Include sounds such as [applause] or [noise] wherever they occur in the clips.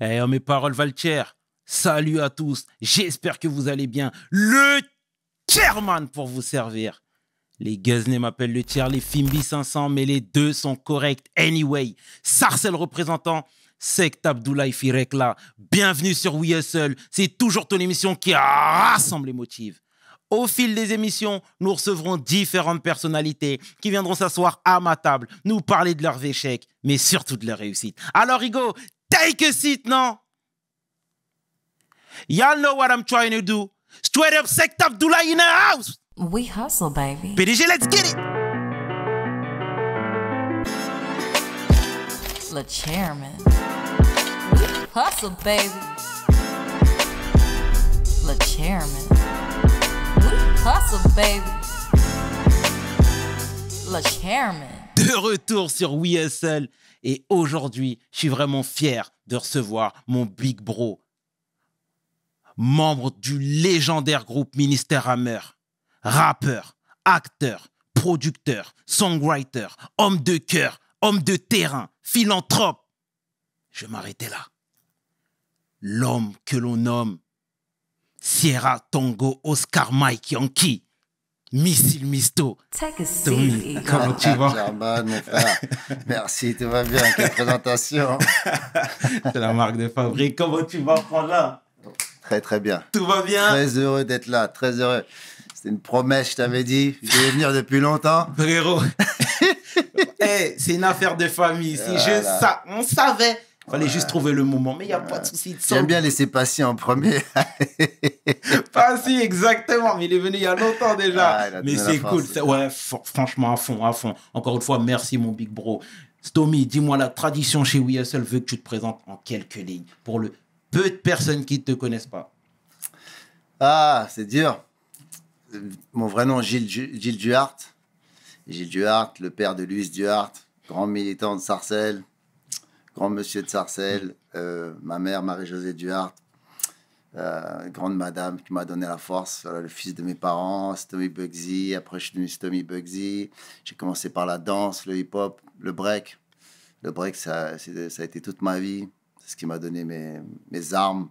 Eh, oh, mes paroles valent Salut à tous. J'espère que vous allez bien. Le chairman pour vous servir. Les Guznets m'appellent le tiers, les Fimbi 500, mais les deux sont corrects. Anyway, Sarcel représentant, secte Abdoulaye là Bienvenue sur We Hustle. C'est toujours ton émission qui rassemble les motifs. Au fil des émissions, nous recevrons différentes personnalités qui viendront s'asseoir à ma table, nous parler de leurs échecs, mais surtout de leurs réussites. Alors, Hugo, Take a seat non Y'all know what I'm trying to do. Straight up sect Abdullah in the house. We hustle, baby. PDG, let's get it. The chairman. We hustle, baby. The chairman. We hustle, baby. The chairman. De retour sur WeSL. Et aujourd'hui, je suis vraiment fier de recevoir mon big bro, membre du légendaire groupe Ministère Hammer, rappeur, acteur, producteur, songwriter, homme de cœur, homme de terrain, philanthrope. Je m'arrêtais là. L'homme que l'on nomme Sierra Tongo Oscar Mike Yankee Missile Misto. [laughs] comment tu vas [laughs] Merci, tout va bien. Quelle présentation. [laughs] C'est la marque de fabrique. Comment tu vas, là Très, très bien. Tout va bien Très heureux d'être là. Très heureux. C'était une promesse, je t'avais dit. Je vais venir depuis longtemps. Frérot. Eh, c'est une affaire de famille. Si ça. On savait. Fallait juste trouver le moment, mais il n'y a pas de souci. J'aime bien laisser passer en premier. [laughs] pas si exactement. Mais il est venu il y a longtemps déjà. Ah, mais c'est cool. Ouais, franchement, à fond, à fond. Encore une fois, merci mon big bro. Stomy, dis-moi la tradition chez WSL veut que tu te présentes en quelques lignes pour le peu de personnes qui ne te connaissent pas. Ah, c'est dur. Mon vrai nom, Gilles, Gilles Duhart. Gilles Duhart, le père de Luis Duhart, grand militant de Sarcelles, grand monsieur de Sarcelles, euh, ma mère Marie-Josée Duhart, euh, grande madame qui m'a donné la force, le fils de mes parents, Stomy Bugsy. Après, je suis devenu Stomy Bugsy. J'ai commencé par la danse, le hip-hop, le break. Le break, ça, a été toute ma vie. C'est ce qui m'a donné mes, armes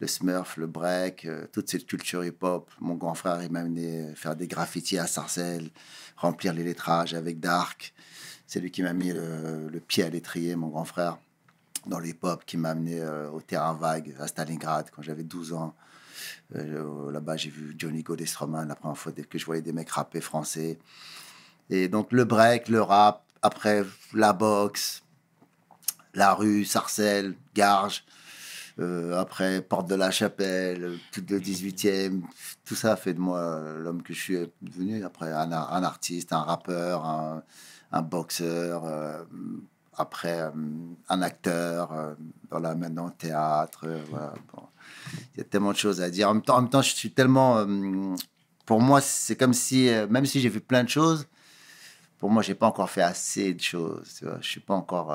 le smurf, le break, euh, toute cette culture hip-hop. Mon grand frère, il m'a amené faire des graffitis à Sarcelles, remplir les lettrages avec Dark. C'est lui qui m'a mis le, pied à l'étrier, mon grand frère, dans l'hip-hop, qui m'a amené euh, au terrain vague, à Stalingrad, quand j'avais 12 ans. Euh, là-bas, j'ai vu Johnny Godestroman la première fois que je voyais des mecs rapper français. Et donc, le break, le rap, après la boxe, la rue, Sarcelles, Garges. Euh, après, Porte de la Chapelle, tout le 18e, tout ça fait de moi euh, l'homme que je suis devenu. Après, un, un artiste, un rappeur, un, boxeur, euh, après, un acteur, voilà, maintenant, théâtre. bon. Il y a tellement de choses à dire. En même temps, je suis tellement. pour moi, c'est comme si, même si j'ai vu plein de choses, pour moi, j'ai pas encore fait assez de choses. Tu vois. Je suis pas encore.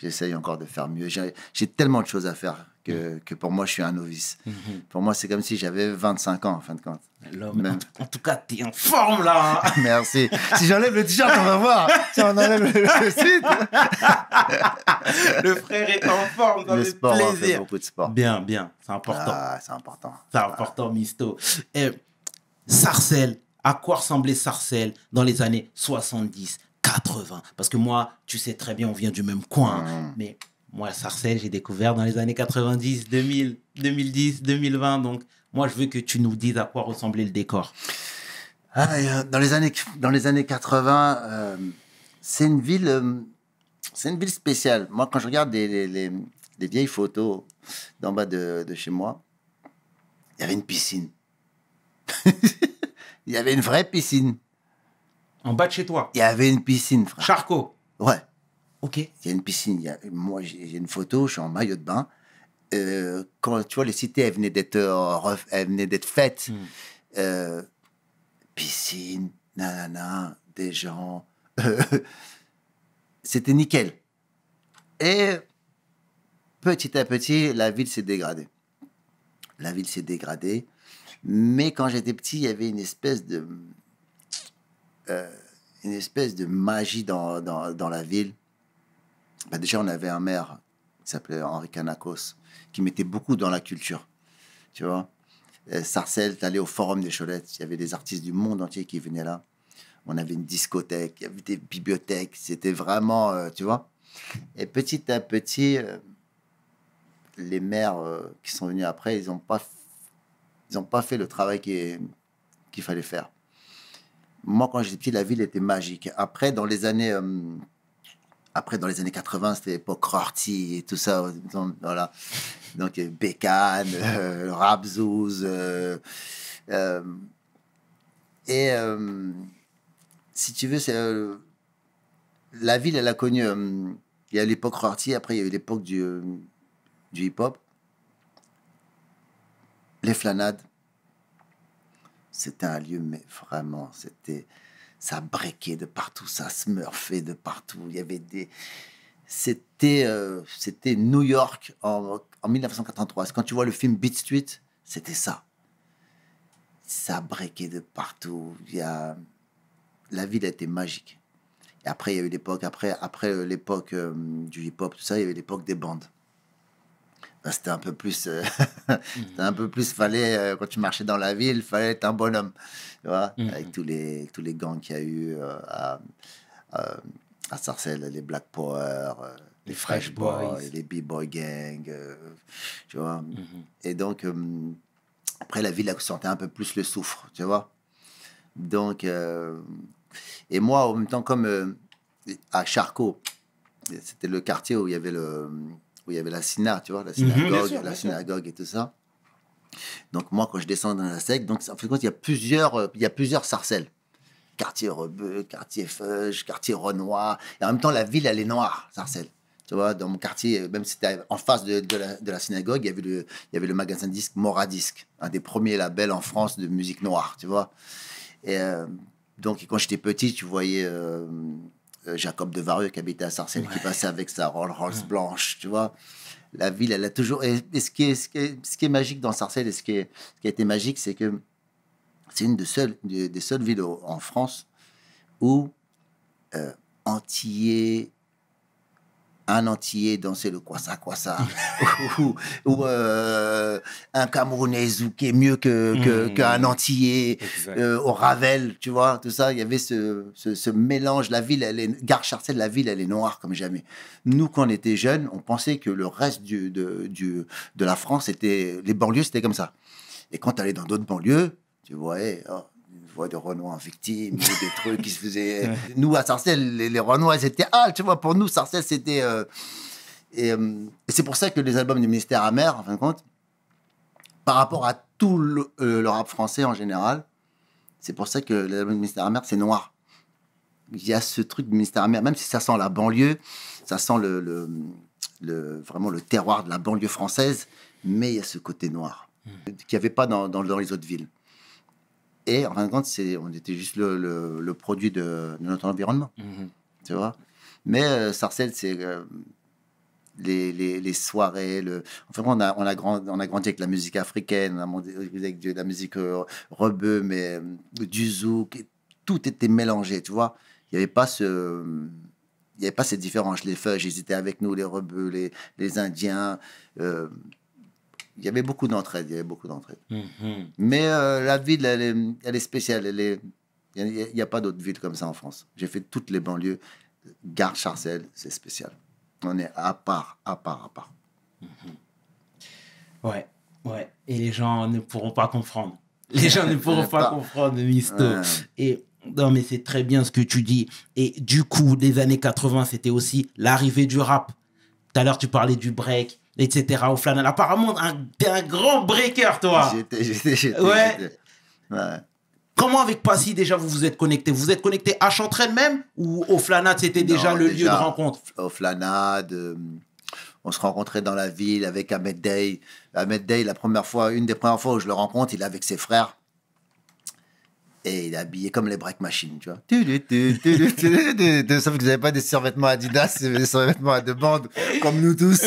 J'essaye encore de faire mieux. J'ai tellement de choses à faire que, mm. que, pour moi, je suis un novice. Mm-hmm. Pour moi, c'est comme si j'avais 25 ans, en fin de compte. L'homme. en, tout cas, tu es en forme, là [laughs] ah, Merci. si j'enlève le t-shirt, on va voir. Si on enlève le, site... [laughs] le frère est en forme, dans le, plaisir. On fait beaucoup de sport. Bien, bien. C'est important. Ah, c'est important. C'est important, ah. Misto. Et eh, Sarcelles, à quoi ressemblait Sarcelle dans les années 70 80. Parce que moi, tu sais très bien, on vient du même coin. Hein. Mmh. Mais moi, Sarcelles, j'ai découvert dans les années 90, 2000, 2010, 2020. Donc, moi, je veux que tu nous dises à quoi ressemblait le décor. Ah, euh, dans, les années, dans les années 80, euh, c'est une ville... Euh, c'est une ville spéciale. Moi, quand je regarde les, les, vieilles photos d'en bas de, de chez moi, il y avait une piscine. [laughs] il y avait une vraie piscine. En bas de chez toi. Il y avait une piscine, frère. Charcot. Ouais. Ok. Il y a une piscine. moi, j'ai une photo, je suis en maillot de bain. Euh, quand tu vois, les cités, elles venaient d'être euh, faites. Hmm. Euh, piscine, nanana, des gens. [laughs] C'était nickel. Et petit à petit, la ville s'est dégradée. La ville s'est dégradée. Mais quand j'étais petit, il y avait une espèce de euh, une espèce de magie dans, la ville. Bah, déjà, on avait un maire qui s'appelait Henri Canacos, qui mettait beaucoup dans la culture. Tu vois euh, Sarcelles, t'allais au Forum des Cholettes, il y avait des artistes du monde entier qui venaient là. On avait une discothèque, il y avait des bibliothèques, c'était vraiment, euh, tu vois. Et petit à petit, les maires qui sont venus après, ils n'ont pas, pas fait le travail qu'il fallait faire moi, quand j'étais petit, la ville était magique. Après, dans les années, euh, après, dans les années 80, c'était l'époque Rorty et tout ça. Dans, voilà. Donc, Bécane, euh, Rabzouz. Euh, et si tu veux, c'est, la ville, elle a connu. il y a l'époque Rorty, après, il y a eu l'époque du, du hip-hop. Les flanades c'était un lieu, mais vraiment, c'était. Ça briquait de partout, ça se smurfait de partout. Il y avait des. C'était euh, New York en, en 1983. Quand tu vois le film Beat Street, c'était ça. Ça briquait de partout. Il y a... La ville était magique. Et après, il y a eu l'époque, après, après euh, l'époque euh, du hip-hop, tout ça, il y avait l'époque des bandes c'était un peu plus, euh, [laughs] mmh. c'était un peu plus. Fallait euh, quand tu marchais dans la ville, fallait être un bonhomme, tu vois, mmh, avec mmh. tous les tous les gangs qu'il y a eu euh, à, à Sarcelles, les Black Power, les, Fresh Boys, les B-boy gang, tu vois. Et donc après la ville a senti un peu plus le soufre, tu vois. Donc et moi en même temps comme à Charcot, c'était le quartier où il y avait le où il y avait la Sina, tu vois, la mhm. synagogue, et tout ça. Donc moi, quand je descends dans la secte, donc en fait, il y a plusieurs, euh, il y a plusieurs sarcelles. Quartier Rebeu, quartier Feuge, quartier Renoir. Et en même temps, la ville, elle est noire, Sarcelles. Tu vois, dans mon quartier, même si c'était en face de, la, synagogue, il y avait le, il y avait le magasin disque Moradisque, un des premiers labels en France de musique noire, tu vois. Et euh, donc, quand j'étais petit, tu voyais... Euh, euh, Jacob de varieux qui habitait à Sarcelles, qui passait avec sa Rolls Royce blanche, tu vois. La ville, elle a toujours. Et, ce, qui est, magique dans Sarcelles, et ce qui, a été magique, c'est que c'est une de seules, des, seules villes en France où euh, un Antillais danser le ça quoi ça ou euh, un Camerounais qui est mieux qu'un que, hmm. qu'un Antillais euh, au Ravel, tu vois, tout ça. Il y avait ce, ce, mélange. La ville, elle est, Gare de la ville, elle est noire comme jamais. Nous, quand on était jeunes, on pensait que le reste du, de, du, de la France, était, les banlieues, c'était comme ça. Et quand tu allais dans d'autres banlieues, tu voyais, oh, voix de Renoir en victime, des [laughs] trucs qui se faisaient. Nous, à Sarcelles, les, les Renois, ils étaient ah, tu vois, pour nous, Sarcelles, c'était. Euh, euh, et, c'est pour ça que les albums du ministère Amère en fin de compte, par rapport à tout euh, le, rap français en général, c'est pour ça que les albums du ministère Amère c'est noir. Il y a ce truc du ministère Amère même si ça sent la banlieue, ça sent le, le, vraiment le terroir de la banlieue française, mais il y a ce côté noir hmm. qu'il n'y avait pas dans, dans, dans les autres villes. Et en fin de compte, c'est, on était juste le, le, produit de, notre environnement. Mhm. Tu vois Mais euh, Sarcelles, c'est. Euh, les, les, soirées. Le... Enfin, on a, on, a on a grandi avec la musique africaine, avec la musique euh, rebeu, mais euh, du zouk. Tout était mélangé, tu vois. Il n'y avait pas ce... Il n'y avait pas cette différence. Les feuilles, étaient avec nous, les rebeux, les, les Indiens il y avait beaucoup d'entraide, il y avait beaucoup d'entraide. Mhm. Mais euh, la ville, elle est, spéciale. Elle est... Il n'y a, pas d'autres ville comme ça en France. J'ai fait toutes les banlieues. Gare Charcel, c'est spécial. On est à part, à part, à part. Mhm. Ouais, ouais. Et les gens ne pourront pas comprendre. Les gens ne pourront [laughs] pas, comprendre, Misto. Et non, mais c'est très bien ce que tu dis. Et du coup, les années 80, c'était aussi l'arrivée du rap. Tout à l'heure, tu parlais du break, etc. Au flanel. Apparemment, t'es un grand breaker, toi. J'étais, j'étais, j'étais. Ouais. Comment avec Passy déjà vous vous êtes connecté Vous êtes connecté à Chantraine même ou au Flanade c'était déjà le lieu de rencontre Au Flanade, euh, on se rencontrait dans la ville avec Ahmed Day. Ahmed Day, la première fois, une des premières fois où je le rencontre, il est avec ses frères. Et il est habillé comme les break machines, tu vois. tu, Sauf que vous n'avez pas des survêtements Adidas, des survêtements à deux bandes, comme nous tous.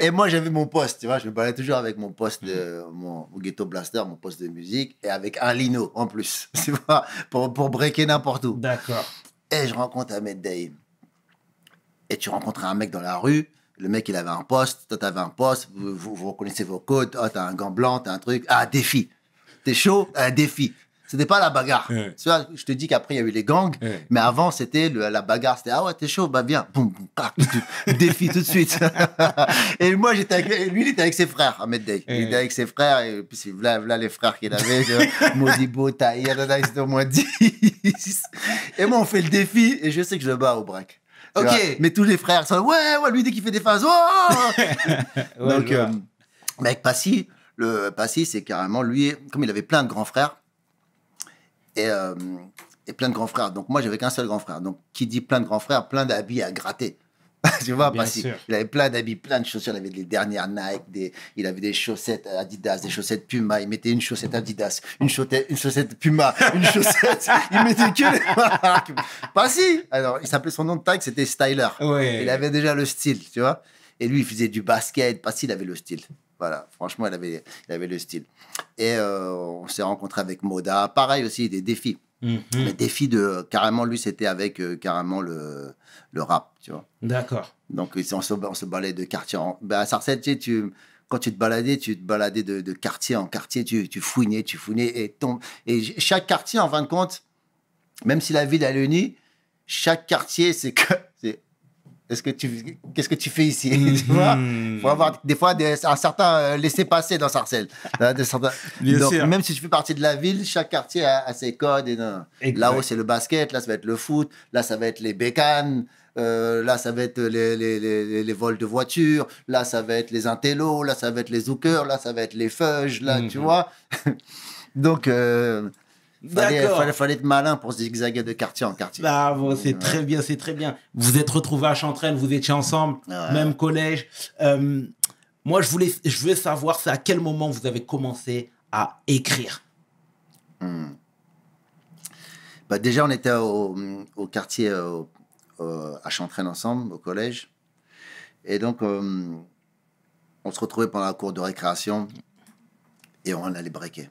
Et moi, j'avais mon poste, tu vois. Je me parlais toujours avec mon poste, de, mon, ghetto blaster, mon poste de musique, et avec un lino en plus, [laughs] tu vois, pour, pour breaker n'importe où. D'accord. Et je rencontre Ahmed Daim. Et tu rencontres un mec dans la rue, le mec, il avait un poste, toi, t'avais un poste, vous, vous, vous, reconnaissez vos codes, oh, t'as un gant blanc, t'as un truc, ah, défi. T'es chaud, un ah, défi. C'était pas la bagarre. je te dis qu'après, il y a eu les gangs, mais avant, c'était la bagarre. C'était, ah ouais, t'es chaud, bah viens, [laughs] défi tout de suite. [laughs] et moi, j'étais lui, il était avec ses frères, Ahmed Day. Il était avec ses frères, et puis là, les frères qu'il avait, Modibo, Taïa, était au moins 10. et moi, on fait le défi, et je sais que je le bats au break. Ok. Mais tous les frères sont, ouais, ouais, lui, dès qu'il fait des phases, oh! [laughs] Donc, euh, mais avec le Passy, c'est carrément lui, comme il avait plein de grands frères, euh, et, plein de grands frères. Donc moi, j'avais qu'un seul grand frère. Donc qui dit plein de grands frères, plein d'habits à gratter. [laughs] tu vois, Bien parce qu'il avait plein d'habits, plein de chaussures. Il avait les dernières Nike, des, il avait des chaussettes Adidas, des chaussettes Puma. Il mettait une chaussette Adidas, une chaussette, une chaussette Puma, une [laughs] chaussette. il mettait que les Pas si. Alors, il s'appelait son nom de tag, c'était Styler. Il avait déjà le style, tu vois. Et lui, il faisait du basket. Pas il avait le style. Voilà, franchement, il avait, avait le style. Et euh, on s'est rencontré avec Moda. Pareil aussi, des défis. des mhm. Les défis de. Carrément, lui, c'était avec euh, carrément le, le rap, tu vois. D'accord. Donc, on se, on se baladait de quartier en. à bah, Sarcelles, tu quand tu te baladais, tu te baladais de, quartier en quartier, tu, tu, fouinais, tu fouinais, et, tombe et chaque quartier, en fin de compte, même si la ville, elle unie chaque quartier, c'est que est-ce que tu qu'est-ce que tu fais ici [laughs] Il hmm. faut avoir des fois des, un certain euh, laisser passer dans Sarcelles [laughs] donc même si tu fais partie de la ville chaque quartier a, ses codes et là-haut c'est le basket là ça va être le foot là ça va être les bécanes euh, là ça va être les, les, les, vols de voitures, là ça va être les intellos, là ça va être les hookers, là ça va être les feuges, là tu mhm. vois. [laughs] donc euh, il fallait, être malin pour se zigzaguer de quartier en quartier. Bah, c'est très bien, c'est très bien. Vous êtes retrouvés à Chanterelle, vous étiez ensemble, même collège. Euh, moi, je voulais, je veux savoir, c'est à quel moment vous avez commencé à écrire. Hmm. Bah, déjà, on était au, quartier euh, euh, à Chantraine ensemble, au collège. Et donc, on se retrouvait pendant la cour de récréation et on allait breaker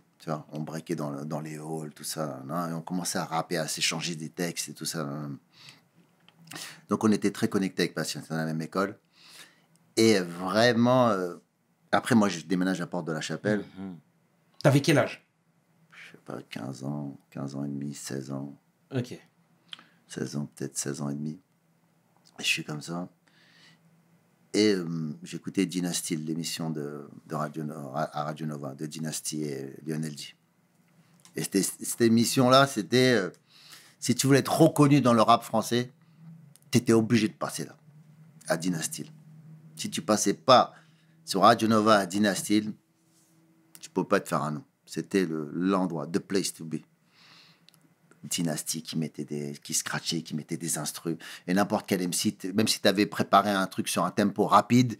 on braquait dans, dans les halls, tout ça. et on commençait à rapper, à s'échanger des textes et tout ça. Donc on était très connectés avec Patience, dans la même école. Et vraiment, euh, après moi je déménage à Porte de la Chapelle. tu mm-hmm. T'avais quel âge Je sais pas, 15 ans, 15 ans et demi, 16 ans. Ok. 16 ans, peut-être 16 ans et demi. je suis comme ça. Et euh, j'écoutais Dynasty, l'émission de, de Radio, à Radio Nova, de Dynasty et Lionel D. Et cette émission-là, c'était. Euh, si tu voulais être reconnu dans le rap français, tu étais obligé de passer là, à Dynasty. Si tu passais pas sur Radio Nova à Dynasty, tu ne peux pas te faire un nom. C'était l'endroit, the place to be. Dynastie qui mettait des, qui scratchait, qui mettait des instrus. Et n'importe quel MC, même si tu avais préparé un truc sur un tempo rapide,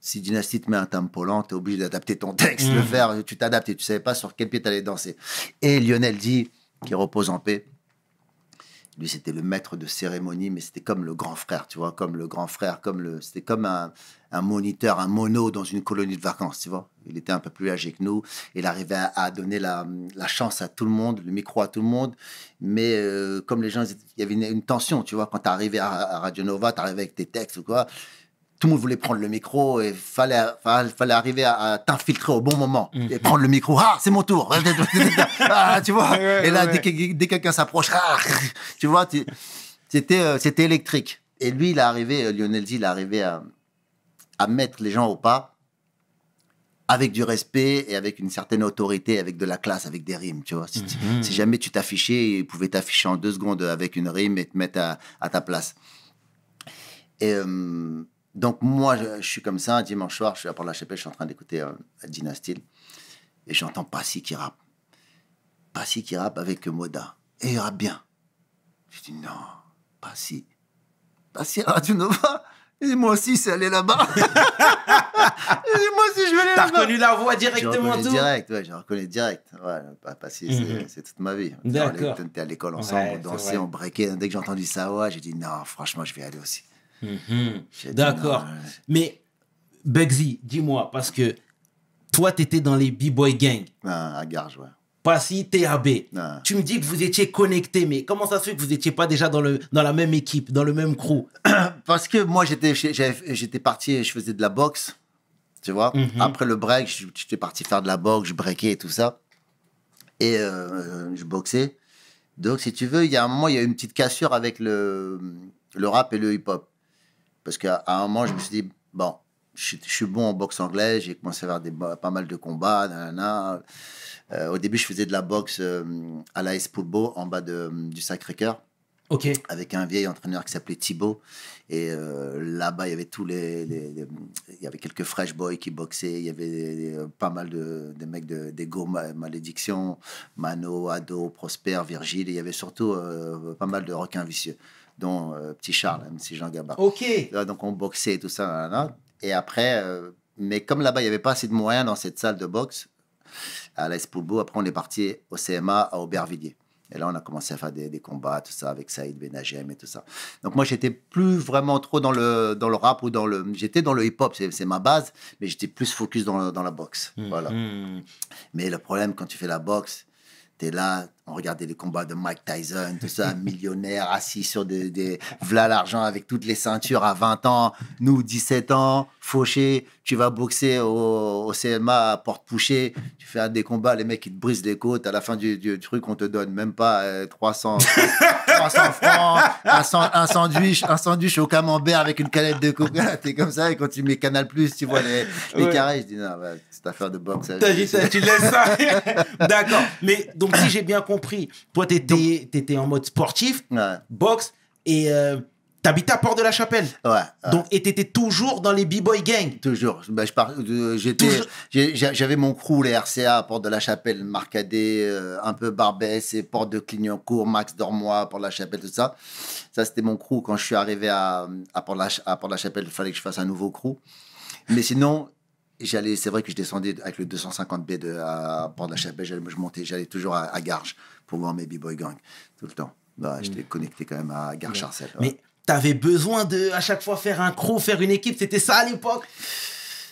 si Dynastie te met un tempo lent, tu es obligé d'adapter ton texte, le mhm. faire, tu t'adaptes et tu savais pas sur quel pied tu allais danser. Et Lionel dit, qui repose en paix, lui, c'était le maître de cérémonie, mais c'était comme le grand frère, tu vois, comme le grand frère, comme le, c'était comme un, moniteur, un mono dans une colonie de vacances, tu vois. Il était un peu plus âgé que nous. Il arrivait à, donner la, chance à tout le monde, le micro à tout le monde. Mais euh, comme les gens, il y avait une, tension, tu vois, quand tu arrivais à, Radio Nova, tu arrivais avec tes textes ou quoi tout le monde voulait prendre le micro et fallait, fallait, arriver à, t'infiltrer au bon moment mm. et prendre le micro. Ah, c'est mon tour. [laughs] Ah, tu vois. et là, dès, que, dès quelqu'un s'approche, ah, tu vois, c'était, euh, c'était électrique. Et lui, il est arrivé, euh, Lionel Z, il est arrivé à, à mettre les gens au pas avec du respect et avec une certaine autorité, avec de la classe, avec des rimes, tu vois. Si, mm-hmm. jamais tu t'affichais, il pouvait t'afficher en deux secondes avec une rime et te mettre à, ta place. Et, euh, donc moi, je, suis comme ça, dimanche soir, je suis à Port-la-Chapelle, je suis en train d'écouter euh, et j'entends Passy qui rappe. Passy qui rappe avec Moda. Et il rappe bien. Je dis non, Passy. Passy à Radio Nova et moi aussi, c'est aller là-bas. [laughs] dit, moi aussi, je vais aller là-bas. T'as reconnu la voix directement je direct, ouais, je reconnais direct. Ouais, bah, Passy, mhm. c'est toute ma vie. D'accord. On était à l'école ensemble, on dansait, on breakait. Dès que j'ai entendu ça, ouais, j'ai dit non, franchement, je vais aller aussi. Mhm. D'accord. Mais Bugsy, dis-moi, parce que toi, tu étais dans les B-Boy Gang. Ah, à Garge, ouais. Passy, TAB. Ah. Tu me dis que vous étiez connectés, mais comment ça se fait que vous n'étiez pas déjà dans, le, dans la même équipe, dans le même crew [coughs] Parce que moi, j'étais, j'étais parti et je faisais de la boxe. Tu vois mhm. Après le break, j'étais parti faire de la boxe, je breakais et tout ça. Et euh, je boxais. Donc, si tu veux, il y a un moment, il y a eu une petite cassure avec le, le rap et le hip-hop. Parce qu'à un moment, je me suis dit, bon, je, suis bon en boxe anglaise, j'ai commencé à faire pas mal de combats. Euh, au début, je faisais de la boxe euh, à la Espulbo en bas de, du Sacré-Cœur avec un vieil entraîneur qui s'appelait Thibaut. Et euh, là-bas, il y avait tous les, Il y avait quelques fresh boys qui boxaient. Il y avait euh, pas mal de, mecs de, des Go Malédiction, Mano, Ado, Prosper, Virgile. Et il y avait surtout euh, pas mal de requins vicieux, dont Petit Charles, même si Jean Gabin. OK. donc on boxait et tout ça. Là, Et après, mais comme là-bas, il n'y avait pas assez de moyens dans cette salle de boxe, à Poulbo après on est parti au CMA à Aubervilliers. Et là, on a commencé à faire des, combats, tout ça, avec Saïd Benajem et tout ça. Donc moi, j'étais plus vraiment trop dans le, dans le rap ou dans le... J'étais dans le hip-hop, c'est ma base, mais j'étais plus focus dans, dans la boxe. Hmm. voilà. Hmm. Mais le problème, quand tu fais la boxe, tu es là, on regardait les combats de Mike Tyson, tout ça, [laughs] millionnaire, assis sur des, des v'là l'argent avec toutes les ceintures à 20 ans. Nous, 17 ans, fauché, tu vas boxer au, CMA à porte pouchée, tu fais un des combats, les mecs, ils te brisent les côtes. À la fin du, truc, on te donne même pas 300, euh, francs, un, sandwich, un sandwich au camembert avec une canette de coca. [laughs] T'es comme ça, et quand tu mets Canal, plus tu vois les, les carrés. Je dis, non, bah, c'est affaire de boxe. tu [laughs] laisses ça. D'accord. Mais donc, si j'ai bien compris, compris. Toi, t'étais, étais en mode sportif, boxe, et tu euh, t'habitais à Port-de-la-Chapelle. Donc, et t'étais toujours dans les B-Boy Gang. Toujours. Bah, j'avais mon crew, les RCA, à Port-de-la-Chapelle, Marcadet, euh, un peu Barbès, et Porte de Clignancourt, Max Dormois, Port-de-la-Chapelle, tout ça. Ça, c'était mon crew. Quand je suis arrivé à, à Port-de-la-Chapelle, il fallait que je fasse un nouveau crew. Mais sinon, j'allais, c'est vrai que je descendais avec le 250B de, à Port-de-la-Chapelle, je montais, j'allais toujours à, Garges pour voir mes B-Boy Gang tout le temps. Bah, mm. J'étais connecté quand même à Garges-Charcelles. Mais t'avais besoin de, à chaque fois, faire un crew, faire une équipe, c'était ça à l'époque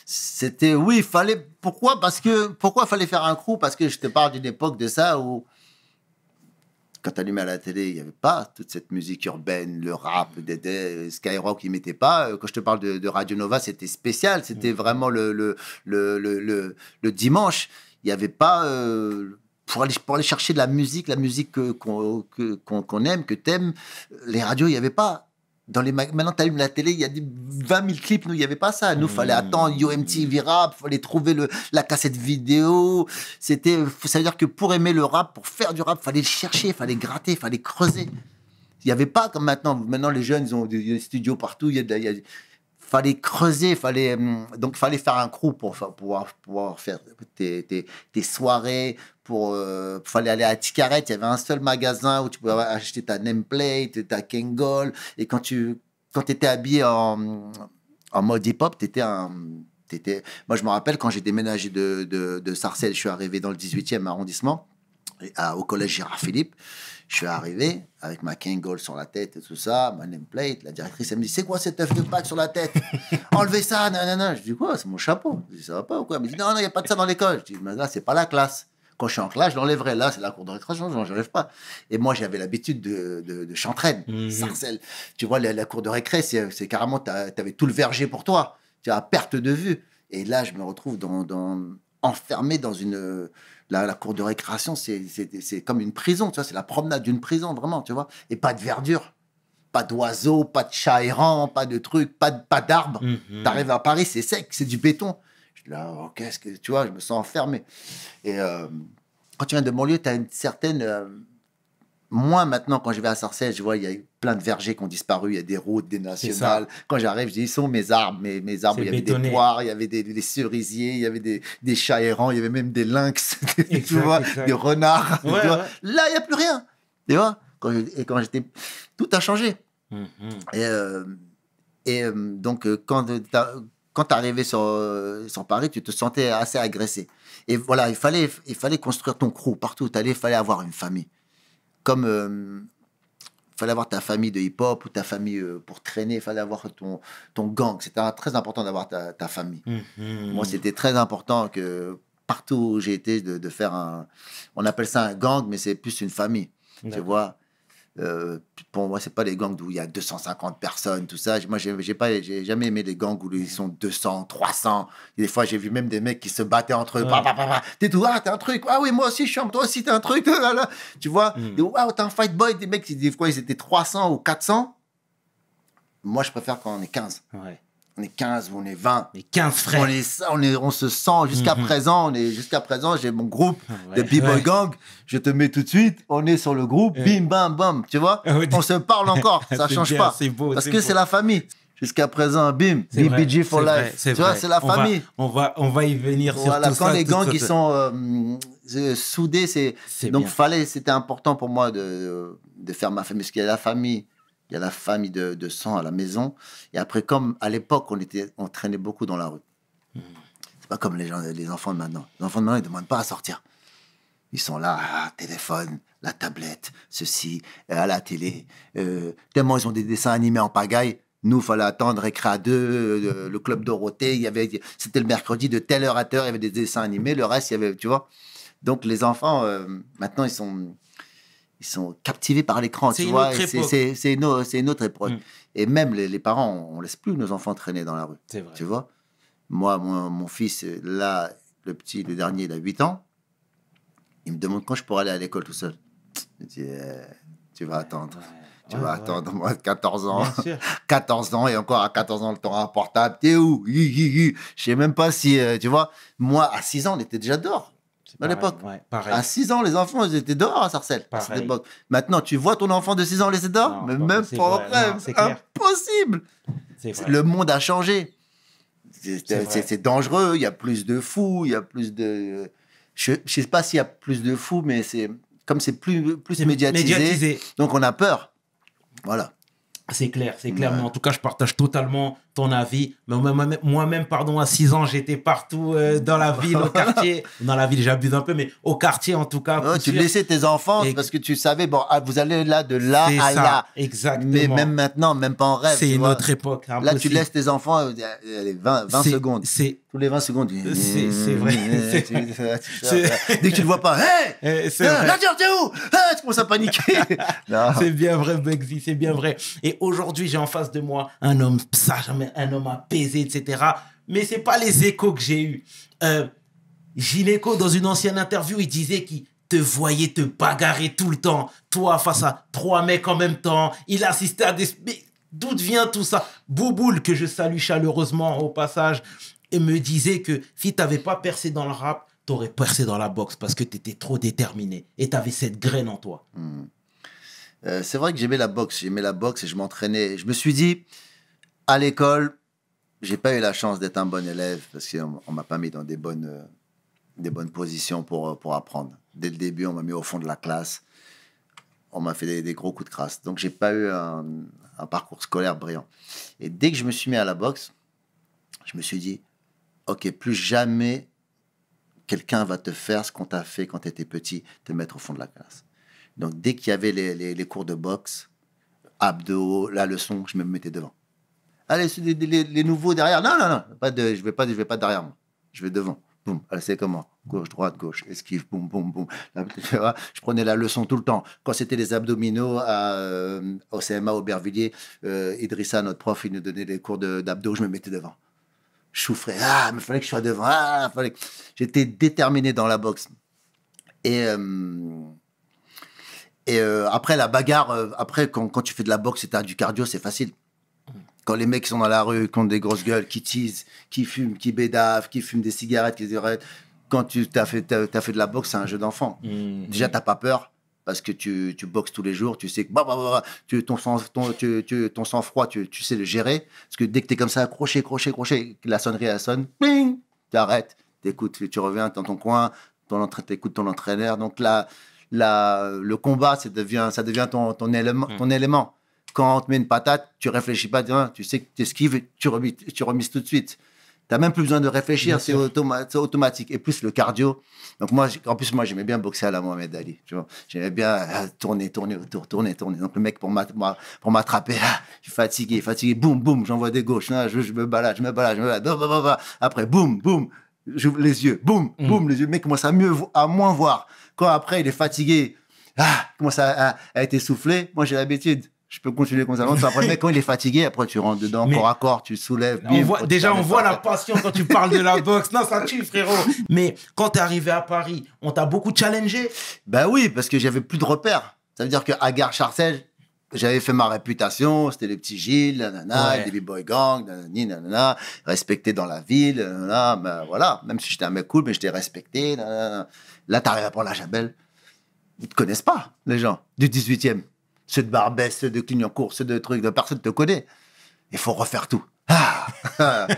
C'était, oui, fallait. Pourquoi Parce que, pourquoi fallait faire un crew Parce que je te parle d'une époque de ça où quand tu allumais la télé, il n'y avait pas toute cette musique urbaine, le rap, des euh, Skyrock, ils ne mettaient pas. Euh, quand je te parle de, Radio Nova, c'était spécial, c'était vraiment le, le, le, dimanche. Il n'y avait pas. Euh, pour aller, chercher de la musique, la musique qu'on aime, que aimes, les radios, il n'y avait pas. Dans les Maintenant, tu allumes la télé, il y a 20 000 clips. Nous, il n'y avait pas ça. Nous, il fallait mmh. attendre UMTV Rap, il fallait trouver le, la cassette vidéo. C'était, ça veut dire que pour aimer le rap, pour faire du rap, fallait le chercher, fallait gratter, fallait creuser. Il n'y avait pas comme maintenant. Maintenant, les jeunes, ils ont des studios partout. Il y a, fallait creuser, fallait, hum, donc fallait faire un crew pour, pouvoir, pouvoir faire des tes soirées, euh, pour fallait aller à Ticaret, il y avait un seul magasin où tu pouvais acheter ta nameplate, ta Kangol et quand tu quand étais habillé en, en mode hip-hop, tu étais un t'étais Moi, je me rappelle quand j'ai déménagé de, de, de, Sarcelles, je suis arrivé dans le 18e arrondissement, au collège Gérard Philippe. Je suis arrivé avec ma Kangol sur la tête et tout ça, ma nameplate. La directrice, elle me dit C'est quoi cette œuf de Pâques sur la tête [laughs] Enlevez ça, non, non, non. Je dis Quoi C'est mon chapeau. Je dis Ça va pas ou quoi Elle me dit Non, non, il n'y a pas de ça dans l'école. Je dis Mais là, c'est pas la classe. Quand je suis en classe, je l'enlèverai. Là, c'est la cour de récréation, je l'enlève pas. Et moi, j'avais l'habitude de, de, de mhm. sarcelle. Tu vois, la, cour de récré, c'est carrément, tu avais tout le verger pour toi, tu as perte de vue. Et là, je me retrouve dans, dans enfermé dans une. La, cour de récréation, c'est comme une prison, tu vois, c'est la promenade d'une prison, vraiment, tu vois. Et pas de verdure pas d'oiseaux, pas de chats errants, pas de trucs, pas de, pas d'arbres. Mhm. Tu arrives à Paris, c'est sec, c'est du béton là, oh, qu'est-ce que tu vois, je me sens enfermé. Et euh, quand tu viens de lieu tu as une certaine. Euh, moi, maintenant, quand je vais à Sarcelles, je vois, il y a plein de vergers qui ont disparu, il y a des routes, des nationales. Quand j'arrive, je dis, ils sont mes arbres, mes, mes arbres. Il y avait des poires, il y avait des, cerisiers, il y avait des, des chats errants, il y avait même des lynx, des, [laughs] tu vois, des renards. [laughs] Là, il n'y a plus rien. Tu vois quand Et quand j'étais. Tout a changé. Mm-hmm. Et, euh, donc, et donc, quand quand tu arrivais euh, sur, Paris, tu te sentais assez agressé. Et voilà, il fallait, il fallait construire ton crew partout où tu allais, il fallait avoir une famille. Comme euh, il fallait avoir ta famille de hip-hop ou ta famille euh, pour traîner, il fallait avoir ton, ton gang. C'était très important d'avoir ta, famille. Mm-hmm. Moi, c'était très important que partout où j'ai été, de, de, faire un. On appelle ça un gang, mais c'est plus une famille. Tu vois euh, pour moi, c'est pas les gangs où il y a 250 personnes, tout ça. Moi, j'ai pas, j'ai jamais aimé les gangs où ils sont 200, 300. des fois, j'ai vu même des mecs qui se battaient entre eux. Bah, bah, bah, tu ah, un truc. Ah oui, moi aussi, je suis toi aussi, t'es un truc. [laughs] Ah, tu vois, tu hmm. t'es un fight boy. Des mecs, des fois, ils étaient 300 ou 400. Moi, je préfère quand on est 15. Ouais on est 15 on est 20. On 15 frères. On, est, on, est, on se sent jusqu'à mhm. présent, on est jusqu'à présent, j'ai mon groupe ah de B-Boy Gang, je te mets tout de suite, on est sur le groupe, bim, bam, bam, tu vois ah On se parle encore, [laughs] ça change pas. Beau, parce que c'est la famille. Jusqu'à présent, bim, BBG for life. tu vois, c'est la famille. on, va, on va y venir sur voilà, quand les gangs qui sont euh, euh, soudés, c'est donc fallait, c'était important pour moi de, de faire ma famille, parce qu'il y a la famille, il y a la famille de, sang à la maison. Et après, comme à l'époque, on, était, on traînait beaucoup dans la rue. Hmm. C'est pas comme les, gens, les enfants de maintenant. Les enfants de maintenant, ils ne demandent pas à sortir. Ils sont là, ah, téléphone, la tablette, ceci, euh, à la télé. Euh, tellement ils ont des dessins animés en pagaille. Nous, il fallait attendre Récré euh, le, club Dorothée. Il y avait, c'était le mercredi de telle heure à telle heure, il y avait des dessins animés. Le reste, il y avait, tu vois. Donc les enfants, maintenant, ils sont ils sont captivés par l'écran, tu vois. C'est une, autre époque. Mm. Et même les, parents, on laisse plus nos enfants traîner dans la rue. Tu vois. Moi, mon, mon, fils, là, le petit, le dernier, il a 8 ans. Il me demande quand je pourrais aller à l'école tout seul. Je dis, euh, tu vas attendre. tu vas attendre, moi, 14 ans. 14 [laughs] ans, et encore à 14 ans, le temps un portable. T'es où Je sais même pas si, euh, tu vois. Moi, à 6 ans, on était déjà dehors à l'époque. à 6 ans, les enfants, ils étaient dehors à Sarcelles Maintenant, tu vois ton enfant de 6 ans laisser dehors Mais même pas rêve. Impossible. Le monde a changé. C'est dangereux. Il y a plus de fous. Il y a plus de. Je ne sais pas s'il y a plus de fous, mais c'est comme c'est plus, plus médiatisé, donc on a peur. Voilà. C'est clair, c'est clair. Mais en tout cas, je partage totalement ton avis. Moi-même, moi -même, pardon, à 6 ans, j'étais partout euh, dans la ville, au quartier. [laughs] Dans la ville, j'abuse un peu, mais au quartier en tout cas. tu laissais tes enfants parce que tu savais, bon, ah, vous allez là de là à là. Exactement. Mais même maintenant, même pas en rêve. C'est une autre époque. Là, tu laisses tes enfants 20, euh, 20 secondes. Tous les 20 secondes. C'est euh, vrai. [laughs] Dès que tu le vois pas, hé [laughs] eh, ah, où ah, Tu commences à paniquer. c'est bien vrai, c'est bien vrai. Et aujourd'hui, j'ai en face de moi un homme ça jamais un homme apaisé, etc. Mais c'est pas les échos que j'ai eus. Euh, Gineco, dans une ancienne interview, il disait qu'il te voyait te bagarrer tout le temps. Toi, face à trois mecs en même temps. Il assistait à des... Mais D'où vient tout ça Bouboule, que je salue chaleureusement au passage, et me disait que si tu n'avais pas percé dans le rap, tu aurais percé dans la boxe parce que tu étais trop déterminé et tu avais cette graine en toi. Hmm. Euh, c'est vrai que j'aimais la boxe, j'aimais la boxe et je m'entraînais. Je me suis dit, à l'école, j'ai pas eu la chance d'être un bon élève parce qu'on on m'a pas mis dans des bonnes, euh, des bonnes positions pour, euh, pour apprendre. Dès le début, on m'a mis au fond de la classe. On m'a fait des, gros coups de crasse. Donc, j'ai pas eu un, parcours scolaire brillant. Et dès que je me suis mis à la boxe, je me suis dit, OK, plus jamais quelqu'un va te faire ce qu'on t'a fait quand tu étais petit, te mettre au fond de la classe. Donc, dès qu'il y avait les, les, cours de boxe, abdo, la leçon, je me mettais devant allez, les, nouveaux derrière. Non, non, non, pas de, je ne vais, pas, je vais pas derrière moi. Je vais devant. Boum, c'est comment Gauche, droite, gauche, esquive, boum, boum, boum. je prenais la leçon tout le temps. Quand c'était les abdominaux à, euh, au CMA, Aubervilliers, euh, Idrissa, notre prof, il nous donnait des cours d'abdos, je me mettais devant. Je souffrais, ah, mais fallait que je sois devant, ah, fallait J'étais déterminé dans la boxe. Et, euh, et après, la bagarre, après, quand, quand tu fais de la boxe c'est du cardio, c'est facile quand les mecs sont dans la rue, qui ont des grosses gueules, qui teasent, qui fument, qui bédavent, qui fument des cigarettes, qui disent, quand tu t as fait, as, fait de la boxe, c'est un jeu d'enfant. Déjà, mmh. Déjà, t'as pas peur parce que tu, tu, boxes tous les jours, tu sais que bah, bah, bah, bah tu, ton, sang, ton, tu, ton sang froid, tu, tu, sais le gérer. Parce que dès que tu es comme ça, accroché, crochet, crochet, la sonnerie, elle sonne, ping, tu arrêtes, écoutes, tu reviens dans ton coin, ton écoutes ton entraîneur. Donc là, la le combat, ça devient, ça devient ton, ton, élément, mmh. ton élément quand on te met une patate, tu réfléchis pas, ah, tu sais que tu esquives, tu remises, tu remises tout de suite. Tu n'as même plus besoin de réfléchir, c'est automatique. Et plus le cardio. Donc moi, en plus, moi, j'aimais bien boxer à la Mohamed Ali. J'aimais bien euh, tourner, tourner autour, tourner, tourner. Donc le mec, pour m'attraper, ah, je suis fatigué, fatigué, boum, boum, j'envoie des gauches. je, me balade, je me balade, je me balade. Bah, bah, bah, après, boum, boum, j'ouvre les yeux, boum, mm. boum, les yeux. Le mec commence à, mieux, à moins voir. Quand après, il est fatigué, comment ah, commence à, été à être essoufflé. Moi, j'ai l'habitude je peux continuer comme ça Après, mais quand il est fatigué, après, tu rentres dedans, corps à corps, tu soulèves. On déjà, on voit la passion quand tu parles de la boxe. Non, ça tue, frérot. Mais quand tu es arrivé à Paris, on t'a beaucoup challengé Ben oui, parce que j'avais plus de repères. Ça veut dire que Gare Charcel, j'avais fait ma réputation, c'était les petits Gilles, nanana, les baby boy Gang, respecté dans la ville, nanana, ben voilà. Même si j'étais un mec cool, mais j'étais respecté, nanana. Là, t'arrives à prendre la jabelle. Ils te connaissent pas, les gens, du 18e ceux de Barbès, ceux de Clignancourt, ceux de trucs, de personne te connaît. Il faut refaire tout. Ah. [laughs]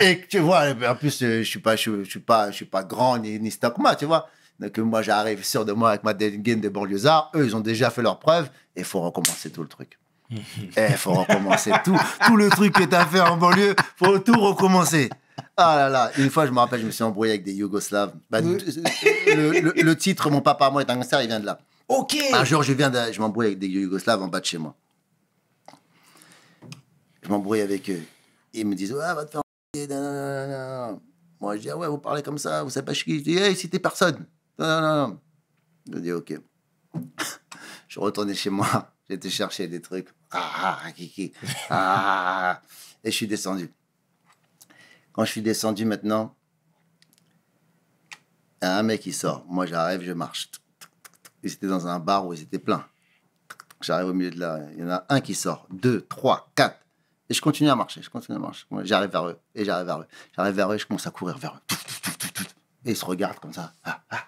et tu vois, en plus, je suis pas, je, suis pas, je suis pas grand ni, ni tu vois. Donc moi, j'arrive sûr de moi avec ma game de banlieusard. Eux, ils ont déjà fait leurs preuve et faut recommencer tout le truc. Il [laughs] eh, faut recommencer tout, tout le truc que à fait en banlieue, faut tout recommencer. Ah là là, une fois, je me rappelle, je me suis embrouillé avec des Yougoslaves. Bah, le, titre Mon papa, moi est un cancer, il vient de là. Ok. Un jour, je viens, de, je m'embrouille avec des Yougoslaves en bas de chez moi. Je m'embrouille avec eux. Ils me disent, ah, va te faire Moi, je dis, ah ouais, vous parlez comme ça, vous savez pas qui. Je dis, hey, eh, c'était personne. Non, non, non, Je dis, ok. [laughs] je retournais chez moi, [laughs] j'étais chercher des trucs. Ah, kiki. Ah, ah, ah, ah. Et je suis descendu. Quand je suis descendu maintenant, un mec, il sort. Moi, j'arrive, je marche. Ils étaient dans un bar où ils étaient pleins. J'arrive au milieu de là, il y en a un qui sort, deux, trois, quatre. Et je continue à marcher, je continue à marcher. J'arrive vers eux, et j'arrive vers eux. J'arrive vers eux, je commence à courir vers eux. Et ils se regardent comme ça. Ah, ah.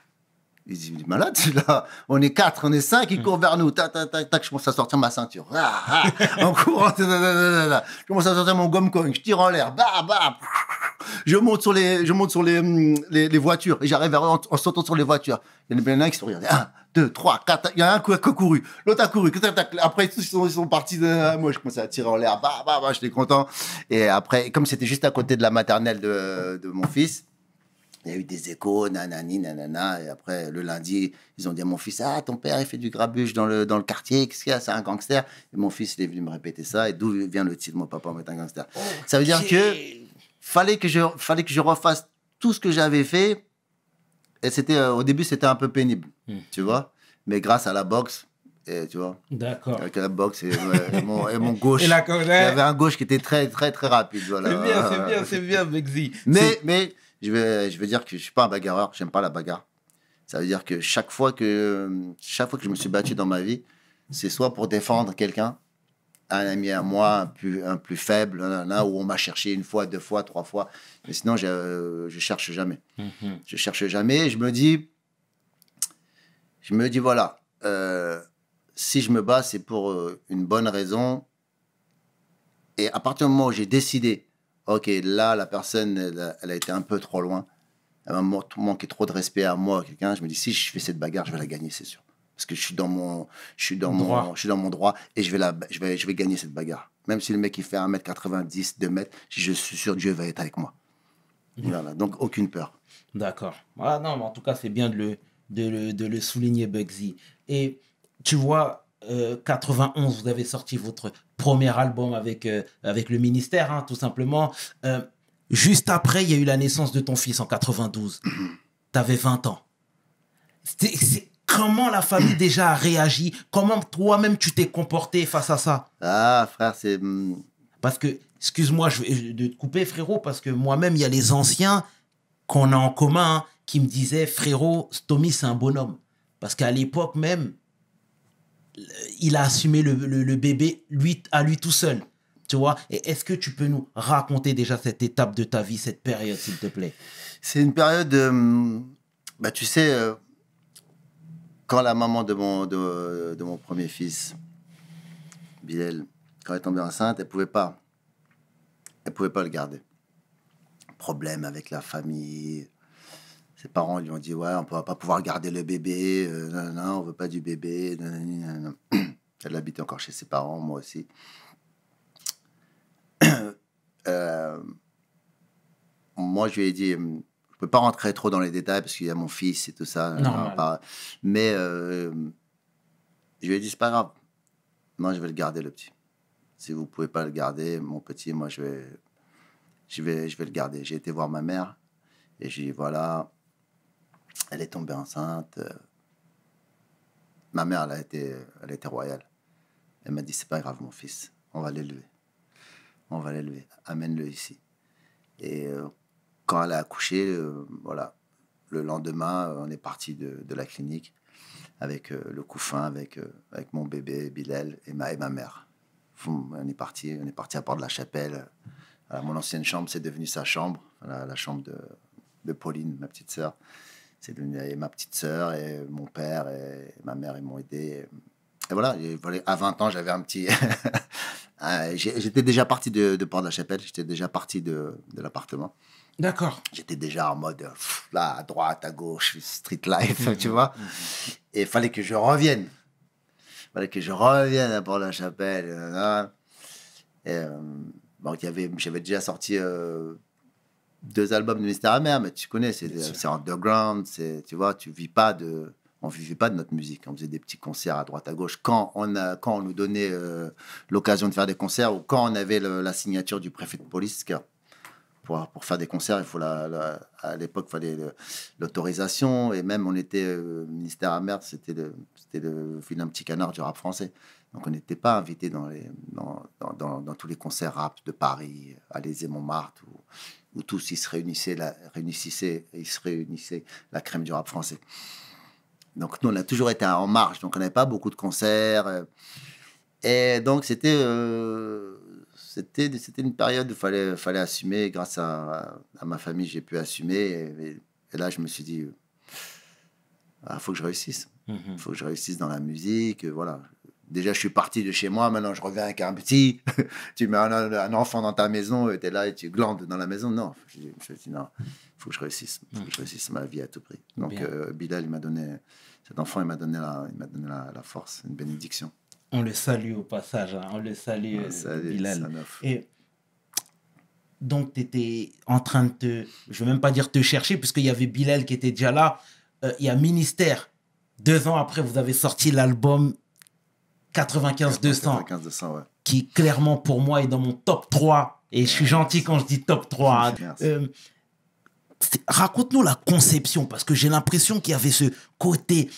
Il dit, il malade, [laughs] là. On est quatre, on est cinq, ils mm. courent vers nous. Tac, tac, tac, Je commence à sortir ma ceinture. Ah, ah. [laughs] en courant. je commence à sortir mon gomme cogne Je tire en l'air. Bah, bah. Je monte sur les, je monte sur les, mm, les, voitures. Et j'arrive en, sautant sur les voitures. Il y en a un qui se regarde Un, deux, trois, quatre. Il y en a un qui a couru. L'autre a couru. Après, ils sont, partis. Moi, je commence à tirer en l'air. Bah, je suis content. Et après, comme c'était juste à côté de la maternelle de, de mon fils, il y a eu des échos, nanani, nanana. Et après, le lundi, ils ont dit à mon fils Ah, ton père, il fait du grabuge dans le, dans le quartier, qu'est-ce qu'il y a C'est un gangster. Et mon fils, il est venu me répéter ça. Et d'où vient le titre Mon papa est un gangster. Oh, ça veut dire que fallait que, je, fallait que je refasse tout ce que j'avais fait. Et c'était, euh, au début, c'était un peu pénible, hmm. tu vois. Mais grâce à la boxe, et, tu vois. D'accord. Avec la boxe et, mon, et mon, gauche. Hein. avait un gauche qui était très, très, très rapide. Voilà. C'est bien, c'est bien, euh, c'est bien, Bexy. Mais, mais je veux dire que je suis pas un bagarreur, j'aime pas la bagarre. Ça veut dire que chaque fois que, chaque fois que je me suis battu dans ma vie, c'est soit pour défendre quelqu'un, un ami à moi, un plus, faible, là où on m'a cherché une fois, deux fois, trois fois. Mais sinon, je, cherche jamais. Mhm. Je cherche jamais. Je me dis, je me dis voilà, euh, si je me bats, c'est pour euh, une bonne raison. Et à partir du moment où j'ai décidé ok, là, la personne, elle, a été un peu trop loin. Elle m'a manqué trop de respect à moi, à quelqu'un. Je me dis, si je fais cette bagarre, je vais la gagner, c'est sûr. Parce que je suis dans mon, je suis dans droit. mon, je suis dans mon droit et je vais, la, je, vais, je vais gagner cette bagarre. Même si le mec, il fait 1m90, 2m, je suis sûr Dieu va être avec moi. Mmh. Voilà, donc aucune peur. D'accord. Ah non, mais en tout cas, c'est bien de le, de de le souligner, Bugsy. Et tu vois, 91, euh, vous avez sorti votre premier album avec, euh, avec le ministère, hein, tout simplement. Euh, juste après, il y a eu la naissance de ton fils en 92. tu avais 20 ans. C'est comment la famille [clears throat] déjà a réagi Comment toi-même tu t'es comporté face à ça Ah, frère, c'est. Hmm. Parce que, excuse-moi de te couper, frérot, parce que moi-même, il y a les anciens qu'on a en commun hein, qui me disaient frérot, Tommy, c'est un bonhomme. Parce qu'à l'époque même, il a assumé le, bébé lui, à lui tout seul. Tu vois Et est-ce que tu peux nous raconter déjà cette étape de ta vie, cette période, s'il te plaît C'est une période. Euh, bah, tu sais, euh, quand la maman de mon, de, mon premier fils, Biel, quand elle est tombée enceinte, elle pouvait pas. Elle pouvait pas le garder. Problème avec la famille, ses parents lui ont dit Ouais, on ne va pas pouvoir garder le bébé, euh, non, on veut pas du bébé. [clears throat] Elle habitait encore chez ses parents, moi aussi. [clears throat] Euh, moi, je lui ai dit hum, Je peux pas rentrer trop dans les détails parce qu'il y a mon fils et tout ça. Euh, mais je lui ai dit C'est pas grave. Moi, je vais le garder, le petit. Si vous pouvez pas le garder, mon petit, moi, je vais je vais, je vais le garder. J'ai été voir ma mère et j'ai dit voilà, elle est tombée enceinte. Euh. Ma mère, elle a été, euh, elle était royale. Elle m'a dit, c'est pas grave, mon fils, on va l'élever. On va l'élever, amène-le ici. Et euh, quand elle a accouché, voilà, le lendemain, on est parti de, la clinique avec le couffin, avec, mon bébé, Bilal, Emma et ma mère. on est parti, on est parti à part de la Chapelle. mon ancienne chambre, c'est devenu sa chambre, la chambre de, de Pauline, ma petite sœur c'est devenu ma petite sœur et mon père et ma mère ils m'ont aidé. Et voilà, à 20 ans, j'avais un petit. [laughs] Ah, j'étais déjà parti de, de Port-de-la-Chapelle, j'étais déjà parti de, de l'appartement. D'accord. J'étais déjà en mode là, à droite, à gauche, street life, [laughs] tu vois. Mm-hmm. Et il fallait que je revienne. Il fallait que je revienne à Port-de-la-Chapelle. Et, euh, bon, j'avais déjà sorti. Euh, deux albums de Mystère Amer, mais tu connais, c'est underground, tu vois, tu vis pas de on vivait pas de notre musique. On faisait des petits concerts à droite à gauche quand on a, quand on nous donnait euh, l'occasion de faire des concerts ou quand on avait la signature du préfet de police. pour, pour faire des concerts, il faut à l'époque fallait l'autorisation et même on était euh, ministère amer, c'était le c'était le film un petit canard du rap français. Donc on n'était pas invité dans, dans, dans, tous les concerts rap de Paris, à laisée Montmartre ou où tous ils se réunissaient, la, réunissaient, ils se réunissaient la crème du rap français. Donc nous, on a toujours été en marche, donc on n'avait pas beaucoup de concerts. Euh. Et donc c'était euh, c'était c'était une période où il fallait, fallait assumer. Grâce à, ma famille, j'ai pu assumer. Et, là, je me suis dit, il euh, ah, faut que je réussisse. Il mm-hmm. faut que je réussisse dans la musique. Voilà, Déjà, je suis parti de chez moi, maintenant je reviens avec un petit. [laughs] tu mets un, enfant dans ta maison, tu es là et tu glandes dans la maison. Non, je, me suis dit, non, il faut que je réussisse. Faut que je réussisse ma vie à tout prix. Donc, euh, Bilal, il m'a donné, cet enfant, il m'a donné, la, il donné la, force, une bénédiction. On le salue au passage, hein. on le salue, euh, Bilal. Et donc, tu étais en train de te, je vais même pas dire te chercher, puisqu'il y avait Bilal qui était déjà là. Euh, il y a Ministère. Deux ans après, vous avez sorti l'album 95-200. 95-200, ouais. Qui clairement pour moi est dans mon top 3. Et je suis gentil quand je dis top 3. [laughs] Euh, raconte-nous la conception, parce que j'ai l'impression qu'il y avait ce côté.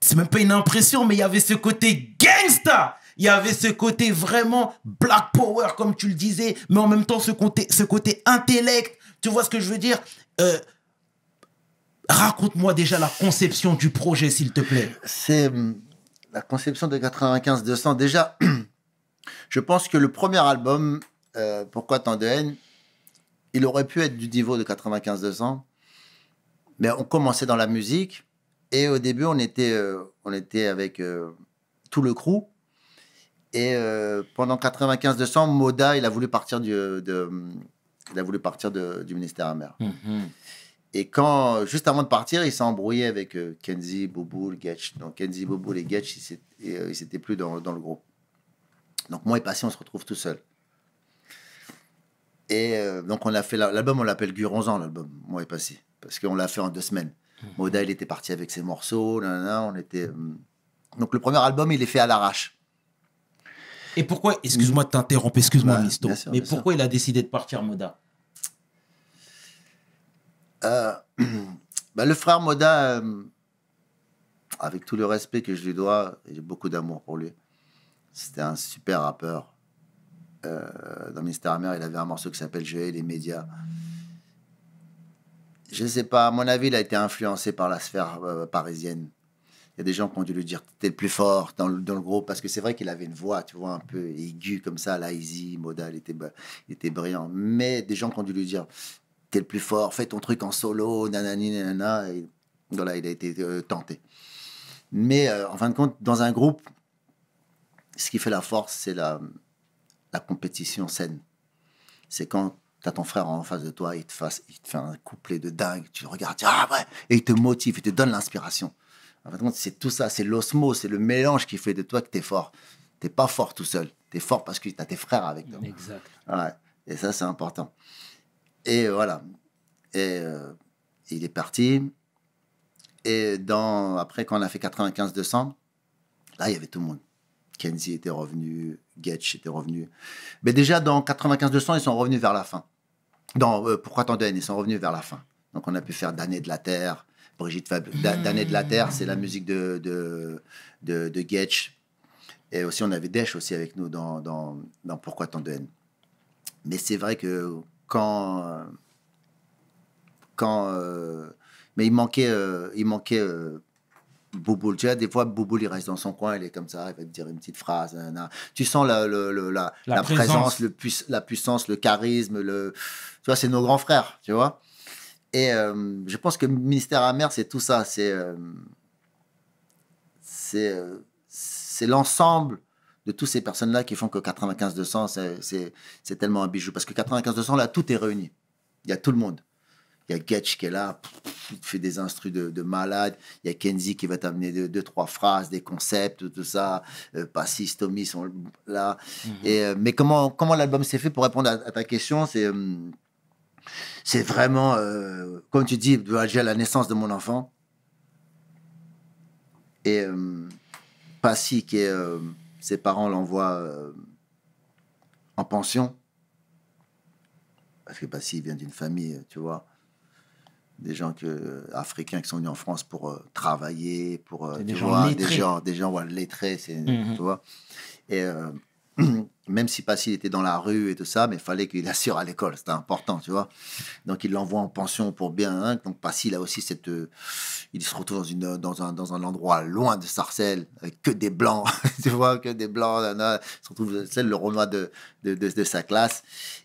C'est même pas une impression, mais il y avait ce côté gangsta! Il y avait ce côté vraiment black power, comme tu le disais, mais en même temps ce côté, ce côté intellect. Tu vois ce que je veux dire? Euh, raconte-moi déjà la conception du projet, s'il te plaît. C'est hum, la conception de 95-200, déjà, [clears throat] je pense que le premier album, euh, Pourquoi tant de haine, il aurait pu être du niveau de 95-200, mais on commençait dans la musique et au début, on était, euh, on était avec euh, tout le crew. Et pendant 95-200, Moda, il a voulu partir du, de, il a voulu partir du ministère amer. Mhm. Et quand, juste avant de partir, il s'est embrouillé avec euh, Kenzie, Boboul, Getch. Donc Kenzie, Boboul et Getch, ils n'étaient euh, plus dans, le groupe. Donc moi et Passy, on se retrouve tout seul. Et euh, donc on a fait l'album, on l'appelle Guronzan, l'album, moi et Passy. Parce qu'on l'a fait en deux semaines. Mmh. Moda, il était parti avec ses morceaux, on était... Donc le premier album, il est fait à l'arrache. Et pourquoi, excuse-moi de t'interrompre, excuse-moi, bah, Misto, mais pourquoi il a décidé de partir, Moda euh, [clears throat] bah, le frère Moda, euh, avec tout le respect que je lui dois, j'ai beaucoup d'amour pour lui. C'était un super rappeur. Euh, dans Mister Hammer, il avait un morceau qui s'appelle Je hais les médias. Je ne sais pas, à mon avis, il a été influencé par la sphère parisienne. Il y a des gens qui ont dû lui dire es le plus fort dans le, groupe, parce que c'est vrai qu'il avait une voix, tu vois, un peu aiguë comme ça, la easy, modal, était, il était brillant. Mais des gens qui ont dû lui dire t'es le plus fort, fais ton truc en solo, nanani, nanana. Et voilà, il a été euh, tenté. Mais euh, en fin de compte, dans un groupe, ce qui fait la force, c'est la, la compétition saine. C'est quand tu as ton frère en face de toi, il te, fasse, il te fait un couplet de dingue, tu le regardes, ah ouais, et il te motive, il te donne l'inspiration. En fin de compte, c'est tout ça, c'est l'osmo, c'est le mélange qui fait de toi que tu es fort. T'es pas fort tout seul, tu es fort parce que tu as tes frères avec toi. Exact. Et ça, c'est important. Et voilà. Et euh, il est parti. Et dans, après, quand on a fait 95-200, là, il y avait tout le monde. Kenzie était revenu, Getch était revenu. Mais déjà, dans 95-200, ils sont revenus vers la fin. Dans euh, Pourquoi tant de haine Ils sont revenus vers la fin. Donc, on a pu faire D'année de la Terre, Brigitte Fab... Mmh. D'année de la Terre, c'est la musique de, de, de, Getch. Et aussi, on avait Desch aussi avec nous dans, dans, dans Pourquoi tant de haine. Mais c'est vrai que quand. Euh, quand euh, mais il manquait, euh, il manquait Boubou, tu vois, des fois, Boubou, il reste dans son coin, il est comme ça, il va te dire une petite phrase. Tu sens la, la, présence, la puissance, le charisme. Le... Tu vois, c'est nos grands frères, tu vois. Et je pense que Ministère Amer, c'est tout ça. C'est c'est l'ensemble de toutes ces personnes-là qui font que 95-200, c'est tellement un bijou. Parce que 95-200, là, tout est réuni. Il y a tout le monde. Il y a Getch qui est là, il fait des instrus de, malade. Il y a Kenzie qui va t'amener deux, trois phrases, des concepts, tout ça. Euh, Stomy sont là. Mhm. Et, euh, mais comment, comment l'album s'est fait pour répondre à, ta question C'est euh, c'est vraiment, euh, comme tu dis, de à la naissance de mon enfant. Et euh, Passy qui est ses parents l'envoient euh, en pension. Parce que bah, si vient d'une famille, euh, tu vois, des gens que, euh, africains qui sont venus en France pour travailler, pour des, gens vois, des, gens des gens, lettrés, mhm. tu vois. Et [clears throat] même si pas était dans la rue et tout ça, mais il fallait qu'il assure à l'école, c'était important, tu vois. Donc il l'envoie en pension pour bien. Hein. Donc Pacil là aussi, cette, euh, il se retrouve dans, une, euh, dans, un, dans un endroit loin de Sarcelles, avec que des blancs, [laughs] tu vois, que des blancs. Il se retrouve celle le Renoir de, de, de, sa classe.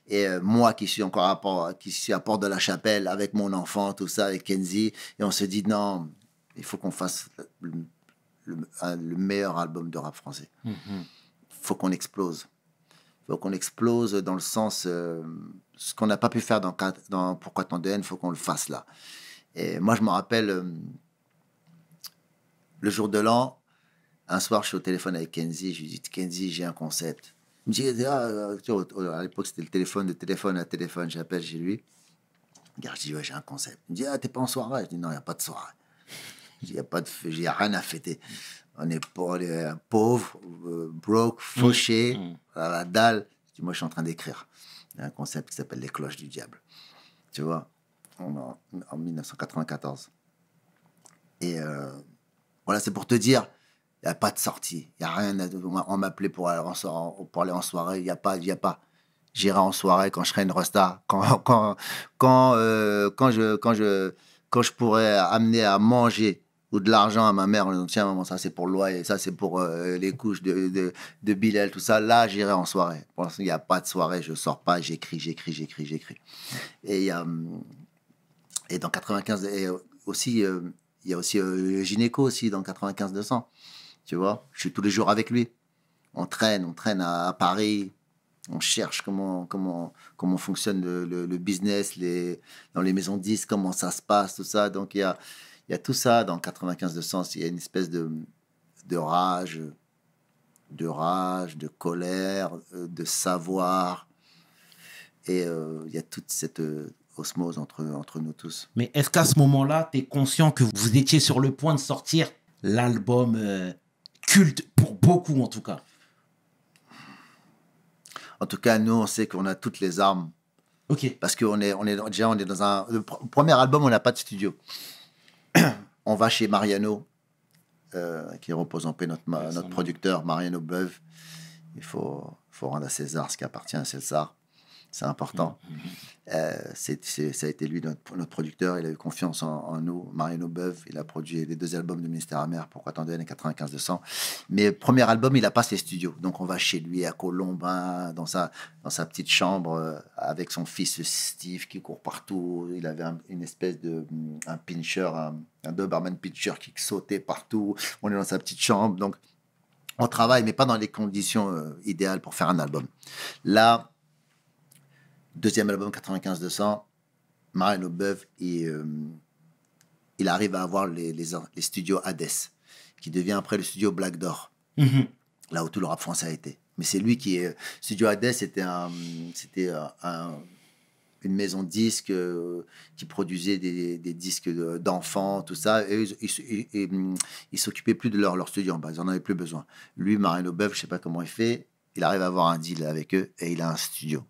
Et euh, moi qui suis encore à port, qui suis à de la Chapelle avec mon enfant, tout ça, avec Kenzie. Et on se dit, non, il faut qu'on fasse le, meilleur album de rap français. Mmh faut qu'on explose. faut qu'on explose dans le sens, euh, ce qu'on n'a pas pu faire dans, dans Pourquoi tant de haine, faut qu'on le fasse là. Et moi, je me rappelle, euh, le jour de l'an, un soir, je suis au téléphone avec Kenzie, je lui dis, Kenzie, j'ai un concept. Il me dit, ah, ah à l'époque, c'était le téléphone, de téléphone à téléphone, j'appelle chez lui. Regarde, je dis, j'ai un concept. Il me dit, ah, t'es pas en soirée Je dis, non, il n'y a pas de soirée. Il n'y a, pas de... rien à fêter on est euh, pauvre, euh, broke, mm. fauché, mm. à la dalle. moi, je suis en train d'écrire un concept qui s'appelle Les cloches du diable. Tu vois, en, 1994. Et euh, voilà, c'est pour te dire, il n'y a pas de sortie. Il n'y a rien. on on m'appelait pour, aller en soirée. Il n'y a pas. Y a pas. J'irai en soirée quand je serai une resta, quand, quand, je, quand, je, quand je pourrai amener à manger ou de l'argent à ma mère en disant tiens maman ça c'est pour le loyer ça c'est pour euh, les couches de, de, Bilal tout ça là j'irai en soirée pour l'instant il n'y a pas de soirée je sors pas j'écris j'écris j'écris j'écris et a euh, et dans 95 et euh, aussi il y a aussi le gynéco aussi dans 95 200 tu vois je suis tous les jours avec lui on traîne on traîne à, Paris on cherche comment, comment, comment fonctionne le, le, business les, dans les maisons 10, comment ça se passe, tout ça. Donc, il y a, il y a tout ça dans 95 de sens. Il y a une espèce de, de rage, de rage, de colère, euh, de savoir. Et euh, il y a toute cette euh, osmose entre, entre nous tous. Mais est-ce qu'à ce, moment-là, tu es conscient que vous étiez sur le point de sortir l'album culte pour beaucoup en tout cas En tout cas, nous, on sait qu'on a toutes les armes. Ok. Parce qu'on est, on est déjà on est dans un... Le premier album, on n'a pas de studio. [clears throat] on va chez Mariano, euh, qui repose en paix, notre, producteur, Mariano Beuve. Il faut, faut rendre à César ce qui appartient à César. C'est important. Mm, mm, mm. Euh, ça a été lui, notre, producteur. Il a eu confiance en, nous. Mariano Boeuf, il a produit les deux albums de Ministère Amère, Pourquoi tant de 95 200. Mais premier album, il n'a pas ses studios. Donc on va chez lui à Colombin, dans sa, dans sa petite chambre, euh, avec son fils Steve qui court partout. Il avait une espèce de un pincher, un, Doberman pincher qui sautait partout. On est dans sa petite chambre. Donc on travaille, mais pas dans les conditions euh, idéales pour faire un album. Là, Deuxième album 95-200, Marine Boeuf, et, euh, il arrive à avoir les, studios Hades, qui devient après le studio Black Door, mhm. là où tout le rap français a été. Mais c'est lui qui est. Studio Hades, c'était une maison disque euh, qui produisait des, disques d'enfants, tout ça. Et ils s'occupaient plus de leur, leur studio bas, ils n'en avaient plus besoin. Lui, Marine Boeuf, je ne sais pas comment il fait, il arrive à avoir un deal avec eux et il a un studio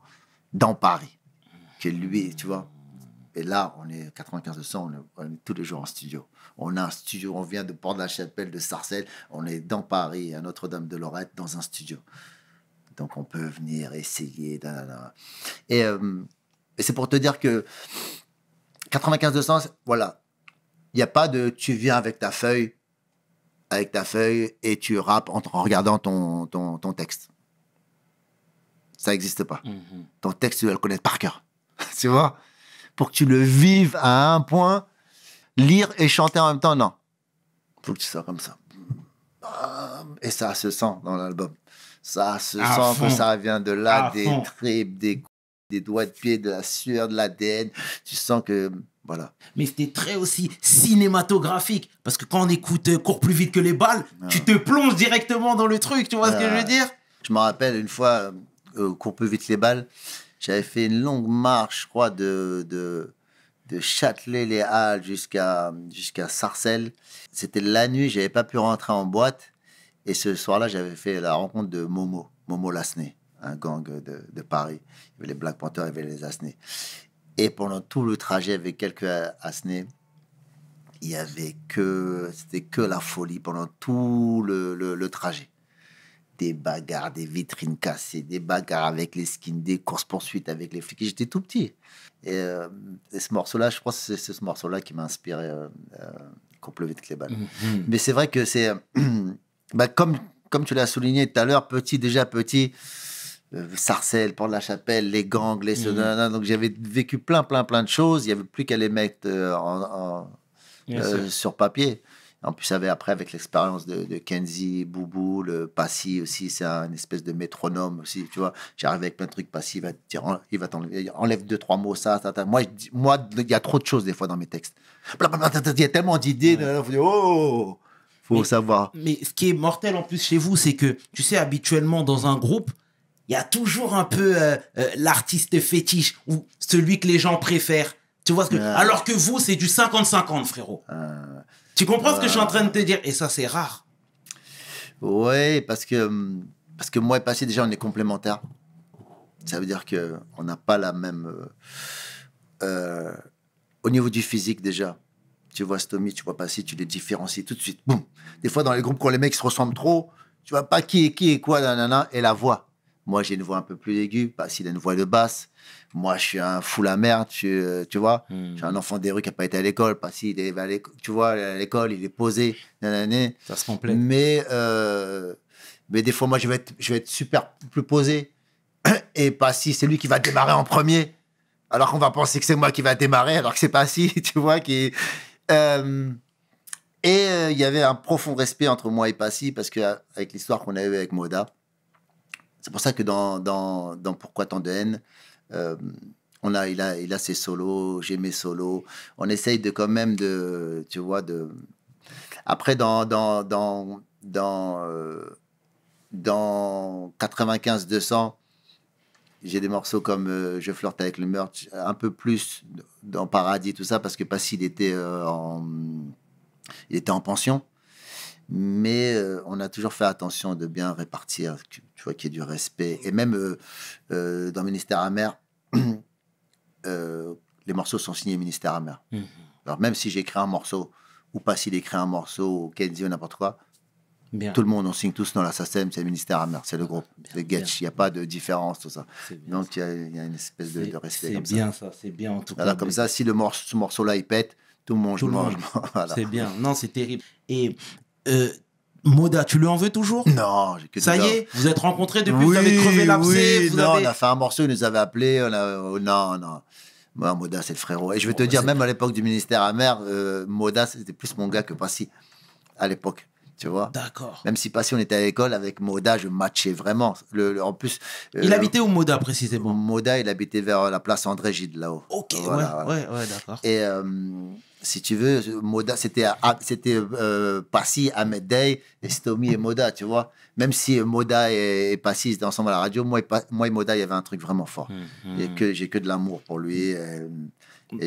dans Paris. Que lui, tu vois. Et là, on est 95 200 on est, tous les jours en studio. On a un studio, on vient de port la chapelle de Sarcelles, on est dans Paris, à Notre-Dame-de-Lorette, dans un studio. Donc on peut venir essayer. Euh, et, c'est pour te dire que 95-200, voilà. Il n'y a pas de tu viens avec ta feuille, avec ta feuille et tu rappes en, en regardant ton, ton, ton texte ça n'existe pas. Mhm. Ton texte, tu dois le connaître par cœur. [laughs] tu vois Pour que tu le vives à un point, lire et chanter en même temps, non. Faut que tu sois comme ça. Et ça se sent dans l'album. Ça se sent que ça vient de là, des tripes, des des doigts de pied, de la sueur, de l'ADN. Tu sens que voilà. Mais c'était très aussi cinématographique. Parce que quand on écoute euh, Cours plus vite que les balles, tu te plonges directement dans le truc, tu vois ce que je veux dire Je me rappelle une fois, euh, euh, vite les balles. J'avais fait une longue marche, je crois, de, de, de Châtelet-les Halles jusqu'à jusqu'à Sarcelles. C'était la nuit, j'avais pas pu rentrer en boîte. Et ce soir-là, j'avais fait la rencontre de Momo, Momo Lasné, un gang de, de, Paris. Il avait les Black Panthers, il y avait les Asné. Et pendant tout le trajet avec quelques Asné, il y avait que c'était que la folie pendant tout le trajet des bagarres, des vitrines cassées, des bagarres avec les skins, des courses-poursuites avec les flics. J'étais tout petit. Euh, et, ce morceau-là, je crois que c'est ce morceau-là qui m'a inspiré euh, de euh, Clébal. Mm, mm. Mais c'est vrai que c'est. [clears throat] bah, comme, comme tu l'as souligné tout à l'heure, petit, déjà petit. sarcelle, euh, Sarcelles, de la chapelle les gangs, les... Mm. Donc j'avais vécu plein, plein, plein de choses. Il n'y avait plus qu'à les mettre sur papier. En plus, avait après, avec l'expérience de, Kenzie, Boubou, le Passy aussi, c'est une espèce de métronome aussi, tu vois. J'arrive avec plein de trucs, Passy il va t'enlever, enlève deux, trois mots, ça, ça, Moi, il y a trop de choses des fois dans mes textes. Il y a tellement d'idées, Il oh, oh, oh, Faut savoir. Mais ce qui est mortel en plus chez vous, c'est que, tu sais, habituellement, dans un groupe, il y a toujours un peu euh, euh, l'artiste fétiche ou celui que les gens préfèrent. Tu vois Alors que vous, c'est du 50-50, frérot. Euh, tu comprends ce que je suis en train de te dire Et ça, c'est rare. Ouais, parce que, hum, parce que moi et Passy, déjà, on est complémentaires. Ça veut dire qu'on n'a pas la même. Euh, euh, au niveau du physique, déjà. Tu vois Stomy, tu vois Passy, tu les différencies tout de suite. Des fois, dans les groupes, quand les mecs se ressemblent trop, tu vois pas qui est qui et quoi, nanana, et la voix. Moi, j'ai une voix un peu plus aiguë, Passy, il a une voix de basse. Moi, je suis un fou la merde, tu vois. Hmm. J'ai un enfant des rues qui n'a pas été à l'école. si, il est à tu vois, à l'école, il est posé. l'année Ça se complète. Mais, euh, mais des fois, moi, je vais être, je vais être super plus posé. [clears throat] Et pas si c'est lui qui va démarrer en premier. Alors qu'on va penser que c'est moi qui va démarrer, alors que c'est pas si, [laughs] tu vois, qui. Euh, et euh, il y avait un profond respect entre moi et Passy parce qu'avec l'histoire qu'on a eue avec Moda, c'est pour ça que dans, dans, dans Pourquoi tant de haine, euh, on a, il, a, il a ses solos, j'ai mes solos. On essaye de quand même de, tu vois, de. Après, dans, dans, dans, dans, 95-200, euh, j'ai des morceaux comme euh, Je flirte avec le meurtre, un peu plus dans Paradis, tout ça, parce que pas il était, en, il était en pension. Mais on a toujours fait attention de bien répartir, tu vois, qu'il y ait du respect. Et même dans Ministère amer, [clears throat] Euh, les morceaux sont signés Ministère Amer. Mhm. Alors même si j'écris un morceau, ou pas s'il écrit un morceau, au Kenzie, ou n'importe quoi, bien. tout le monde, on signe tous dans la SACEM, c'est Ministère Amer, c'est le groupe, c'est Getch, il n'y a pas de différence, tout ça. Donc il y, a une espèce de, de respect comme ça. C'est bien ça, c'est bien en tout cas. Alors comme ça, si le morceau, ce morceau-là, il pète, tout le monde, mange. [laughs] C'est bien, non, c'est terrible. Et euh, Moda, tu lui en veux toujours Non, j'ai que Ça y est, vous êtes rencontrés depuis, que vous avez crevé l'abcès. Oui, non, on a fait un morceau, il nous avait appelé. Oh, non, non. Moi, Moda, c'est le frérot. Et je vais te bah, dire, même à l'époque du ministère amer, euh, Moda, c'était plus mon gars que si à l'époque tu vois. D'accord. Même si passé, on était à l'école avec Moda, je matchais vraiment. Le, en plus. il euh, habitait où Moda précisément Moda, il habitait vers la place André Gide là-haut. Ok, ouais, ouais, d'accord. Et euh, si tu veux, Moda, c'était c'était euh, Passy, Ahmed Day, et et Moda, tu vois. Même si Moda et, et Passy étaient ensemble à la radio, moi et, moi Moda, il y avait un truc vraiment fort. Hum, hum. Et que j'ai que de l'amour pour lui. Et,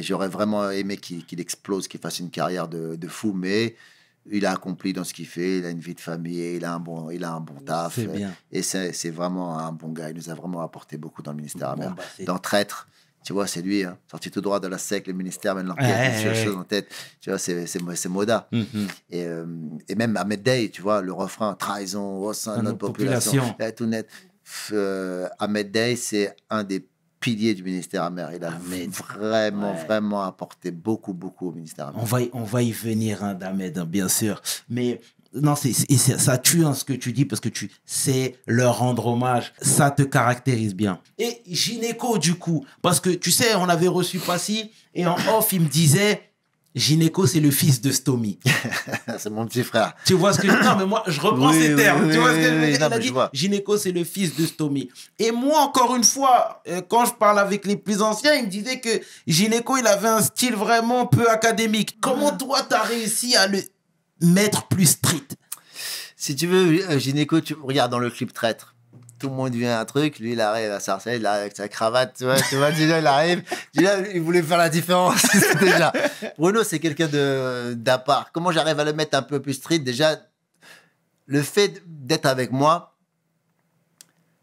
j'aurais vraiment aimé qu'il explose, qu'il fasse une carrière de, de fou, mais il a accompli dans ce qu'il fait, il a une vie de famille, il a un bon, il a un bon taf. Bien. Et c'est vraiment un bon gars. Il nous a vraiment apporté beaucoup dans le ministère bon, bah, dans Traître, tu vois, c'est lui, hein, sorti tout droit de la SEC, le ministère, même l'enquête, hey, hey, chose en tête. Tu vois, c'est Moda. Mhm. et, euh, et, même Ahmed Day, tu vois, le refrain Trahison au sein de notre population, tout net. Euh, Ahmed Day, c'est un des pilier du ministère amer. Il a ah, vraiment, vraiment apporté beaucoup, beaucoup au ministère On va, y, on va y venir, hein, hein bien sûr. Mais non, c'est, ça tue en hein, ce que tu dis parce que tu sais leur rendre hommage. Ça te caractérise bien. Et gynéco, du coup, parce que tu sais, on avait reçu Passy et en off, il me disait Gineco, c'est le fils de Stomy. [laughs] c'est mon petit frère. Tu vois ce que je [coughs] Non, mais moi, je reprends ces termes. tu vois ce que je veux dire Gynéco, c'est le fils de Stomy. Et moi, encore une fois, euh, quand je parle avec les plus anciens, ils me disaient que Gineco il avait un style vraiment peu académique. Comment toi, tu as réussi à le mettre plus strict Si tu veux, euh, Gynéco, tu regardes dans le clip Traître tout le monde vient un truc. Lui, il arrive à Sarcelles, avec sa cravate, tu vois, tu vois, il arrive. Déjà, il voulait faire la différence, [laughs] déjà. Bruno, c'est quelqu'un de, d'à part. Comment j'arrive à le mettre un peu plus street? Déjà, le fait d'être avec moi,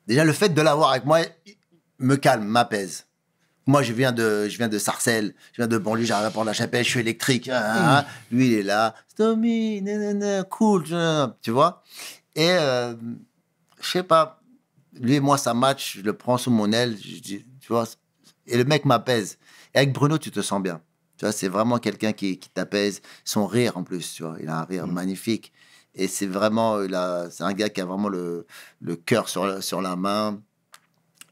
déjà, le fait de l'avoir avec moi, me calme, m'apaise. Moi, je viens de, je viens de Sarcelles, je viens de banlieue, j'arrive à prendre la chapelle, je suis électrique. Hein, hein, hein. Mm. Lui, il est là, Stomy, nanana, cool, tu vois. Et euh, je sais pas, lui et moi, ça match, je le prends sous mon aile, tu vois, et le mec m'apaise. avec Bruno, tu te sens bien. Tu vois, c'est vraiment quelqu'un qui, qui t'apaise. Son rire, en plus, tu vois, il a un rire mm. magnifique. Et c'est vraiment, c'est un gars qui a vraiment le, le cœur sur, sur la main.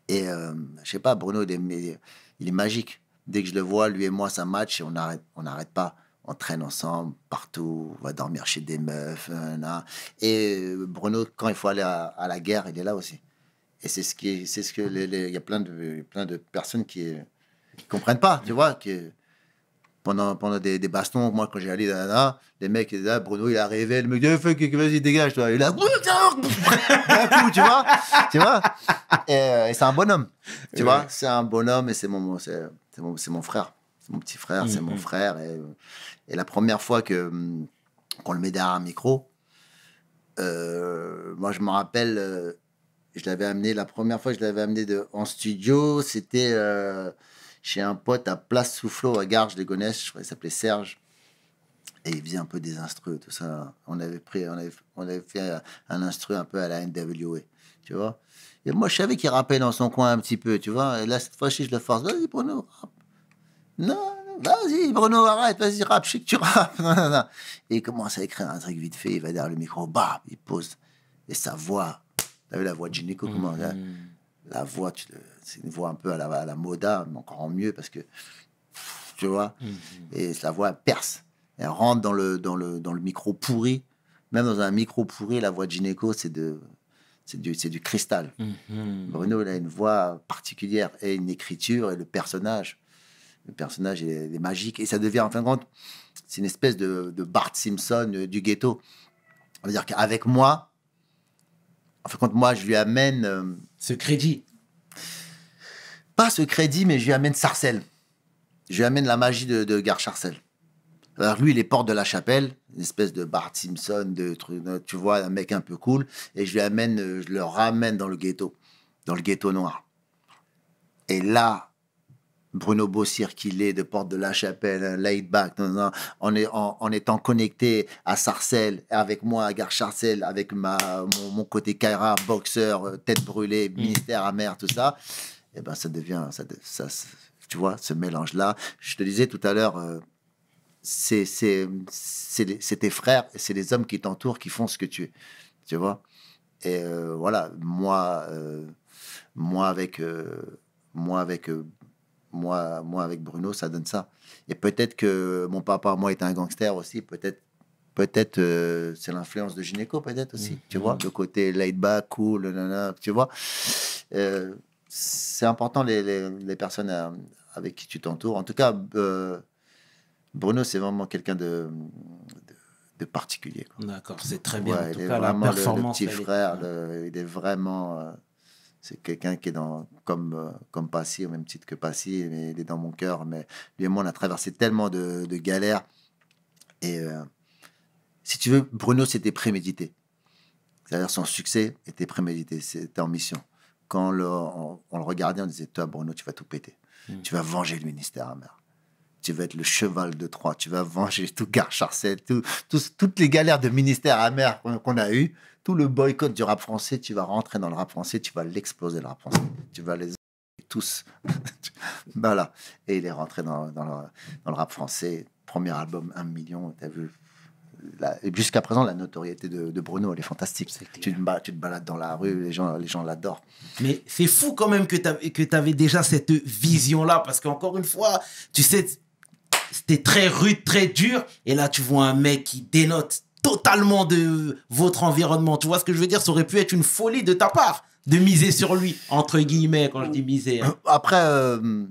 Et je euh, je sais pas, Bruno, il est, magique. Dès que je le vois, lui et moi, ça match et on n'arrête on arrête pas. On traîne ensemble partout, on va dormir chez des meufs. Et euh, Bruno, quand il faut aller à la guerre, il est là aussi. Et c'est ce qui c'est ce que les, il y a plein de, plein de personnes qui, comprennent pas, tu vois, que pendant, pendant des, bastons, moi quand j'ai allé là, là, les mecs étaient là, ah, Bruno il arrivait, le mec dit que vas-y dégage toi, il a tu vois, tu vois, et, c'est un bonhomme, tu vois, c'est un bonhomme et c'est mon, c'est, c'est mon frère, c'est mon petit frère, c'est mon mm-hmm. frère et, et, la première fois que qu'on le met derrière un micro, euh, moi je me rappelle euh, je l'avais amené, la première fois que je l'avais amené de, en studio, c'était euh, chez un pote à Place Soufflot, à garges je les connais, je crois qu'il s'appelait Serge. Et il faisait un peu des instrus, tout ça. On avait, pris, on avait, fait un instru un peu à la NWA, tu vois. Et moi, je savais qu'il rappait dans son coin un petit peu, tu vois. Et là, cette fois-ci, je le force. Vas-y, Bruno, rap. Non, vas-y, Bruno, arrête, vas-y, rap, je sais que tu rappes. [laughs] Non, non, non. Et il commence à écrire un truc vite fait. Il va derrière le micro, bam, il pose. Et sa voix, T'as vu la voix de Gineco mm, comment mm. Hein, la, voix, c'est une voix un peu à la, à la, moda, mais encore mieux parce que tu vois, mm, et la voix perce, elle rentre dans le, dans le, dans le micro pourri. Même dans un micro pourri, la voix de Gineco, c'est de. C'est du, du, cristal. Bruno, il a une voix particulière et une écriture et le personnage. Le personnage est, magique. Et ça devient, en fin de compte, c'est une espèce de, de Bart Simpson euh, du ghetto. On va dire qu'avec moi, enfin, quand moi, je lui amène. Euh, ce crédit Pas ce crédit, mais je lui amène Sarcelle. Je lui amène la magie de, de Gare Alors lui, il est porte de la chapelle, une espèce de Bart Simpson, de tu vois, un mec un peu cool. Et je lui amène, euh, je le ramène dans le ghetto, dans le ghetto noir. Et là, Bruno Bossir qu'il est de Porte de la Chapelle, Laidback, on est en, étant connecté à Sarcelles, avec moi à Gare Sarcelles, avec ma, mon, côté Kaira, boxeur, euh, tête brûlée, mm. ministère amer, tout ça, et eh ben ça devient, ça, ça tu vois, ce mélange-là. Je te disais tout à l'heure, euh, c'est tes frères, c'est les hommes qui t'entourent qui font ce que tu es, tu vois. Et euh, voilà, moi, moi avec, moi avec moi, moi, avec Bruno, ça donne ça. Et peut-être que mon papa, moi, était un gangster aussi. Peut-être peut-être euh, c'est l'influence de Gineco, peut-être aussi, mm-hmm. tu vois, le côté laid back, cool, nanana, tu vois. Euh, c'est important les, personnes euh, avec qui tu t'entoures. En tout cas, Bruno, c'est vraiment quelqu'un de, de, particulier. D'accord, c'est très bien. il est vraiment la le, petit frère, il est vraiment c'est quelqu'un qui est dans, comme, euh, comme Passy, au même titre que Passy, mais il est dans mon cœur. Mais lui et moi, on a traversé tellement de, galères. Et euh, si tu veux, Bruno, c'était prémédité. C'est-à-dire son succès était prémédité, c'était en mission. Quand on, le regardait, on disait, toi, Bruno, tu vas tout péter. Mm. Tu vas venger le ministère amer tu vas être le cheval de Troie, tu vas venger tout Garcharcel, tout, toutes les galères de ministère amer qu'on a eues, tout le boycott du rap français, tu vas rentrer dans le rap français, tu vas l'exploser le rap français, tu vas les tous. [laughs] voilà. Et il est rentré dans, le, rap français. Premier album, 1 million, as vu. Jusqu'à présent, la notoriété de, Bruno, elle est fantastique. tu, te, tu te balades dans la rue, les gens les gens l'adorent. Mais c'est fou quand même que tu avais déjà cette vision-là, parce qu'encore une fois, tu sais, c'était très rude, très dur, et là tu vois un mec qui dénote totalement de votre environnement. Tu vois ce que je veux dire Ça aurait pu être une folie de ta part de miser sur lui, entre guillemets, quand je dis miser. Hein. [clears throat] Après, euh,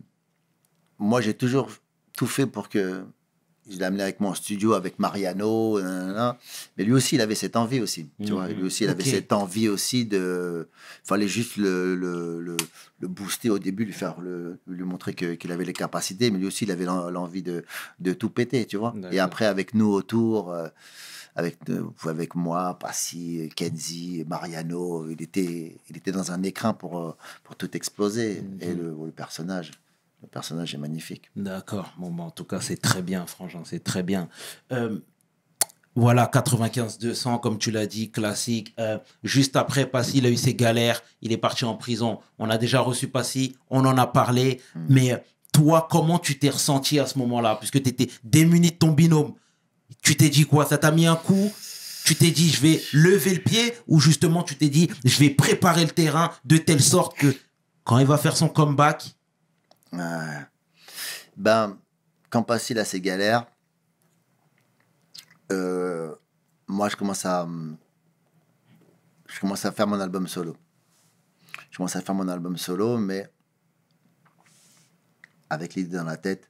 moi, j'ai toujours tout fait pour que. Je l'amène avec mon studio, avec Mariano. Euh, mais lui aussi, il avait cette envie aussi. Tu vois, mm-hmm. lui aussi, il avait cette envie aussi de. Il fallait juste le, le, le, booster au début, lui, faire le, lui montrer qu'il avait les capacités. Mais lui aussi, il avait l'envie de, de, tout péter, tu vois. Et après, avec nous autour. Euh, avec, avec moi, Passy, Kenzie, Mariano. Il était, il était dans un écran pour, euh, pour tout exploser. Mhm. Et le, personnage. Le personnage est magnifique. D'accord. Bon, bah, en tout cas, c'est très bien, franchement, c'est très bien. Euh, voilà, 95-200, comme tu l'as dit, classique. Euh, juste après, Passy, il a eu ses galères, il est parti en prison. On a déjà reçu Passy, on en a parlé. Mhm. Mais toi, comment tu t'es ressenti à ce moment-là Puisque tu étais démuni de ton binôme. Tu t'es dit quoi Ça t'a mis un coup tu t'es dit je vais lever le pied ou justement tu t'es dit je vais préparer le terrain de telle sorte que quand il va faire son comeback ben quand passe-t-il à ses galères euh, moi je commence à je commence à faire mon album solo je commence à faire mon album solo mais avec l'idée dans la tête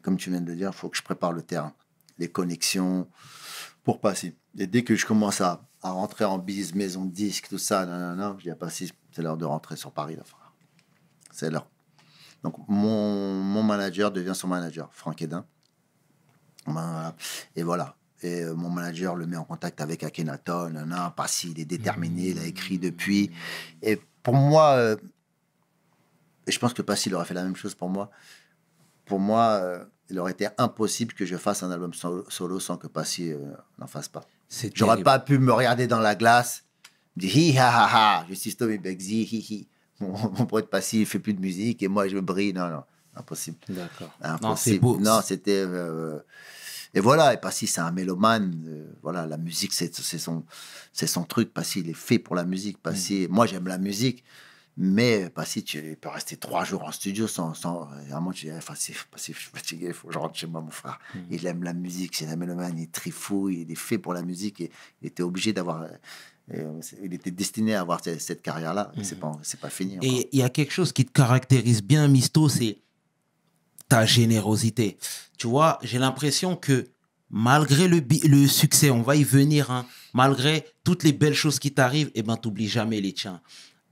comme tu viens de dire il faut que je prépare le terrain les connexions pour passer. Et dès que je commence à, à rentrer en bise, maison de disque, tout ça, non je dis à ah, Passy, bah, c'est l'heure de rentrer sur Paris, C'est l'heure. Donc, mon, mon, manager devient son manager, Franck Edin. et voilà. Et euh, mon manager le met en contact avec Akhenaton, nanana, si, il est déterminé, il a écrit depuis. Et pour moi, euh, et je pense que Passy aurait fait la même chose pour moi. Pour moi, euh, il aurait été impossible que je fasse un album solo, sans que Passy euh, n'en fasse pas. J'aurais pas pu me regarder dans la glace, me dire hi ha ha ha, je suis Tommy Begzi, hi hi. [laughs] Mon, pote Passy, il fait plus de musique et moi je brille. Non, non, impossible. D'accord. beau. Non, c'était. Euh, et voilà, et Passy, c'est un mélomane. Euh, voilà, la musique, c'est son, son truc. Passy, il est fait pour la musique. Passy, mm. moi j'aime la musique. Mais bah, si tu peux rester trois jours en studio sans. sans euh, vraiment, tu dis, ah, bah, c'est je suis fatigué, il faut que je rentre chez moi, mon frère. Mmh. Il aime la musique, c'est la mélomane, il est fou, il est fait pour la musique, et il était obligé d'avoir. Euh, euh, il était destiné à avoir cette, carrière-là, c'est mmh. pas, pas fini. Et il y a quelque chose qui te caractérise bien, Misto, c'est ta générosité. Tu vois, j'ai l'impression que malgré le, le, succès, on va y venir, hein, malgré toutes les belles choses qui t'arrivent, tu eh ben, jamais les tiens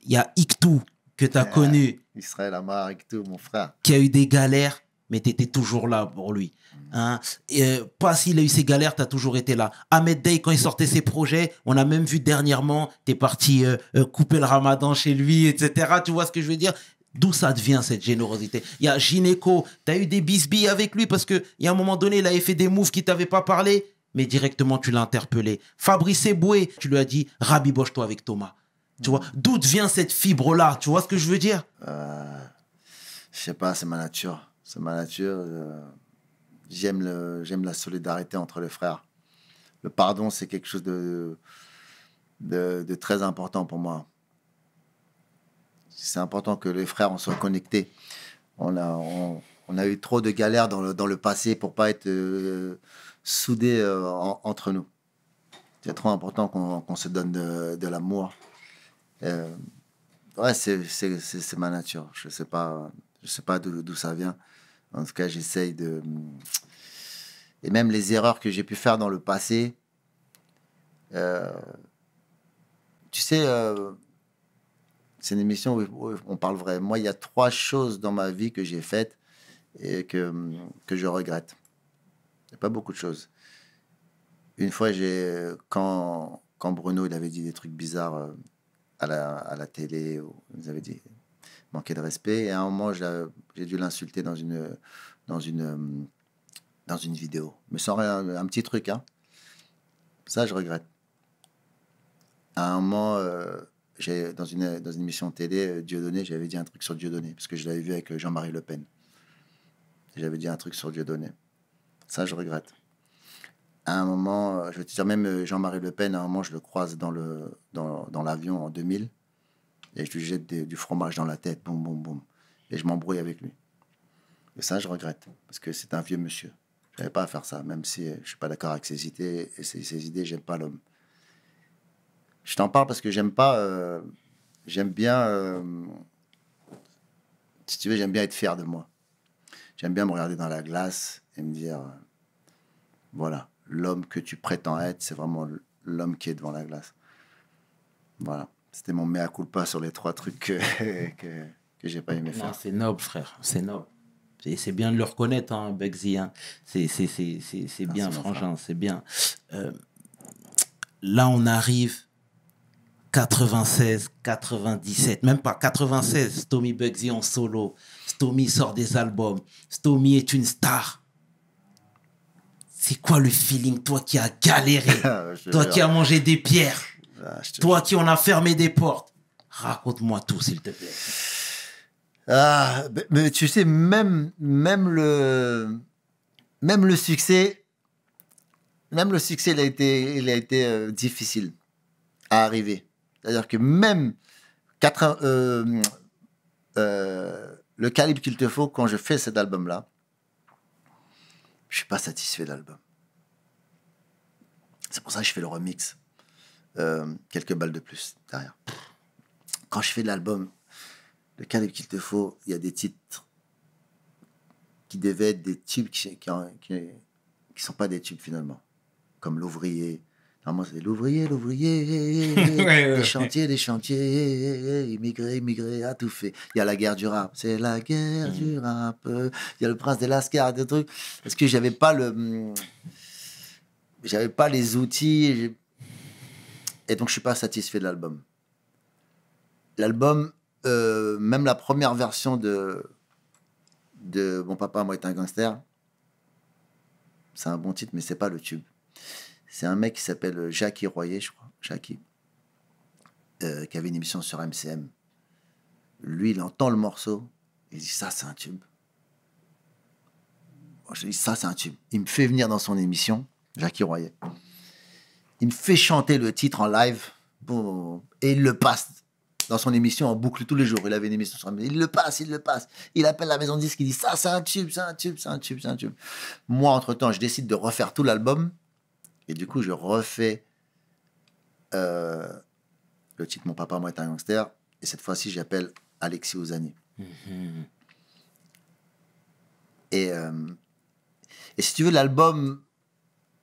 il y a Iktou que tu as ah, connu. Israël Amar, Iktou, mon frère. Qui a eu des galères, mais tu étais toujours là pour lui. Mm. Hein? Et, euh, pas s'il a eu ses galères, tu as toujours été là. Ahmed Day, quand il sortait ses projets, on a même vu dernièrement, tu es parti euh, euh, couper le ramadan chez lui, etc. Tu vois ce que je veux dire D'où ça devient cette générosité Il y a Gineco, tu as eu des bisbilles avec lui parce qu'il y a un moment donné, il avait fait des moves qui t'avaient pas parlé, mais directement tu l'as interpellé. Fabrice Eboué, tu lui as dit rabiboche-toi avec Thomas. Tu vois, d'où vient cette fibre-là Tu vois ce que je veux dire euh, Je sais pas, c'est ma nature. C'est ma nature. Euh, j'aime, j'aime la solidarité entre les frères. Le pardon, c'est quelque chose de, de, très important pour moi. C'est important que les frères, on soit connectés. On a, on, a eu trop de galères dans le, dans le passé pour pas être euh, soudés euh, entre nous. C'est trop important qu'on, se donne de l'amour euh, ouais, c'est ma nature. Je sais pas, je sais pas d'où ça vient. En tout cas, j'essaye de. Et même les erreurs que j'ai pu faire dans le passé. Euh, tu sais, euh, c'est une émission où on parle vrai. Moi, il y a trois choses dans ma vie que j'ai faites et que, que je regrette. Il n'y a pas beaucoup de choses. Une fois, j'ai quand, quand Bruno il avait dit des trucs bizarres à la, télé, vous avez dit manquer de respect. Et à un moment, j'ai dû l'insulter dans une, dans, une, dans une vidéo. Mais sans un petit truc. Hein. Ça, je regrette. À un moment, euh, j'ai dans, une, dans une émission de télé, euh, Dieudonné, j'avais dit un truc sur Dieu Donné. parce que je l'avais vu avec euh, Jean-Marie Le Pen. J'avais dit un truc sur Dieu Donné. Ça, je regrette à un moment, euh, je veux te dire, même euh, Jean-Marie Le Pen, à un moment, je le croise dans l'avion dans, dans en 2000 et je lui jette du fromage dans la tête, boum, boum, boum. Et je m'embrouille avec lui. Et ça, je regrette, parce que c'est un vieux monsieur. Je n'avais pas à faire ça, même si euh, je ne suis pas d'accord avec ses idées. Et ses, ses idées, j'aime pas l'homme. Je t'en parle parce que j'aime pas. j'aime bien. si tu veux, j'aime bien être fier de moi. J'aime bien me regarder dans la glace et me dire voilà, l'homme que tu prétends être, c'est vraiment l'homme qui est devant la glace. Voilà. C'était mon mea culpa sur les trois trucs que, [laughs] que, j'ai pas aimé faire. C'est noble, frère. C'est noble. C'est bien de le reconnaître, hein, Hein. C'est bien, frangin. C'est bien. Euh, là, on arrive 96, 97, même pas 96, Stomy Bugsy en solo. Stomy sort des albums. Stomy est une star c'est quoi le feeling, toi qui as galéré, [laughs] toi qui as mangé des pierres, ah, toi qui en a fermé des portes Raconte-moi tout, s'il te plaît. Ah, mais tu sais, même, même, le, même le succès, même le succès, il a été, il a été euh, difficile à arriver. C'est-à-dire que même euh, euh, le calibre qu'il te faut quand je fais cet album-là, je ne suis pas satisfait de l'album. C'est pour ça que je fais le remix. Euh, quelques balles de plus derrière. Quand je fais de l'album, le cadre qu'il te faut, il y a des titres qui devaient être des tubes qui, ne sont pas des tubes finalement. Comme L'Ouvrier, ah, moi, c'est l'ouvrier, l'ouvrier, [laughs] des chantiers, des chantiers, immigrés, immigrés, à ah, tout fait. Il y a la guerre du rap, c'est la guerre mm. du rap. Il y a le prince des lascar des trucs. Parce que j'avais pas le. Mm, j'avais pas les outils. Et donc, je suis pas satisfait de l'album. L'album, euh, même la première version de. de Mon papa, moi, est un gangster. C'est un bon titre, mais c'est pas le tube. C'est un mec qui s'appelle euh, Jackie Royer, je crois. Jackie. Euh, qui avait une émission sur MCM. Lui, il entend le morceau. Il dit Ça, c'est un tube. je dis Ça, c'est un tube. Il me fait venir dans son émission, Jackie Royer. Il me fait chanter le titre en live. Bon, et il le passe dans son émission en boucle tous les jours. Il avait une émission sur Il le passe, il le passe. Il appelle la maison de disque, il dit ça, c'est un tube, c'est un tube, c'est un tube, c'est un tube. Moi, entre-temps, je décide de refaire tout l'album et du coup, je refais euh, le titre Mon papa, moi, est un gangster. Et cette fois-ci, j'appelle Alexis Ozani. Mm-hmm. Et, euh, et si tu veux, l'album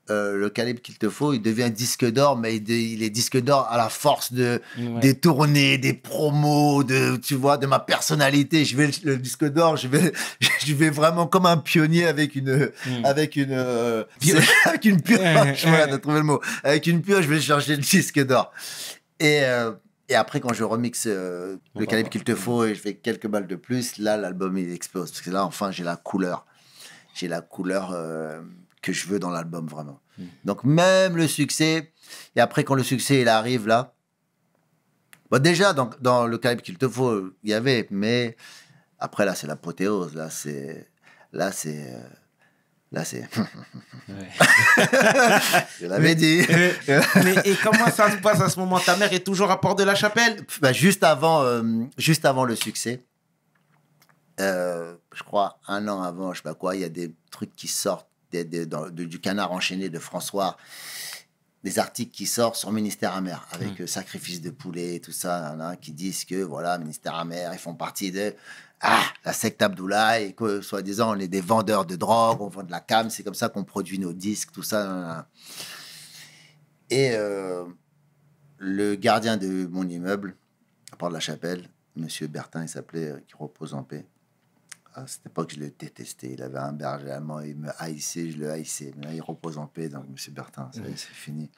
euh, le calibre qu'il te faut, il devient disque d'or, mais il, est disque d'or à la force de des tournées, des promos, de tu vois, de ma personnalité. Je vais le, disque d'or, je vais [laughs] je vais vraiment comme un pionnier avec une hmm. avec une euh, [laughs] avec une [laughs] le mot. Avec une pioche, je vais chercher le disque d'or. Euh, et après, quand je remixe le calibre qu'il te faut et je fais quelques balles de plus, là, l'album il explose parce que là, enfin, j'ai la couleur, j'ai la couleur que je veux dans l'album vraiment. Hmm. Donc même le succès, et après quand le succès il arrive là, déjà dans, dans le Calibre qu'il te faut, il y avait, mais après là c'est l'apothéose, là c'est... Là c'est... Euh, là, c'est. [laughs] je l'avais dit. mais et comment ça se passe à ce moment Ta mère est toujours à Port de la Chapelle bah, juste, avant, euh, juste avant le succès, euh, je crois un an avant, je sais pas quoi, il y a des trucs qui sortent de, du canard enchaîné de François, des articles qui sortent sur Ministère amer avec mm. euh, sacrifice de poulet, tout ça, qui disent que voilà, Ministère amer, ils font partie de ah, la secte Abdullah et que soi-disant on est des vendeurs de drogue, on vend de la cam, c'est comme ça qu'on produit nos disques, tout ça. Et euh, le gardien de mon immeuble, à part de la chapelle, Monsieur Bertin, il s'appelait, euh, qui repose en paix. Ah, à cette époque, je le détestais. Il avait un berger il me haïssait, je le haïssais. Mais là, il repose en paix, donc Monsieur Bertin, c'est fini.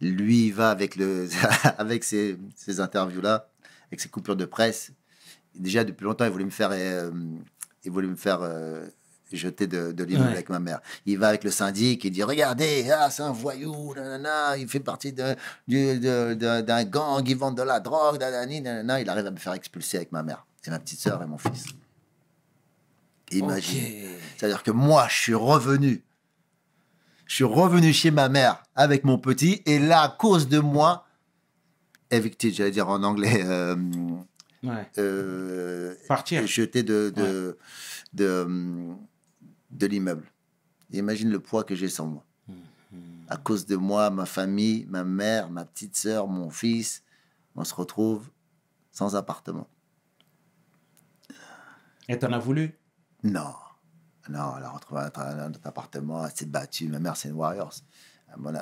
Lui, il va avec, le, [laughs] avec ces, interviews-là, avec ces coupures de presse. Déjà, depuis longtemps, il voulait me faire, euh, il voulait me faire euh, jeter de, de avec ma mère. Il va avec le syndic, il dit Regardez, ah, c'est un voyou, nanana, il fait partie d'un de, de, gang, il vend de la drogue, nanana. Il arrive à me faire expulser avec ma mère et ma petite sœur et mon fils. Imagine. C'est-à-dire que moi, je suis revenu. Je suis revenu chez ma mère avec mon petit, et là, à cause de moi, évicté, j'allais dire en anglais. Euh, euh Partir. Jeté de, de, de, de, l'immeuble. Imagine le poids que j'ai sans moi. Mhm. À cause de moi, ma famille, ma mère, ma petite sœur, mon fils, on se retrouve sans appartement. Et t'en as voulu non. Non, elle a retrouvé un, autre appartement, elle s'est battue. Ma mère, c'est une Warriors. Euh,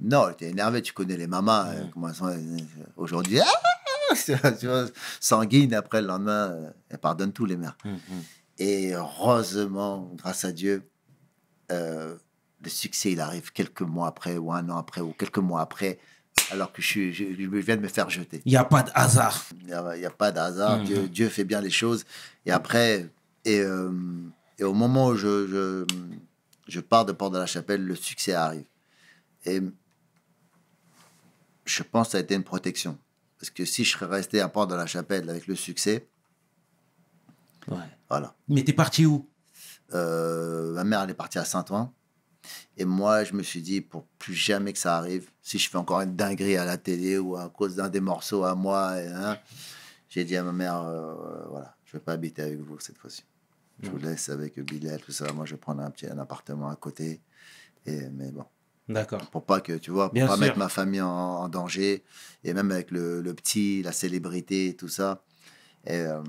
non, elle était énervée. Tu connais les mamans. Ouais. Euh, comment sont euh, aujourd'hui ah, [laughs] Sanguine après le lendemain. Elle pardonne tous les mères. Mm-hmm. Et heureusement, grâce à Dieu, le succès, il arrive quelques mois après, ou un an après, ou quelques mois après, alors que je, viens de me faire jeter. Il n'y a pas de hasard. Il n'y a, pas de hasard. Mm-hmm. Dieu, Dieu, fait bien les choses. Et après, euh, et, au moment où je, je, pars de Port de la Chapelle, le succès arrive. Et je pense que ça a été une protection. Parce que si je serais resté à Port de la Chapelle avec le succès. Ouais. Voilà. Mais t'es parti où euh, Ma mère, elle est partie à Saint-Ouen. Et moi, je me suis dit, pour plus jamais que ça arrive, si je fais encore une dinguerie à la télé ou à cause d'un des morceaux à moi, hein, j'ai dit à ma mère, euh, voilà, je ne vais pas habiter avec vous cette fois-ci. Je vous laisse avec le billet, tout ça. Moi, je vais prendre un petit un appartement à côté. Et, mais bon. D'accord. Pour pas que, tu vois, pas mettre ma famille en, danger. Et même avec le, petit, la célébrité, tout ça. Et, euh,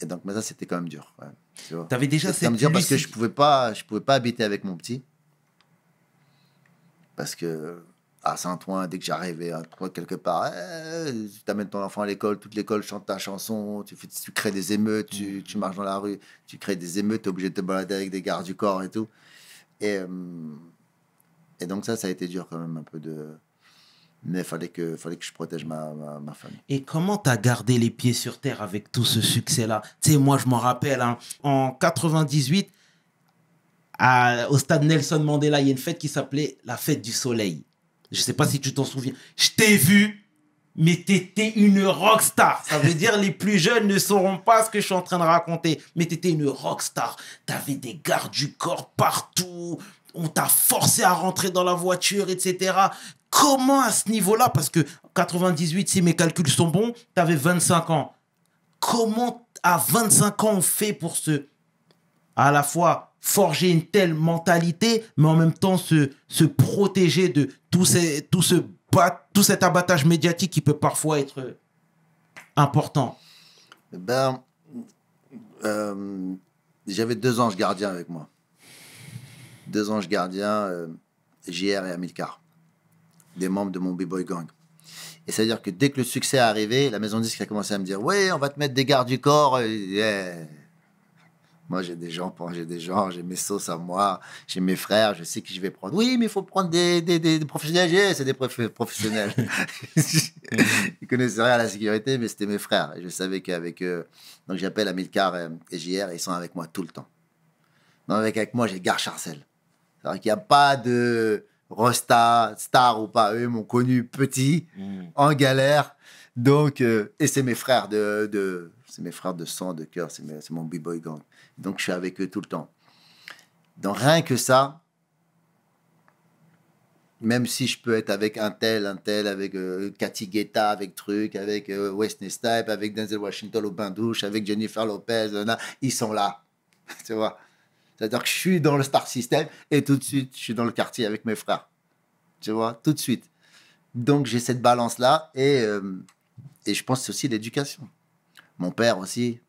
et donc, mais ça, c'était quand même dur. tu avais déjà cette dur parce que je pouvais pas, je pouvais pas habiter avec mon petit. Parce que à Saint-Ouen, dès que j'arrivais à hein, quelque part, eh, tu amènes ton enfant à l'école, toute l'école chante ta chanson, tu, fais, crées des émeutes, mmh. tu, marches dans la rue, tu crées des émeutes, tu es obligé de te balader avec des gardes du corps et tout. Et, euh, et donc ça, ça a été dur quand même un peu de... Mais il fallait que, fallait que je protège ma, ma, famille. Et comment tu as gardé les pieds sur terre avec tout ce succès-là Tu sais, moi, je m'en rappelle, hein, en 98, au stade Nelson Mandela, il y a une fête qui s'appelait la fête du soleil. Je sais pas si tu t'en souviens. Je t'ai vu, mais t'étais une rockstar. Ça veut dire les plus jeunes ne sauront pas ce que je suis en train de raconter. Mais t'étais une rockstar. T'avais des gardes du corps partout. On t'a forcé à rentrer dans la voiture, etc. Comment à ce niveau-là, parce que 98, si mes calculs sont bons, t'avais 25 ans. Comment à 25 ans on fait pour se, à la fois forger une telle mentalité, mais en même temps se, se protéger de, tout, ce tout cet abattage médiatique qui peut parfois être important eh Ben, euh, j'avais deux anges gardiens avec moi. Deux anges gardiens, euh, JR et Amilcar, des membres de mon B-Boy Gang. Et c'est-à-dire que dès que le succès est arrivé, la maison disque a commencé à me dire Ouais, on va te mettre des gardes du corps. Euh, moi, j'ai des gens, j'ai des gens, j'ai mes sauces à moi, j'ai mes frères, je sais qui je vais prendre. Oui, mais il faut prendre des, des, des professionnels. C'est des professionnels. [laughs] Ils connaissaient rien à la sécurité, mais c'était mes frères. je savais qu'avec eux, donc j'appelle Amilcar euh, et JR, ils sont avec moi tout le temps. Non, avec, moi, j'ai Gare Charcel. cest qu'il n'y a pas de Rosta, Star ou pas. Eux m'ont connu petit, hmm. en galère. Donc, euh, et c'est mes frères de, de c'est mes frères de sang, de cœur, c'est mon B-Boy Gang. Donc je suis avec eux tout le temps. Dans rien que ça, même si je peux être avec un tel, un tel, avec euh, Cathy Guetta, avec Truc, avec euh, Wesley Stipe, avec Denzel Washington au bain-douche, avec Jennifer Lopez, ils sont là. [laughs] tu vois C'est-à-dire que je suis dans le star system et tout de suite, je suis dans le quartier avec mes frères. Tu vois Tout de suite. Donc j'ai cette balance-là et, euh, et je pense aussi l'éducation. Mon père aussi,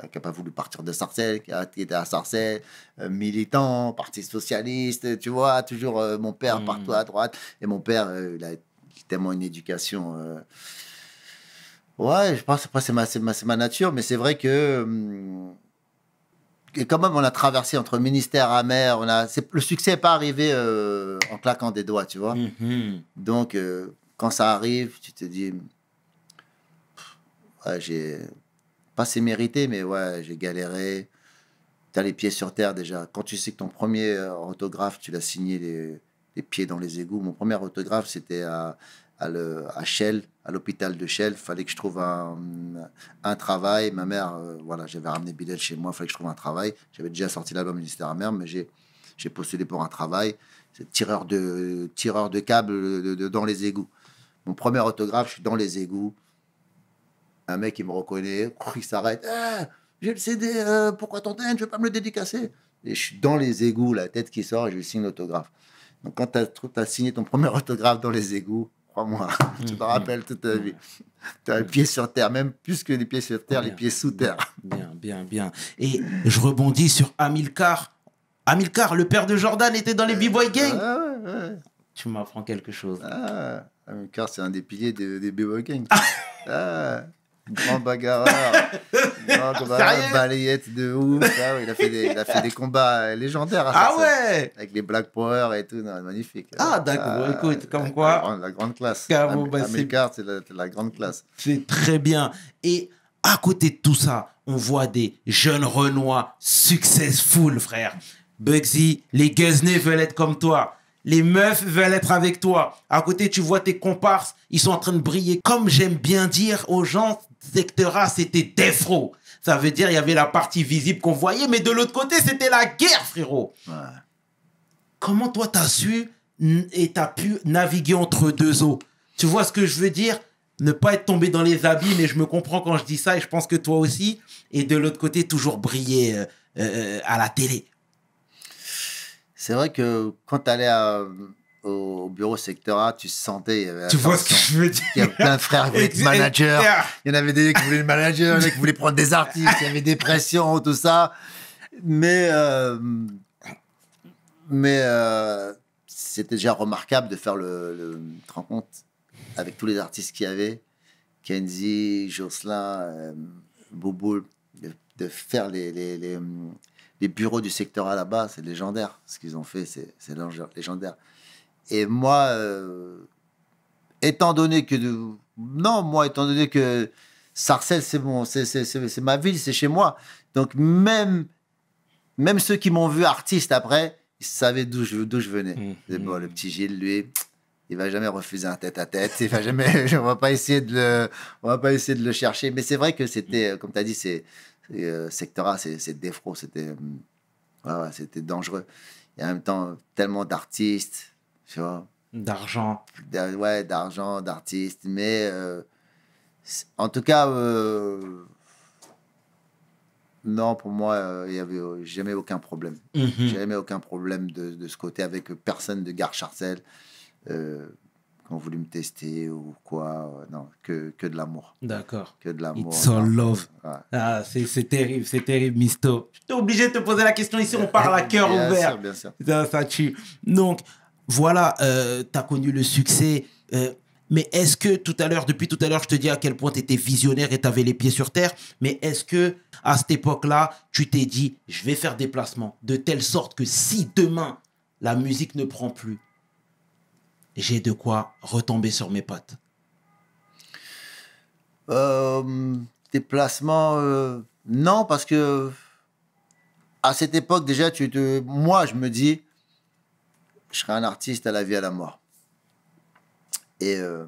qui n'a pas voulu partir de Sarcelles, qui a été à Sarcelles, euh, militant, parti socialiste, tu vois, toujours euh, mon père hmm. partout à droite. Et mon père, euh, il a tellement une éducation. Ouais, je pense, après, c'est ma, nature, mais c'est vrai que. Hmm, et quand même, on a traversé entre ministère amer, on a, le succès n'est pas arrivé en claquant des doigts, tu vois. Mm-hmm. Donc, quand ça arrive, tu te dis. Ouais, j'ai pas c'est mérité, mais ouais, j'ai galéré. Tu as les pieds sur terre déjà. Quand tu sais que ton premier euh, autographe, tu l'as signé les, pieds dans les égouts. Mon premier autographe, c'était à, à, à Shell, à l'hôpital de Shell. fallait que je trouve un, travail. Ma mère, euh, voilà, j'avais ramené Bidel chez moi, fallait que je trouve un travail. J'avais déjà sorti l'album Ministère mer, mais j'ai j'ai postulé pour un travail, c'est tireur de, tireur de câble euh, de, dans les égouts. Mon premier autographe, je suis dans les égouts, un mec, il me reconnaît, il s'arrête. Ah, j'ai le CD, euh, pourquoi t'entends Je vais pas me le dédicacer. Et je suis dans les égouts, la tête qui sort, et je lui signe l'autographe. Donc quand tu as, as, signé ton premier [laughs] autographe dans les égouts, crois-moi, [laughs] tu te rappelles toute ta vie. Tu as les pieds sur terre, même plus que les pieds sur terre, les pieds sous terre. Bien, bien, bien. Et je rebondis sur Hamilcar. Hamilcar, le père de Jordan, était dans les B-Boy Gang. Ah, tu m'apprends quelque chose. Ah, Hamilcar, c'est un des piliers des, des B-Boy Gang. [laughs] Ah grand bagarreur, grand [laughs] balayette de ouf. Ah il, a fait des, il a fait des combats euh, légendaires. ah ouais Avec les Black Power et tout, magnifique. Ah d'accord, euh, écoute, comme quoi. La, grande classe. À bah, c'est la, grande classe. C'est très bien. Et à côté de tout ça, on voit des jeunes Renois successful, frère. Bugsy, les Guesnay veulent être comme toi. Les meufs veulent être avec toi. À côté, tu vois tes comparses, ils sont en train de briller. Comme j'aime bien dire aux gens secteur A, c'était défro. Ça veut dire il y avait la partie visible qu'on voyait, mais de l'autre côté, c'était la guerre, frérot. Comment toi, t'as su et t'as pu naviguer entre deux eaux Tu vois ce que je veux dire ne pas être tombé dans les abîmes, et je me comprends quand je dis ça, et je pense que toi aussi, et de l'autre côté, toujours briller euh, euh, à la télé. C'est vrai que quand t'allais à, au bureau secteur tu sentais. Il y avait tu vois ce que je veux dire Il y a plein de frères qui voulaient être managers. Il y en avait des qui voulaient être manager, il qui voulaient prendre des artistes, il y avait des pressions, tout ça. Mais. Euh, mais. Euh, c'était déjà remarquable de faire le, rencontre avec tous les artistes qu'il y avait Kenzie, Jocelyn, euh, de, faire les, les, les bureaux du secteur A là-bas, c'est légendaire. Ce qu'ils ont fait, c'est légendaire. Et moi, euh, étant donné que. Non, moi, étant donné que Sarcelles, c'est bon, c'est ma ville, c'est chez moi. Donc, même, même ceux qui m'ont vu artiste après, ils savaient d'où je, je venais. Mmh, mmh. le petit Gilles, lui, il va jamais refuser un tête à tête. Il va jamais, [laughs] on va pas essayer de on va pas essayer de le chercher. Mais c'est vrai que c'était, euh, comme tu as dit, c'est c'est euh, défro, c'était, c'était dangereux. Et en même temps, tellement d'artistes, D'argent. Ouais, d'argent, d'artiste, Mais euh, en tout cas, euh, non, pour moi, euh, il y avait jamais aucun problème. Mm Jamais aucun problème de, de, ce côté avec personne de Gare Charcel qui ont voulu me tester ou quoi. Non, que, que de l'amour. D'accord. Que de l'amour. It's all love. Ah, c'est terrible, c'est terrible, Misto. suis obligé de te poser la question ici, on parle à cœur bien ouvert. Sûr, bien sûr. Ça, ça tue. Donc, voilà, euh, tu as connu le succès. Euh, mais est-ce que tout à l'heure, depuis tout à l'heure, je te dis à quel point tu étais visionnaire et tu avais les pieds sur terre, mais est-ce que à cette époque-là, tu t'es dit, je vais faire des placements de telle sorte que si demain la musique ne prend plus, j'ai de quoi retomber sur mes pattes euh, Des placements, euh, non, parce que à cette époque déjà, tu moi, je me dis, je serai un artiste à la vie, à la mort. Et euh,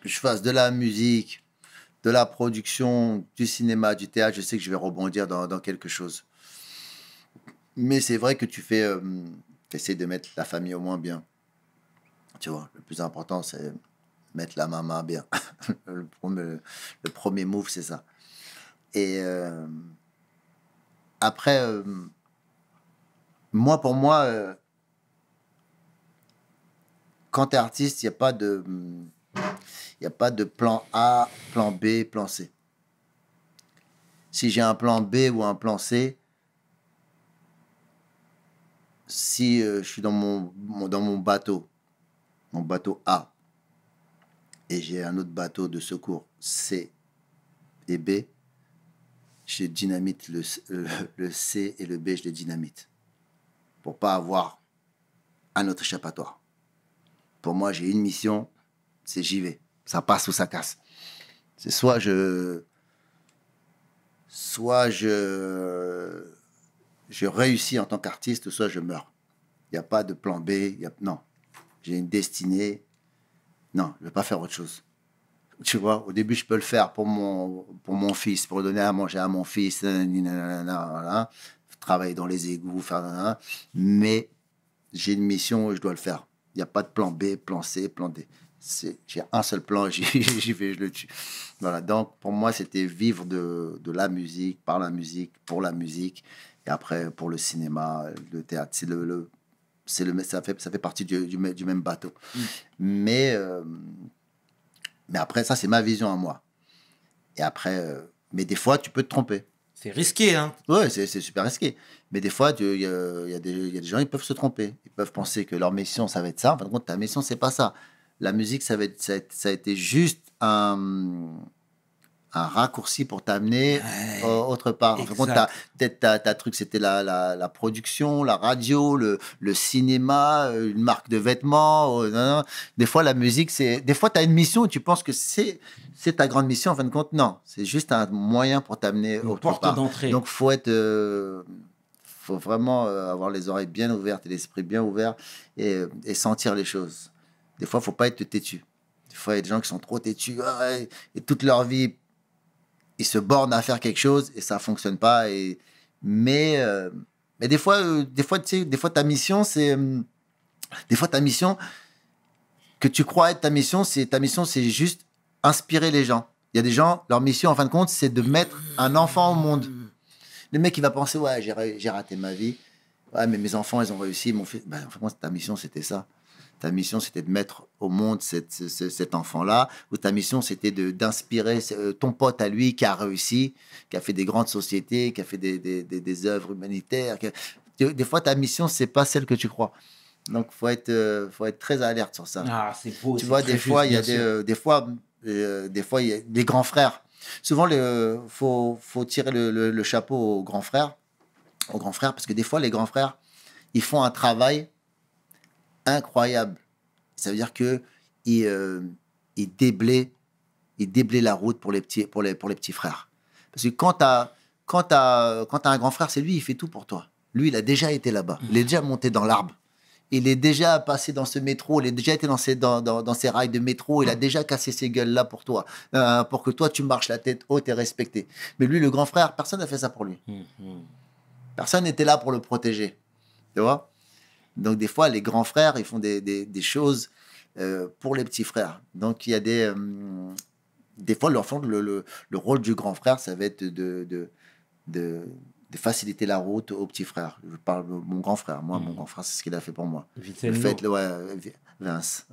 que je fasse de la musique, de la production, du cinéma, du théâtre, je sais que je vais rebondir dans, quelque chose. Mais c'est vrai que tu fais, euh, de mettre la famille au moins bien. Tu vois, le plus important, c'est mettre la maman bien. [laughs] le, premier, move, c'est ça. Et euh, après, euh, moi, pour moi, euh, quand tu es artiste, il n'y a pas de. Mm, a pas de plan A, plan B, plan C. Si j'ai un plan B ou un plan C, si euh, je suis dans mon, dans mon bateau, mon bateau A, et j'ai un autre bateau de secours C et B, je dynamite le, le, le C et le B, je les dynamite pour pas avoir un autre échappatoire. Pour moi, j'ai une mission, c'est j'y vais. Ça passe ou ça casse. C'est soit je soit je je réussis en tant qu'artiste, soit je meurs. Il n'y a pas de plan B, a, non. J'ai une destinée. Non, je ne vais pas faire autre chose. Tu vois, au début, je peux le faire pour mon, pour mon fils, pour donner à manger à mon fils. Hein travailler dans les égouts, faire mais j'ai une mission et je dois le faire. Il n'y a pas de plan B, plan C, plan D. J'ai un seul plan, [laughs] j'y vais, je le tue. Voilà, donc pour moi, c'était vivre de, la musique, par la musique, pour la musique. Et après, pour le cinéma, le théâtre, le, c'est le ça fait ça fait partie du, même bateau mm. mais euh, mais après ça c'est ma vision à moi et après euh, mais des fois tu peux te tromper c'est risqué, hein Ouais, c'est super risqué. Mais des fois, il y, a des gens, ils peuvent se tromper. Ils peuvent penser que leur mission, ça va être ça. En fin de compte, ta mission, c'est pas ça. La musique, ça, va ça a été juste un, un raccourci pour t'amener euh, autre part. peut-être ta, ta, truc, c'était la, la, production, la radio, le, cinéma, euh, une marque de vêtements. Euh, des fois, la musique, c'est. Des fois, tu as une mission et tu penses que c'est c'est ta grande mission. En fin de compte, non. C'est juste un moyen pour t'amener autre part. d'entrée. Donc, faut être. faut vraiment avoir les oreilles bien ouvertes et l'esprit bien ouvert et, sentir les choses. Des fois, faut pas être têtu. Des fois, il y a des gens qui sont trop têtus et toute leur vie il se borne à faire quelque chose et ça fonctionne pas. Et, mais, euh, mais des fois, euh, des fois, des fois ta mission, c'est. Euh, des fois, ta mission, que tu crois être ta mission, c'est ta mission, c'est juste inspirer les gens. Il y a des gens, leur mission, en fin de compte, c'est de mettre un enfant au monde. Le mec, il va penser, ouais, j'ai raté ma vie. Ouais, mais mes enfants, ils ont réussi. Mon fils, ben, en ta mission, c'était ça ta mission c'était de mettre au monde cette, cet enfant-là, ou ta mission c'était d'inspirer euh, ton pote à lui qui a réussi, qui a fait des grandes sociétés, qui a fait des, des, œuvres humanitaires. que Des fois, ta mission, c'est pas celle que tu crois. Donc, faut être, euh, faut être très alerte sur ça. Ah, c'est beau. Tu vois, des fois, il a euh, des fois, des fois, il y a des grands frères. Souvent, il faut, faut, tirer le, le, chapeau aux grands frères, aux grands frères, parce que des fois, les grands frères, ils font un travail incroyable. Ça veut dire que il, euh, il, déblait, il la route pour les petits, pour les, pour les petits frères. Parce que quand tu as, quand as un grand frère, c'est lui, il fait tout pour toi. Lui, il a déjà été là-bas. Il est déjà monté dans l'arbre. Il est déjà passé dans ce métro. Il est déjà été dans ces, dans, dans, dans ces rails de métro. Il a déjà cassé ses gueules-là pour toi. Euh, pour que toi, tu marches la tête haute et respecté. Mais lui, le grand frère, personne n'a fait ça pour lui. Mhm. Personne n'était là pour le protéger. Tu vois donc des fois, les grands frères, ils font des, des, choses euh, pour les petits frères. Donc il y a des... Euh, des fois, l'enfant, le, le, rôle du grand frère, ça va être de, de, de, faciliter la route aux petits frères. Je parle de mon grand frère. Moi, mon mhm. grand frère, c'est ce qu'il a fait pour moi. Vite le fait, ouais, Vince.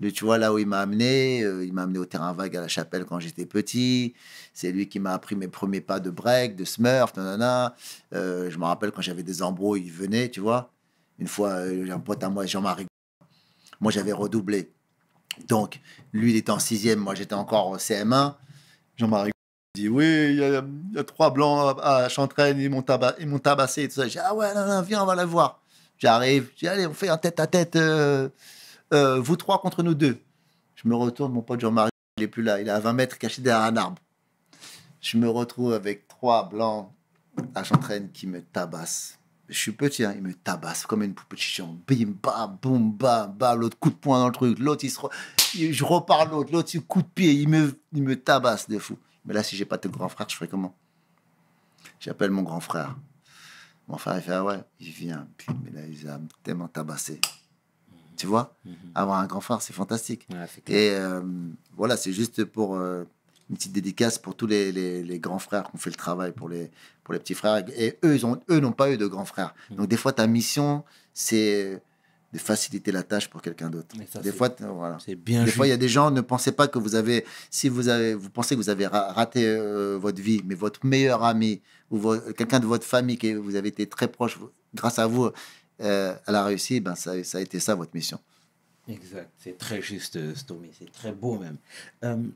Ouais. tu vois, là où il m'a amené, euh, il m'a amené au terrain vague à la chapelle quand j'étais petit. C'est lui qui m'a appris mes premiers pas de break, de smurf, nanana. je me rappelle quand j'avais des embrouilles, il venait, tu vois. Une fois, euh, un pote à moi, Jean-Marie, moi j'avais redoublé. Donc, lui, il était en sixième, moi j'étais encore au CM1. Jean-Marie dit Oui, il y, a, trois blancs à Chantraine, ils m'ont tabassé et tout ça. Ah ouais, viens, on va la voir. J'arrive, j'ai Allez, on fait un tête à tête, vous trois contre nous deux. Je me retourne, mon pote Jean-Marie, il n'est plus là, il est à 20 mètres caché derrière un arbre. Je me retrouve avec trois blancs à Chantraine qui me tabassent. Je suis petit, hein. il me tabasse comme une poupée chichon. Bim, bam, boum, bam, bam. L'autre coup de poing dans le truc. L'autre, il se je repars l'autre. L'autre, il coup de pied. Il me, il me tabasse de fou. Mais là, si j'ai pas de grand frère, je ferais comment J'appelle mon grand frère. Mon frère, il fait Ah ouais, il vient. Puis, mais là, il a tellement tabassé. Tu vois mm-hmm. Avoir un grand frère, c'est fantastique. Et euh, voilà, c'est juste pour. Euh, une petite dédicace pour tous les, les, les grands frères qui ont fait le travail pour les, pour les petits frères. Et eux, ils ont, eux n'ont pas eu de grands frères. Mm. Donc des fois, ta mission, c'est de faciliter la tâche pour quelqu'un d'autre. Des fois, voilà. Bien des fois, il y a des gens ne pensez pas que vous avez, si vous avez, vous pensez que vous avez raté euh, votre vie, mais votre meilleur ami ou quelqu'un de votre famille qui vous avez été très proche, grâce à vous, à euh, elle a réussi. Ben ça, ça, a été ça votre mission. Exact. C'est très juste, euh, Stomy. C'est très beau même.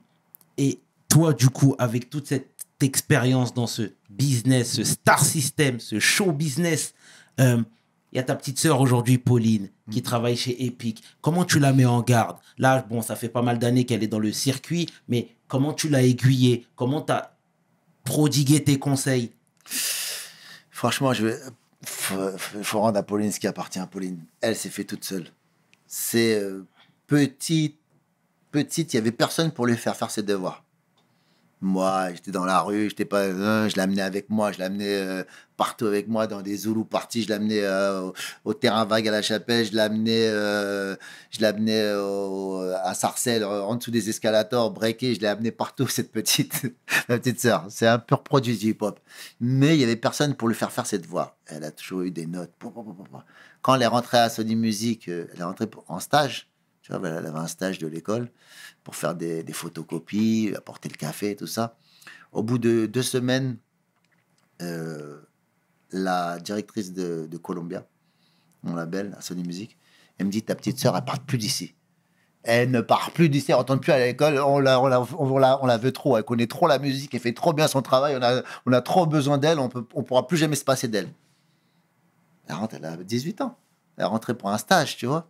et toi, du coup, avec toute cette expérience dans ce business, ce star system, ce show business. Euh, il y a ta petite sœur aujourd'hui, Pauline, qui mm. travaille chez Epic. Comment tu la mets en garde Là, bon, ça fait pas mal d'années qu'elle est dans le circuit, mais comment tu l'as aiguillée Comment tu as prodigué tes conseils Franchement, je vais... Faut, rendre à Pauline ce qui appartient à Pauline. Elle s'est fait toute seule. C'est euh, petite, petite, il y avait personne pour lui faire faire ses devoirs. Moi, j'étais dans la rue, j'étais pas, hein, je l'amenais avec moi, je l'amenais euh, partout avec moi dans des Zoulous parties, je l'amenais euh, au, terrain vague à la Chapelle, je l'amenais, euh, je l'amenais à Sarcelles, en dessous des escalators, breaké, je l'ai amené partout [laughs] cette petite, ma petite sœur. C'est un pur produit du hip-hop. Mais il y avait personne pour lui faire faire cette voix. Elle a toujours eu des notes. Quand elle est rentrée à Sony Music, elle est rentrée en stage tu vois, elle avait un stage de l'école pour faire des, photocopies, apporter le café, tout ça. Au bout de deux semaines, euh, la directrice de, Columbia, mon label, Sony Music, elle me dit Ta petite sœur, elle part plus d'ici. Elle ne part plus d'ici, elle ne rentre plus à l'école. On la, on, la, veut trop. Elle connaît trop la musique, elle fait trop bien son travail. On a, on a trop besoin d'elle. On ne pourra plus jamais se passer d'elle. Elle rentre, elle a 18 ans. Elle est rentrée pour un stage, tu vois.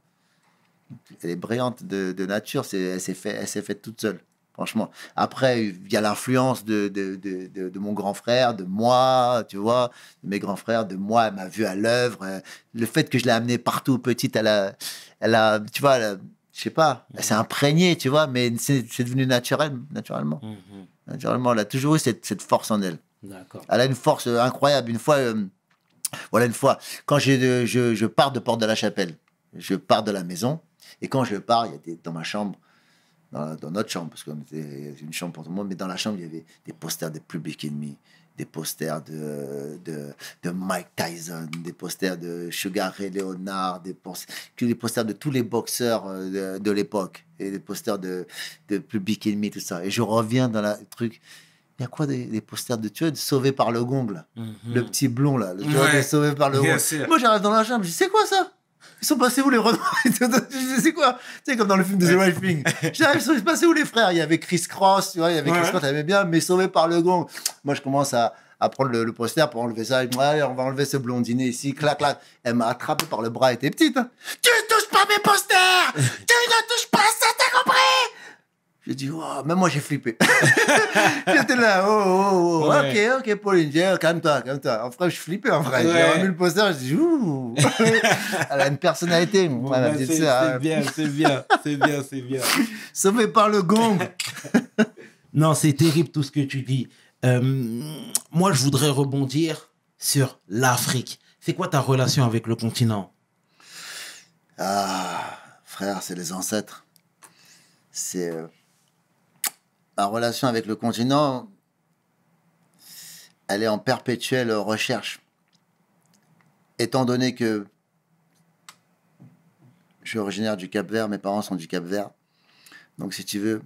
Elle est brillante de, nature, elle s'est faite fait toute seule, franchement. Après, il y a l'influence de, de, de, mon grand frère, de moi, tu vois, de mes grands frères, de moi, elle m'a vu à l'œuvre. Euh, le fait que je l'ai amenée partout, petite, elle a, elle a tu vois, je sais pas, elle s'est mhm. imprégnée, tu vois, mais c'est, c'est devenu naturel, naturellement. Mhm. Naturellement, elle a toujours eu cette, cette force en elle. D'accord. Elle a une force incroyable. Une fois, euh, voilà, une fois, quand je, je pars de Porte de la Chapelle, je pars de la maison, et quand je pars, il y a des, dans ma chambre, dans, dans notre chambre, parce qu'on était une chambre pour tout le monde, mais dans la chambre, il y avait des posters de Public Enemy, des posters de, de, de, Mike Tyson, des posters de Sugar Ray Leonard, des, des posters de tous les boxeurs euh, de, de l'époque, et des posters de, de Public Enemy, tout ça. Et je reviens dans la, le truc il y a quoi des, posters de tueurs Sauvé par le gong, mhm. le petit blond là, le Sauvé par le gong. Moi j'arrive dans la chambre, je dis c'est quoi ça ils sont passés où les [laughs] je C'est quoi Tu sais, comme dans le film de The Right Thing. ils sont passés où les frères Il y avait Chris Cross, tu vois, il y avait Chris Cross, il bien, mais sauvé par le gong. Moi, je commence à à prendre le, poster pour enlever ça. Allez, on va enlever ce blondinet ici, clac, clac. Elle m'a attrapé par le bras, elle était petite. Hein. Tu touches pas mes posters [laughs] Tu ne touches pas ça, t'as compris j'ai dit, wow, oh, même moi j'ai flippé. [laughs] J'étais là, oh, oh, oh, ok, ok, Pauline, calme-toi, calme-toi. En vrai, je flippé, en vrai. J'ai remis le poster, je dis, ouh, [laughs] elle a une personnalité. c'est bien, c'est bien, c'est bien, c'est [laughs] bien. Sauvé par le gong. non, c'est terrible tout ce que tu dis. Euh, moi, je voudrais rebondir sur l'Afrique. C'est quoi ta relation avec le continent Ah, frère, c'est les ancêtres. C'est. Euh, ma relation avec le continent, elle est en perpétuelle recherche. Étant donné que je suis originaire du Cap Vert, mes parents sont du Cap Vert. Donc si tu veux,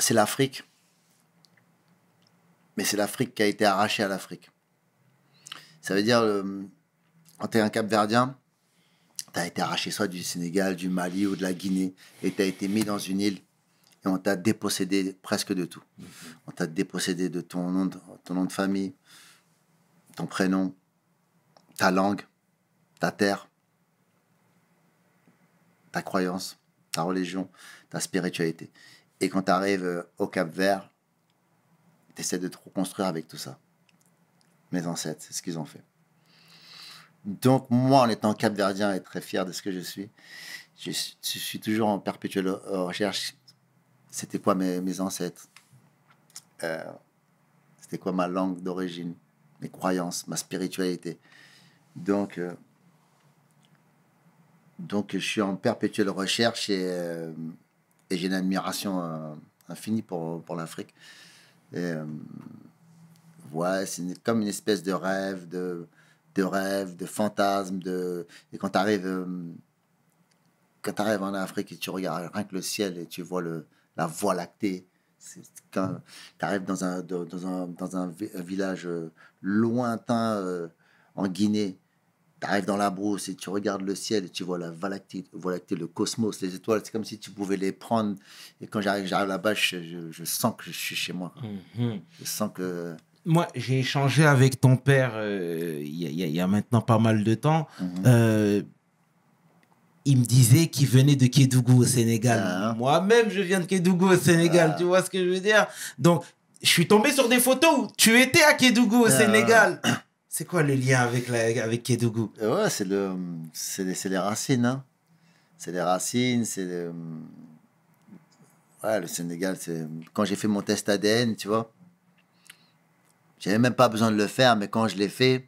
c'est l'Afrique. Mais c'est l'Afrique qui a été arrachée à l'Afrique. Ça veut dire, quand tu es un Capverdien, tu as été arraché soit du Sénégal, du Mali ou de la Guinée, et tu as été mis dans une île et on t'a dépossédé presque de tout. Mm-hmm. On t'a dépossédé de ton nom de, ton nom de famille, ton prénom, ta langue, ta terre, ta croyance, ta religion, ta spiritualité. Et quand tu arrives euh, au Cap Vert, tu essaies de te reconstruire avec tout ça. Mes ancêtres, c'est ce qu'ils ont fait. Donc moi, en étant capverdien et très fier de ce que je suis, je suis toujours en perpétuelle recherche c'était quoi mes, mes ancêtres, euh, c'était quoi ma langue d'origine, mes croyances, ma spiritualité. Donc, euh, donc je suis en perpétuelle recherche et, euh, j'ai une admiration infinie pour, pour l'Afrique. c'est comme une espèce de rêve, de, de rêve, de fantasme. De... Et quand tu arrives quand tu arrives en Afrique et tu regardes rien que le ciel et tu vois le, la Voie lactée. c'est Quand tu arrives dans un, dans un, village euh, lointain euh, en Guinée, tu arrives dans la brousse et tu regardes le ciel et tu vois la Voie lactée, le cosmos, les étoiles. C'est comme si tu pouvais les prendre. Et quand j'arrive, j'arrive là-bas, je, sens que je suis chez moi. Mm-hmm. Je sens que. Moi, j'ai échangé avec ton père euh, il y, a maintenant pas mal de temps. Mm-hmm il me disait qu'il venait de Kédougou au Sénégal. Ah. Moi-même, je viens de Kédougou au Sénégal, ah. tu vois ce que je veux dire Donc, je suis tombé sur des photos où tu étais à Kédougou au ah. Sénégal. [coughs] C'est quoi le lien avec, la, avec Kédougou euh, Ouais, c'est le, c'est les, racines. Hein. C'est les racines, c'est le... Ouais, le Sénégal, c'est... Quand j'ai fait mon test ADN, tu vois, j'avais même pas besoin de le faire, mais quand je l'ai fait,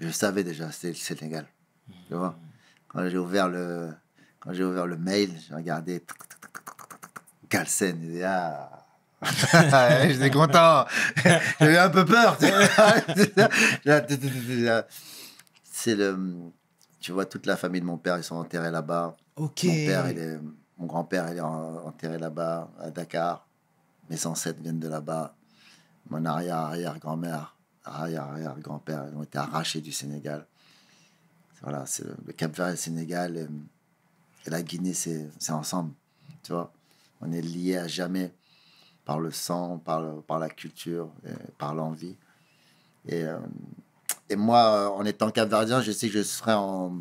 je savais déjà, c'était le Sénégal. Tu vois quand j'ai ouvert le, quand j'ai ouvert le mail, j'ai regardé Galsen. Et ah, [laughs] J'étais content. J'avais un peu peur. [laughs] C'est le, tu vois, toute la famille de mon père, ils sont enterrés là-bas. Mon père, il mon grand-père, il est enterré là-bas, à Dakar. Mes ancêtres viennent de là-bas. Mon arrière-arrière-grand-mère, arrière-arrière-grand-père, ils ont été arrachés du Sénégal voilà, c'est le Cap Vert, le Sénégal et, la Guinée, c'est ensemble. Tu vois, on est lié à jamais par le sang, par, par la culture, et par l'envie. Et, euh, et, moi, euh, en étant capverdien, je sais que je serai en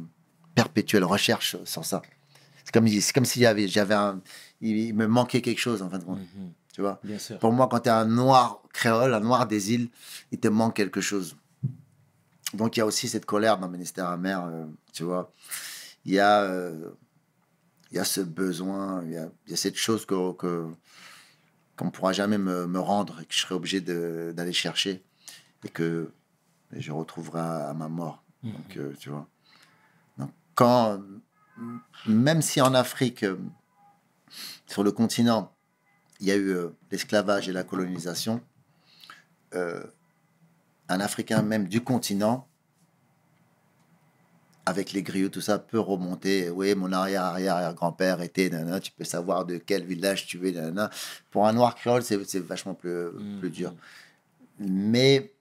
perpétuelle recherche sur ça. C'est comme, comme s'il y avait, j'avais il, il, me manquait quelque chose en fin de compte. Mhm. Tu vois Pour moi, quand tu es un noir créole, un noir des îles, il te manque quelque chose. Donc il y a aussi cette colère dans le ministère amer, euh, tu vois. Il y, a, euh, il y a ce besoin, il y a, cette chose que, qu'on ne pourra jamais me, rendre et que je serai obligé d'aller chercher et que je retrouverai à, ma mort. Mmh. Donc, euh, tu vois. quand, même si en Afrique, sur le continent, il y a eu l'esclavage et la colonisation, un Africain même du continent, avec les griots, tout ça, peut remonter. Oui, mon arrière-arrière-grand-père était, tu peux savoir de quel village tu es, Pour un noir créole, c'est vachement plus, dur. Mm. Mais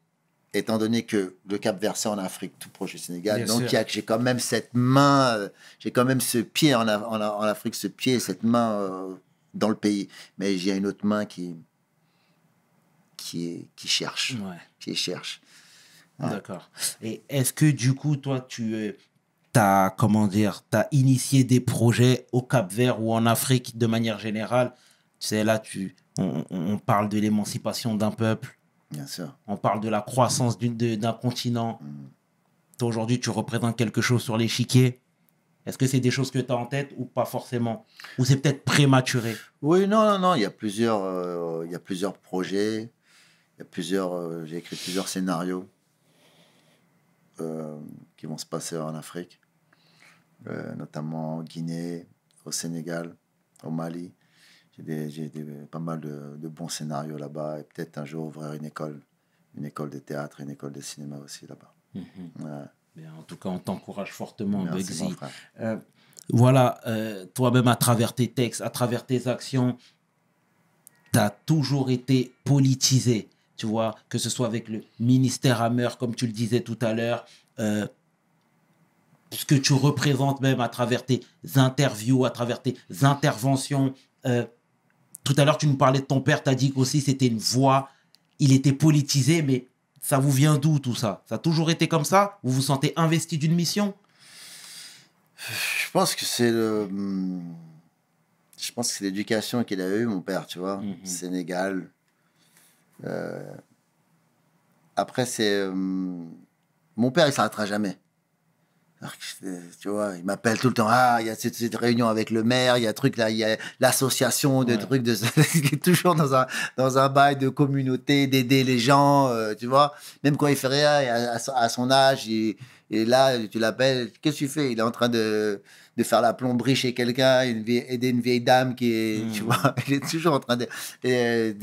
étant donné que le Cap versé en Afrique, tout proche du Sénégal, donc j'ai quand même cette main, euh, j'ai quand même ce pied en, Afrique, ce pied, cette main euh, dans le pays. Mais j'ai une autre main qui, qui, est, qui cherche. Qui cherche. D'accord. Et est-ce que du coup, toi, tu as, comment dire, tu as initié des projets au Cap-Vert ou en Afrique de manière générale Tu là, tu, on, on parle de l'émancipation d'un peuple. Bien sûr. On parle de la croissance d'un continent. Mm. aujourd'hui, tu représentes quelque chose sur l'échiquier. Est-ce que c'est des choses que tu as en tête ou pas forcément Ou c'est peut-être prématuré Oui, non, non, non. Il y a plusieurs, euh, il y a plusieurs projets. Il y a plusieurs, euh, j'ai écrit plusieurs scénarios euh, qui vont se passer en Afrique, euh, notamment en Guinée, au Sénégal, au Mali. J'ai pas mal de, bons scénarios là-bas et peut-être un jour ouvrir une école, une école de théâtre, une école de cinéma aussi là-bas. Mhm. en tout cas, on t'encourage fortement, Bugsy. voilà, toi-même, à travers tes textes, à travers tes actions, tu as toujours été politisé tu vois, que ce soit avec le ministère Hammer, comme tu le disais tout à l'heure, euh, ce que tu représentes même à travers tes interviews, à travers tes interventions. Euh, tout à l'heure, tu nous parlais de ton père, tu as dit qu'aussi c'était une voix, il était politisé, mais ça vous vient d'où tout ça Ça a toujours été comme ça Vous vous sentez investi d'une mission Je pense que c'est le... Hmm, je pense que c'est l'éducation qu'il a eue, mon père, tu vois. Mm-hmm. Sénégal, euh, après, c'est. Euh, mon père, il s'arrêtera jamais tu vois, il m'appelle tout le temps. Ah, il y a cette, réunion avec le maire, il y a truc là, il y a l'association de trucs de [laughs] toujours dans un dans un bail de communauté, d'aider les gens, euh, tu vois. Même quand il fait rien, à, son âge, et là tu l'appelles, qu'est-ce que tu fais Il est en train de, de faire la plomberie chez quelqu'un, une aider une vieille dame qui est, mmh. tu vois, [laughs] il est toujours en train d'aider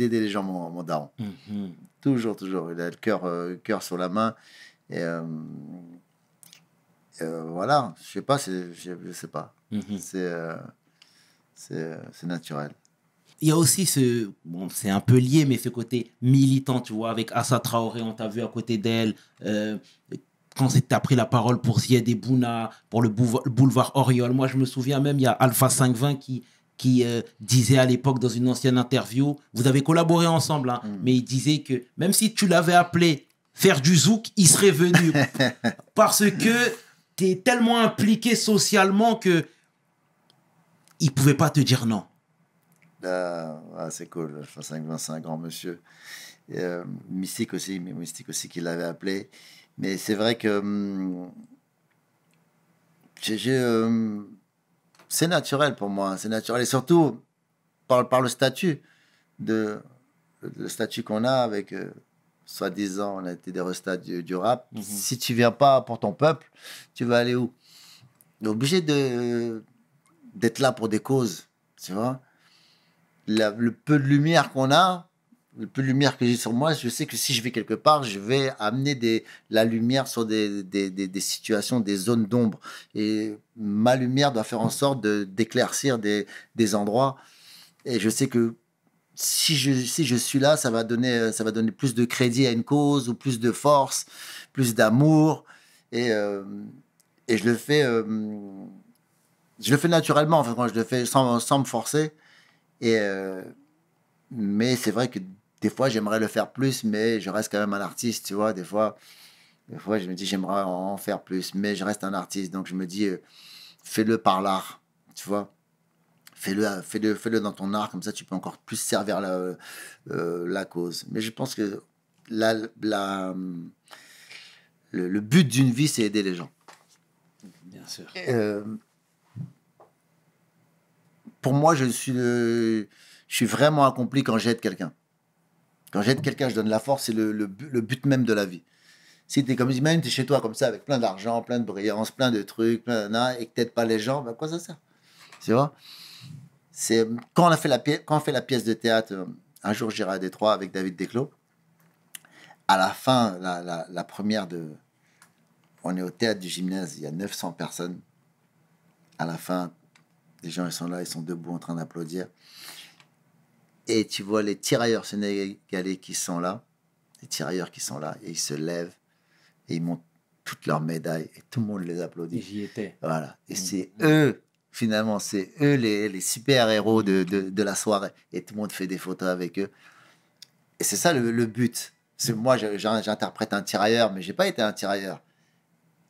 les gens, mon, daron. Mmh toujours, toujours. Il a le cœur euh, cœur sur la main. Et, euh, euh, voilà, je sais pas, je sais pas. Mhm. c'est euh, C'est c'est naturel. Il y a aussi ce, bon, c'est un peu lié, mais ce côté militant, tu vois, avec Assa Traoré, on t'a vu à côté d'elle. Euh, quand tu as pris la parole pour Zied et Bouna, pour le boulevard Oriol, moi je me souviens même, il y a Alpha 520 qui, qui disait à l'époque dans une ancienne interview, vous avez collaboré ensemble, hein, mm. mais il disait que même si tu l'avais appelé faire du zouk, il serait venu. [laughs] parce que T'es tellement impliqué socialement que il pouvait pas te dire non. Ah, ah, c'est cool. Vincent, c'est un grand monsieur. Euh, mystique aussi, mais Mystique aussi qu'il l'avait appelé. Mais c'est vrai que hum, hum, c'est naturel pour moi. Hein, c'est naturel. Et surtout par, par le statut de le statut qu'on a avec euh, soi-disant, on a été des restats du, rap. Mhm. Si tu viens pas pour ton peuple, tu vas aller où Tu est obligé d'être là pour des causes, tu vois. le peu de lumière qu'on a, le peu de lumière que j'ai sur moi, je sais que si je vais quelque part, je vais amener des, la lumière sur des, situations, des zones d'ombre. Et ma lumière doit faire en sorte d'éclaircir des, des endroits. Et je sais que si je, je suis là, ça va, donner, euh, ça va donner plus de crédit à une cause ou plus de force, plus d'amour. Et, euh, je le fais euh, je le fais naturellement, enfin, moi je le fais sans, sans me forcer. Et, mais c'est vrai que des fois, j'aimerais le faire plus, mais je reste quand même un artiste, tu vois. Des fois, des fois je me dis, j'aimerais en faire plus, mais je reste un artiste. Donc, je me dis, fais-le par l'art, tu vois. Fais-le fais -le, -le dans ton art, comme ça tu peux encore plus servir la, euh, la cause. Mais je pense que la, le, but d'une vie, c'est aider les gens. Bien sûr. Euh, pour moi, je suis, euh, je suis vraiment accompli quand j'aide quelqu'un. Quand j'aide quelqu'un, je donne la force, c'est le, le, but même de la vie. Si tu es comme, imagine, tu es chez toi comme ça, avec plein d'argent, plein de brillance, plein de trucs, plein et que tu pas les gens, ben quoi ça sert Tu vois c'est quand on fait la pièce, quand on fait la pièce de théâtre, euh, un jour j'irai à Détroit avec David Desclos. À la fin, la, première de, on est au théâtre du gymnase, il y a 900 personnes. À la fin, les gens ils sont là, ils sont debout en train d'applaudir. Et tu vois les tirailleurs sénégalais qui sont là, les tirailleurs qui sont là, et ils se lèvent et ils montent toutes leurs médailles et tout le monde les applaudit. J'y étais. Voilà. Et mmh. c'est eux Finalement, c'est eux les, super-héros de, de, la soirée. Et tout le monde fait des photos avec eux. Et c'est ça le, but. C'est mm. moi, j'interprète un tirailleur, mais j'ai pas été un tirailleur.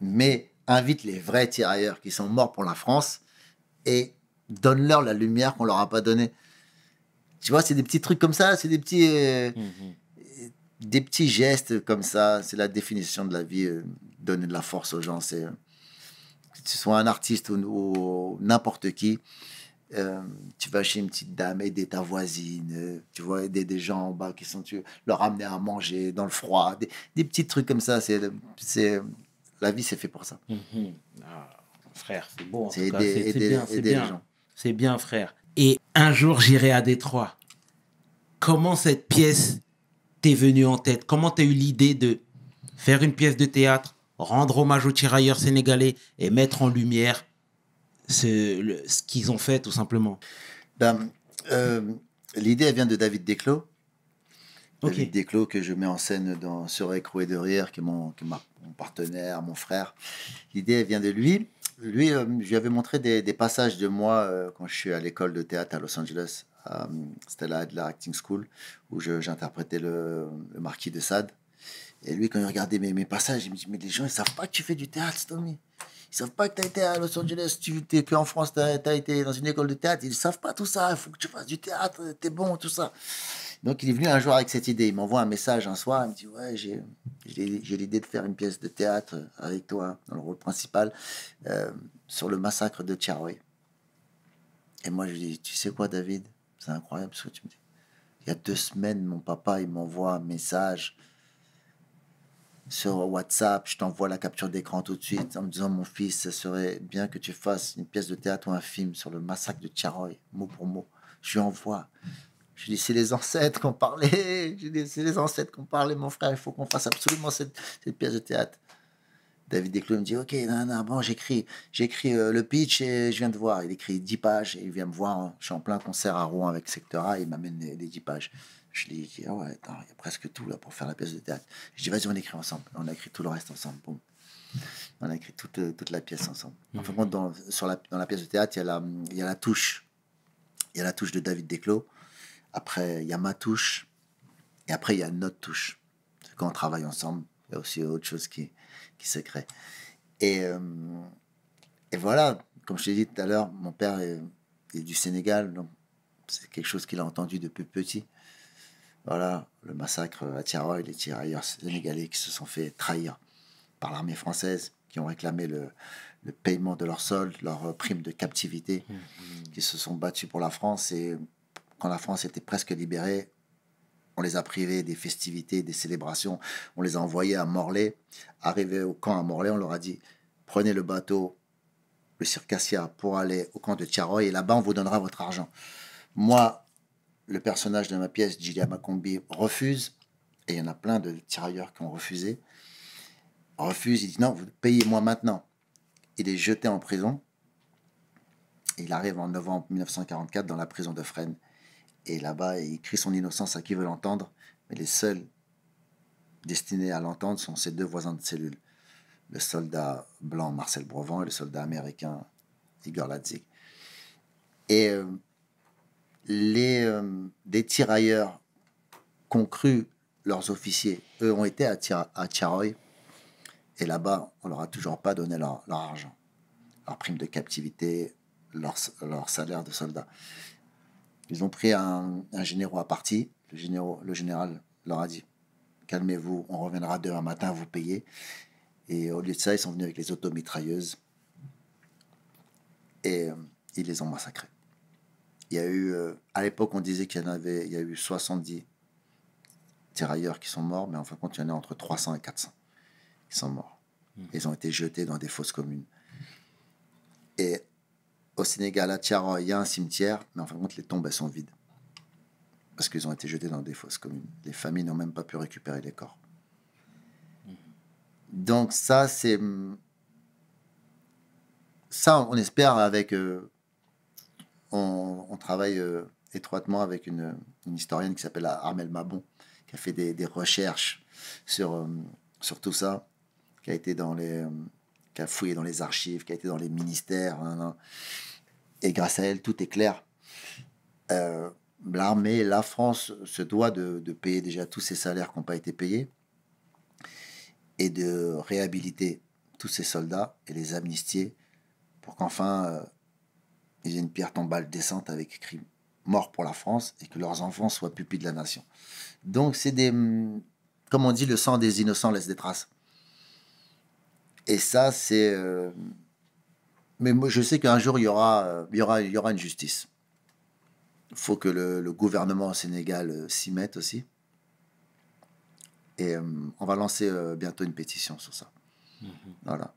Mais invite les vrais tirailleurs qui sont morts pour la France et donne-leur la lumière qu'on leur a pas donnée. Tu vois, c'est des petits trucs comme ça, c'est des petits, euh, mm-hmm. des petits gestes comme ça. C'est la définition de la vie. Euh, donner de la force aux gens, c'est euh, tu sois un artiste ou, n'importe qui, euh, tu vas chez une petite dame, aider ta voisine, euh, tu vois, aider des gens en bas qui sont, tu, leur amener à manger dans le froid, des, petits trucs comme ça. C'est, c'est, la vie, c'est fait pour ça. Mhm. Ah, frère, c'est bon, C'est bien, aider bien. C'est bien, frère. Et un jour, j'irai à Détroit. Comment cette pièce t'est venue en tête Comment t'as eu l'idée de faire une pièce de théâtre rendre hommage aux tirailleurs sénégalais et mettre en lumière ce, qu'ils ont fait tout simplement ben, euh, L'idée vient de David Desclos. David Desclos que je mets en scène dans ce Écrou de rire », qui est mon, qui mon partenaire, mon frère. L'idée vient de lui. Lui, euh, je lui avais montré des, passages de moi euh, quand je suis à l'école de théâtre à Los Angeles, à Stella Adler Acting School, où j'interprétais le, le, marquis de Sade. Et lui, quand il regardait mes, mes passages, il me dit Mais les gens, ils savent pas que tu fais du théâtre, Tommy. Ils savent pas que tu as été à Los Angeles, tu es en France, tu as, été dans une école de théâtre. Ils savent pas tout ça. Il faut que tu fasses du théâtre, tu es bon, tout ça. Donc, il est venu un jour avec cette idée. Il m'envoie un message un soir. Il me dit Ouais, j'ai l'idée de faire une pièce de théâtre avec toi, dans le rôle principal, euh, sur le massacre de Tiaroy. Et moi, je lui dis Tu sais quoi, David C'est incroyable ce que tu me dis. Il y a deux semaines, mon papa, il m'envoie un message sur WhatsApp, je t'envoie la capture d'écran tout de suite en me disant Mon fils, ça serait bien que tu fasses une pièce de théâtre ou un film sur le massacre de Tcharoy, mot pour mot. Je lui envoie. Je lui dis C'est les ancêtres qu'on parlait. Je dis C'est les ancêtres qu'on parlait, mon frère. Il faut qu'on fasse absolument cette, cette pièce de théâtre. David Desclos me dit Ok, non, bon, j'écris. J'écris euh, le pitch et je viens de voir. Il écrit 10 pages et il vient me voir. Je suis en plein concert à Rouen avec Secteur A. Il m'amène les 10 pages. Je lui dis, ah ouais, il y a presque tout là pour faire la pièce de théâtre. Je dis, vas-y, on écrit ensemble. On a écrit tout le reste ensemble. Bon, On a écrit toute, euh, toute la pièce ensemble. Mmh. En dans, sur la, dans la pièce de théâtre, il y, a la, il y a la touche. Il y a la touche de David Desclos. Après, il y a ma touche. Et après, il y a notre touche. Quand on travaille ensemble, il y a aussi autre chose qui, qui se crée. Et, euh, et voilà, comme je l'ai dit tout à l'heure, mon père est, est du Sénégal. Donc, c'est quelque chose qu'il a entendu depuis petit. Voilà, le massacre à Tiaroy, les tirailleurs sénégalais qui se sont fait trahir par l'armée française, qui ont réclamé le, paiement de leur solde, leur prime de captivité, mmh, mmh. qui se sont battus pour la France. Et quand la France était presque libérée, on les a privés des festivités, des célébrations. On les a envoyés à Morlaix. Arrivés au camp à Morlaix, on leur a dit prenez le bateau, le Circassia, pour aller au camp de Tiaroy, et là-bas, on vous donnera votre argent. Moi, le personnage de ma pièce, Gilliam Macombi, refuse, et il y en a plein de tirailleurs qui ont refusé, refuse, il dit non, vous payez-moi maintenant. Il est jeté en prison. Il arrive en novembre 1944 dans la prison de Fresnes. Et là-bas, il crie son innocence à qui veut l'entendre, mais les seuls destinés à l'entendre sont ses deux voisins de cellule, le soldat blanc Marcel Brevent et le soldat américain Igor Latzik. Et euh, les, euh, des tirailleurs qu'ont cru leurs officiers, eux ont été à, Tiaroy. Et là-bas, on leur a toujours pas donné leur, argent, leur prime de captivité, leur, salaire de soldat. Ils ont pris un, un généraux à partie. Le, général leur a dit Calmez-vous, on reviendra demain matin vous payer. Et au lieu de ça, ils sont venus avec les automitrailleuses et euh, ils les ont massacrés. Il y a eu, euh, à l'époque, on disait qu'il y en avait, il y a eu 70 tirailleurs qui sont morts, mais en fin de compte, il y en a entre 300 et 400 qui sont morts. Mmh. Ils ont été jetés dans des fosses communes. Et au Sénégal, à Tiara, il y a un cimetière, mais en fin de compte, les tombes, elles sont vides. Parce qu'ils ont été jetés dans des fosses communes. Les familles n'ont même pas pu récupérer les corps. Mmh. Donc ça, c'est... Ça, on espère avec... Euh, on, travaille euh, étroitement avec une, historienne qui s'appelle Armel Mabon, qui a fait des, recherches sur, euh, sur tout ça, qui a été dans les, euh, fouillé dans les archives, qui a été dans les ministères. Et grâce à elle, tout est clair. L'armée, la France se doit de, payer déjà tous ces salaires qui n'ont pas été payés et de réhabiliter tous ces soldats et les amnistier pour qu'enfin ils ont une pierre tombale décente avec écrit mort pour la France et que leurs enfants soient pupilles de la nation. Donc c'est des, hum, comme on dit, le sang des innocents laisse des traces. Et ça, c'est. Euh, mais moi, je sais qu'un jour, il y aura, euh, il y aura, il y aura une justice. Il faut que le, gouvernement au Sénégal euh, s'y mette aussi. Et hum, on va lancer bientôt une pétition sur ça. Mhm. Voilà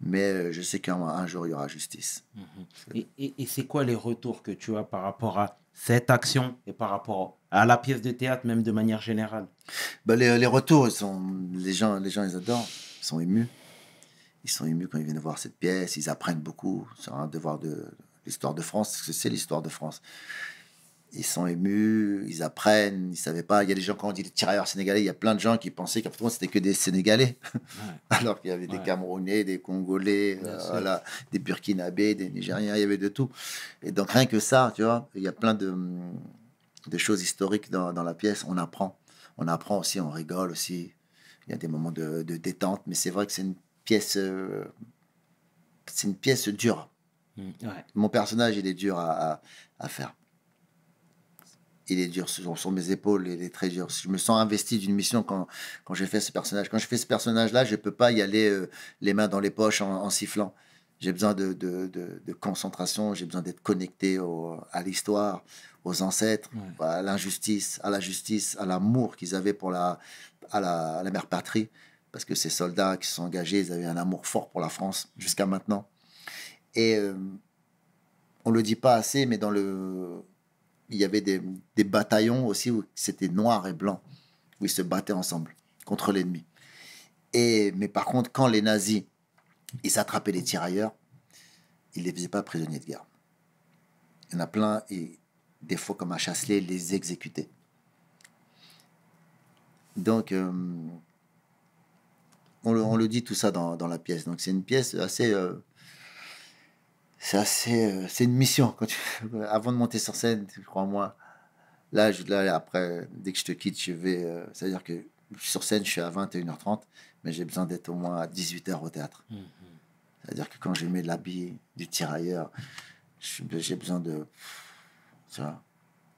mais euh, je sais qu'un jour, il y aura justice. Mhm. Et, c'est quoi les retours que tu as par rapport à cette action et par rapport à la pièce de théâtre, même de manière générale bah, les, retours, sont, les, gens, les gens, ils adorent, ils sont émus. Ils sont émus quand ils viennent voir cette pièce, ils apprennent beaucoup. C'est un devoir de l'histoire de France, parce que c'est l'histoire de France ils sont émus, ils apprennent, ils ne savaient pas. Il y a des gens, quand on dit les tirailleurs sénégalais, il y a plein de gens qui pensaient qu'en fait, c'était que des Sénégalais. [laughs] Alors qu'il y avait des Camerounais, des Congolais, euh, voilà, des Burkinabés, des Nigériens, il y avait de tout. Et donc, rien que ça, tu vois, il y a plein de, choses historiques dans, la pièce. On apprend. On apprend aussi, on rigole aussi. Il y a des moments de, détente, mais c'est vrai que c'est une pièce. Euh, c'est une pièce dure. Mm, Mon personnage, il est dur à, à faire il est dur sur, mes épaules, il est très dur. Je me sens investi d'une mission quand, quand j'ai fait ce personnage. Quand je fais ce personnage-là, je ne peux pas y aller euh, les mains dans les poches en, sifflant. J'ai besoin de, de, de, concentration, j'ai besoin d'être connecté à l'histoire, aux ancêtres, à l'injustice, à la justice, à l'amour qu'ils avaient pour la, à la, la mère patrie. Parce que ces soldats qui se sont engagés, ils avaient un amour fort pour la France jusqu'à maintenant. Et euh, on ne le dit pas assez, mais dans le, il y avait des, bataillons aussi où c'était noir et blanc, où ils se battaient ensemble contre l'ennemi. Et Mais par contre, quand les nazis, ils attrapaient les tirailleurs, ils ne les faisaient pas prisonniers de guerre. Il y en a plein, et des fois comme à Chasselet, les exécutaient. Donc, euh, on, le, dit tout ça dans, la pièce. Donc, c'est une pièce assez euh, c'est assez. Euh, c'est une mission. Quand [laughs] avant de monter sur scène, crois-moi. Là, je, là, après, dès que je te quitte, je vais. Euh, c'est-à-dire que sur scène, je suis à 21h30, mais j'ai besoin d'être au moins à 18h au théâtre. Mmh, mmh. C'est-à-dire que quand je mets l'habit du tirailleur, j'ai besoin de.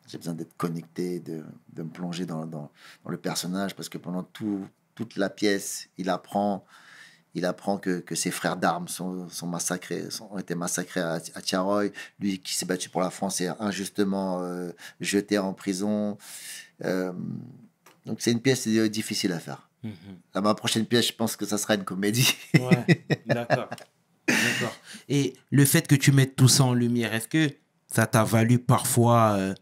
j'ai besoin d'être connecté, de, de, me plonger dans, dans, dans, le personnage, parce que pendant tout, toute la pièce, il apprend, il apprend que, ses frères d'armes sont, massacrés, ont été massacrés à, à Tiaroy. Lui qui s'est battu pour la France est injustement euh, jeté en prison. Euh, donc c'est une pièce euh, difficile à faire. Mhm. ma prochaine pièce, je pense que ça sera une comédie. Ouais, d'accord. Et le fait que tu mettes tout ça en lumière, est-ce que ça t'a valu parfois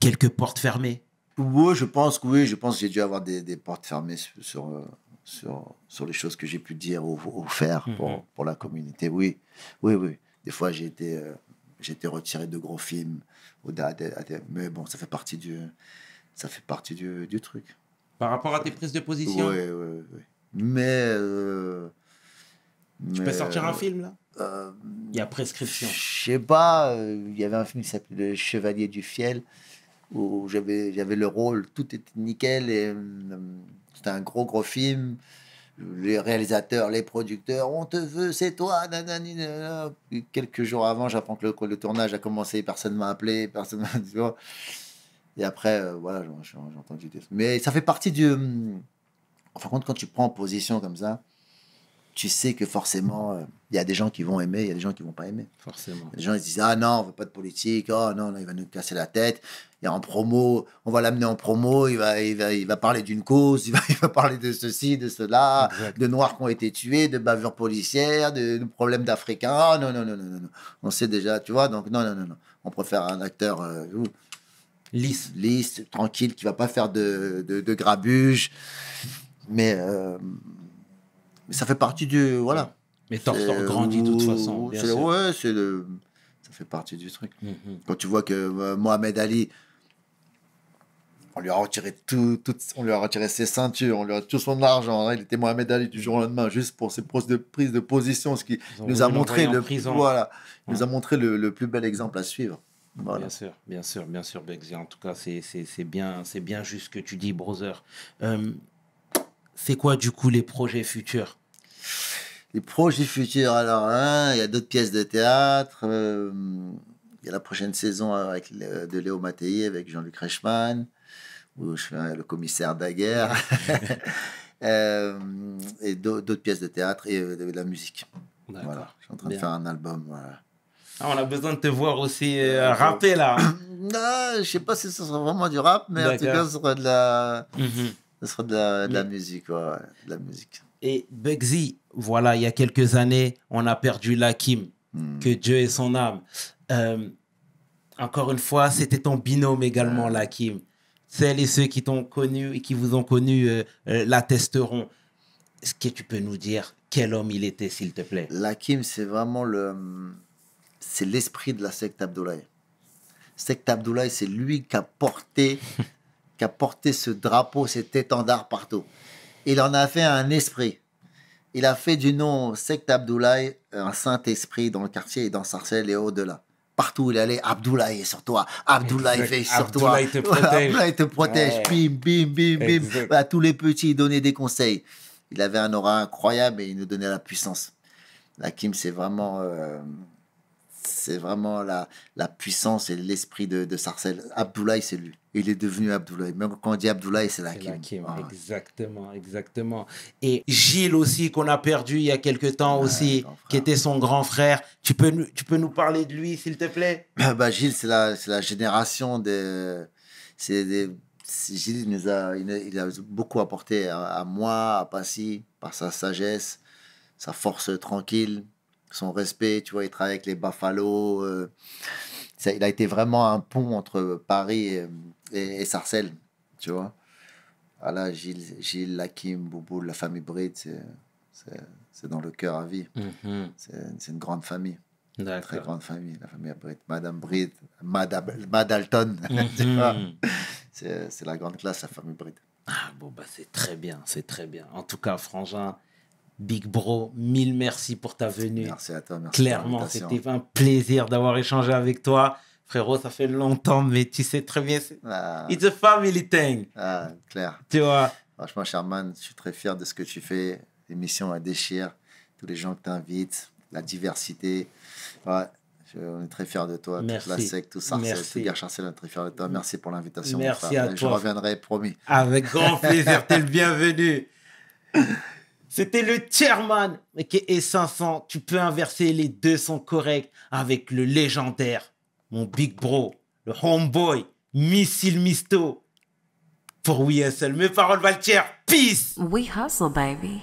quelques portes fermées Oui, je pense que oui. Je pense que j'ai dû avoir des, portes fermées sur sur, les choses que j'ai pu dire ou, faire mhm. pour, la communauté. Oui, oui, oui. Des fois, j'ai été, euh, retiré de gros films. mais bon, ça fait partie du, ça fait partie du, du truc. Par rapport à tes prises de position Oui, oui, oui. Mais. Euh, tu peux sortir un euh, film, là Il y a prescription. Je sais pas. Il y avait un film qui s'appelait Le Chevalier du Fiel où j'avais j'avais le rôle, tout était nickel et euh, c'était un gros gros film. Les réalisateurs, les producteurs, on te veut, c'est toi. Quelques jours avant, j'apprends que le, tournage a commencé, personne m'a appelé, personne m'a [laughs] dit. Oh. Et après, euh, voilà, j'ai entendu des. Mais ça fait partie du. Euh, enfin, quand tu prends position comme ça, tu sais que forcément, euh, il y a des gens qui vont aimer, il y a des gens qui vont pas aimer. Forcément. Les gens ils disent Ah non, on veut pas de politique, oh non, il va nous casser la tête. Il y a en promo, on va l'amener en promo, il va, il va, il va parler d'une cause, [laughs] il va, il va parler de ceci, de cela, de noirs qui ont été tués, de bavures policières, de, problèmes d'Africains. Oh, non, non, non, non, non, On sait déjà, tu vois, donc non, non, non, non. On préfère un acteur. Euh, lisse. Lisse, tranquille, qui va pas faire de, de, grabuge. Mais. Euh, ça fait partie du. Voilà. Mais t'en grandit de toute façon. Ouais, c'est le. Ça fait partie du truc. Mm-hmm. Quand tu vois que euh, Mohamed Ali, on lui a retiré tout, on lui a retiré ses ceintures, on lui a tout son argent. Hein. il était Mohamed Ali du jour au lendemain, juste pour ses prises de prise de position, ce qui nous a montré le voilà, nous a montré le, plus bel exemple à suivre. Voilà. Bien sûr, bien sûr, bien sûr, Bexia. En tout cas, c'est bien, c'est bien juste ce que tu dis, brother. Euh, c'est quoi du coup les projets futurs les proches du futur, alors, hein, il y a d'autres pièces de théâtre. Euh, il y a la prochaine saison avec, de Léo Mattei avec Jean-Luc Reichmann, où je fais hein, le commissaire Daguerre. [laughs] Euh, et d'autres pièces de théâtre et euh, de la musique. Voilà, je suis en train de faire un album. Ah, on a besoin de te voir aussi rapper là. [clears throat] non, je sais pas si ce sera vraiment du rap, mais en tout cas, ce sera de la, mhm. ce sera de la, musique. de la musique. Et Bugsy, voilà, il y a quelques années, on a perdu Lakim, hmm. que Dieu ait son âme. Euh, encore une fois, c'était ton binôme également, Lakim. Celles et ceux qui t'ont connu et qui vous ont connu euh, euh, l'attesteront. Est-ce que tu peux nous dire quel homme il était, s'il te plaît Lakim, c'est vraiment le, c'est l'esprit de la secte Abdoulaye. Secte Abdoulaye, c'est lui qui porté, [laughs] qui a porté ce drapeau, cet étendard partout. Il en a fait un esprit. Il a fait du nom secte Abdoulaye un saint esprit dans le quartier et dans Sarcelles et au-delà. Partout où il allait, Abdoulaye est sur toi, Abdoulaye veille sur toi, te [laughs] protège. Abdoulaye te protège, bim, bim, bim, bim. À tous les petits, il donnait des conseils. Il avait un aura incroyable et il nous donnait la puissance. Hakim, c'est vraiment. Euh, c'est vraiment la, la puissance et l'esprit de, de Sarcelles. Abdoulaye, c'est lui. Il est devenu Abdoulaye. Même quand on dit Abdoulaye, c'est la ah. Exactement, exactement. Et Gilles aussi, qu'on a perdu il y a quelques temps aussi, qui était son grand frère. Tu peux, nous, tu peux nous parler de lui, s'il te plaît [coughs] bah, Gilles, c'est la, la, génération de Gilles nous a, il a beaucoup apporté à, à moi, à Passy, par sa sagesse, sa force tranquille, son respect, tu vois, il travaille avec les Buffalo. Euh, ça, il a été vraiment un pont entre Paris et, Sarcelles, tu vois. Voilà, ah Gilles, Gilles, Lakim, Boubou, la famille Bride, c'est dans le cœur à vie. Mhm. C'est une grande famille. Très grande famille, la famille Bride. Madame Bride, Madame Madalton, [laughs] mhm. c'est la grande classe, la famille Bride. Ah, bon, bah c'est très bien, c'est très bien. En tout cas, Frangin, Big Bro, mille merci pour ta venue. Merci à toi. Merci Clairement, c'était un plaisir d'avoir échangé avec toi. Frérot, ça fait longtemps, mais tu sais très bien. Ah. It's a family thing. Ah, clair. Tu vois. Franchement, Sherman, je suis très fier de ce que tu fais. L'émission à déchire. Tous les gens que tu invites, la diversité. Ouais. Je, on est très fier de toi. Merci. la SEC, tout ça, tout très fier de toi. Merci pour l'invitation. Merci à je toi. Je reviendrai, promis. Avec grand plaisir. T'es le bienvenu. [laughs] C'était le chairman, et 500. Tu peux inverser, les deux sons corrects avec le légendaire, mon big bro, le homeboy, missile misto. Pour We Hustle, mes paroles valent Peace! We Hustle, baby.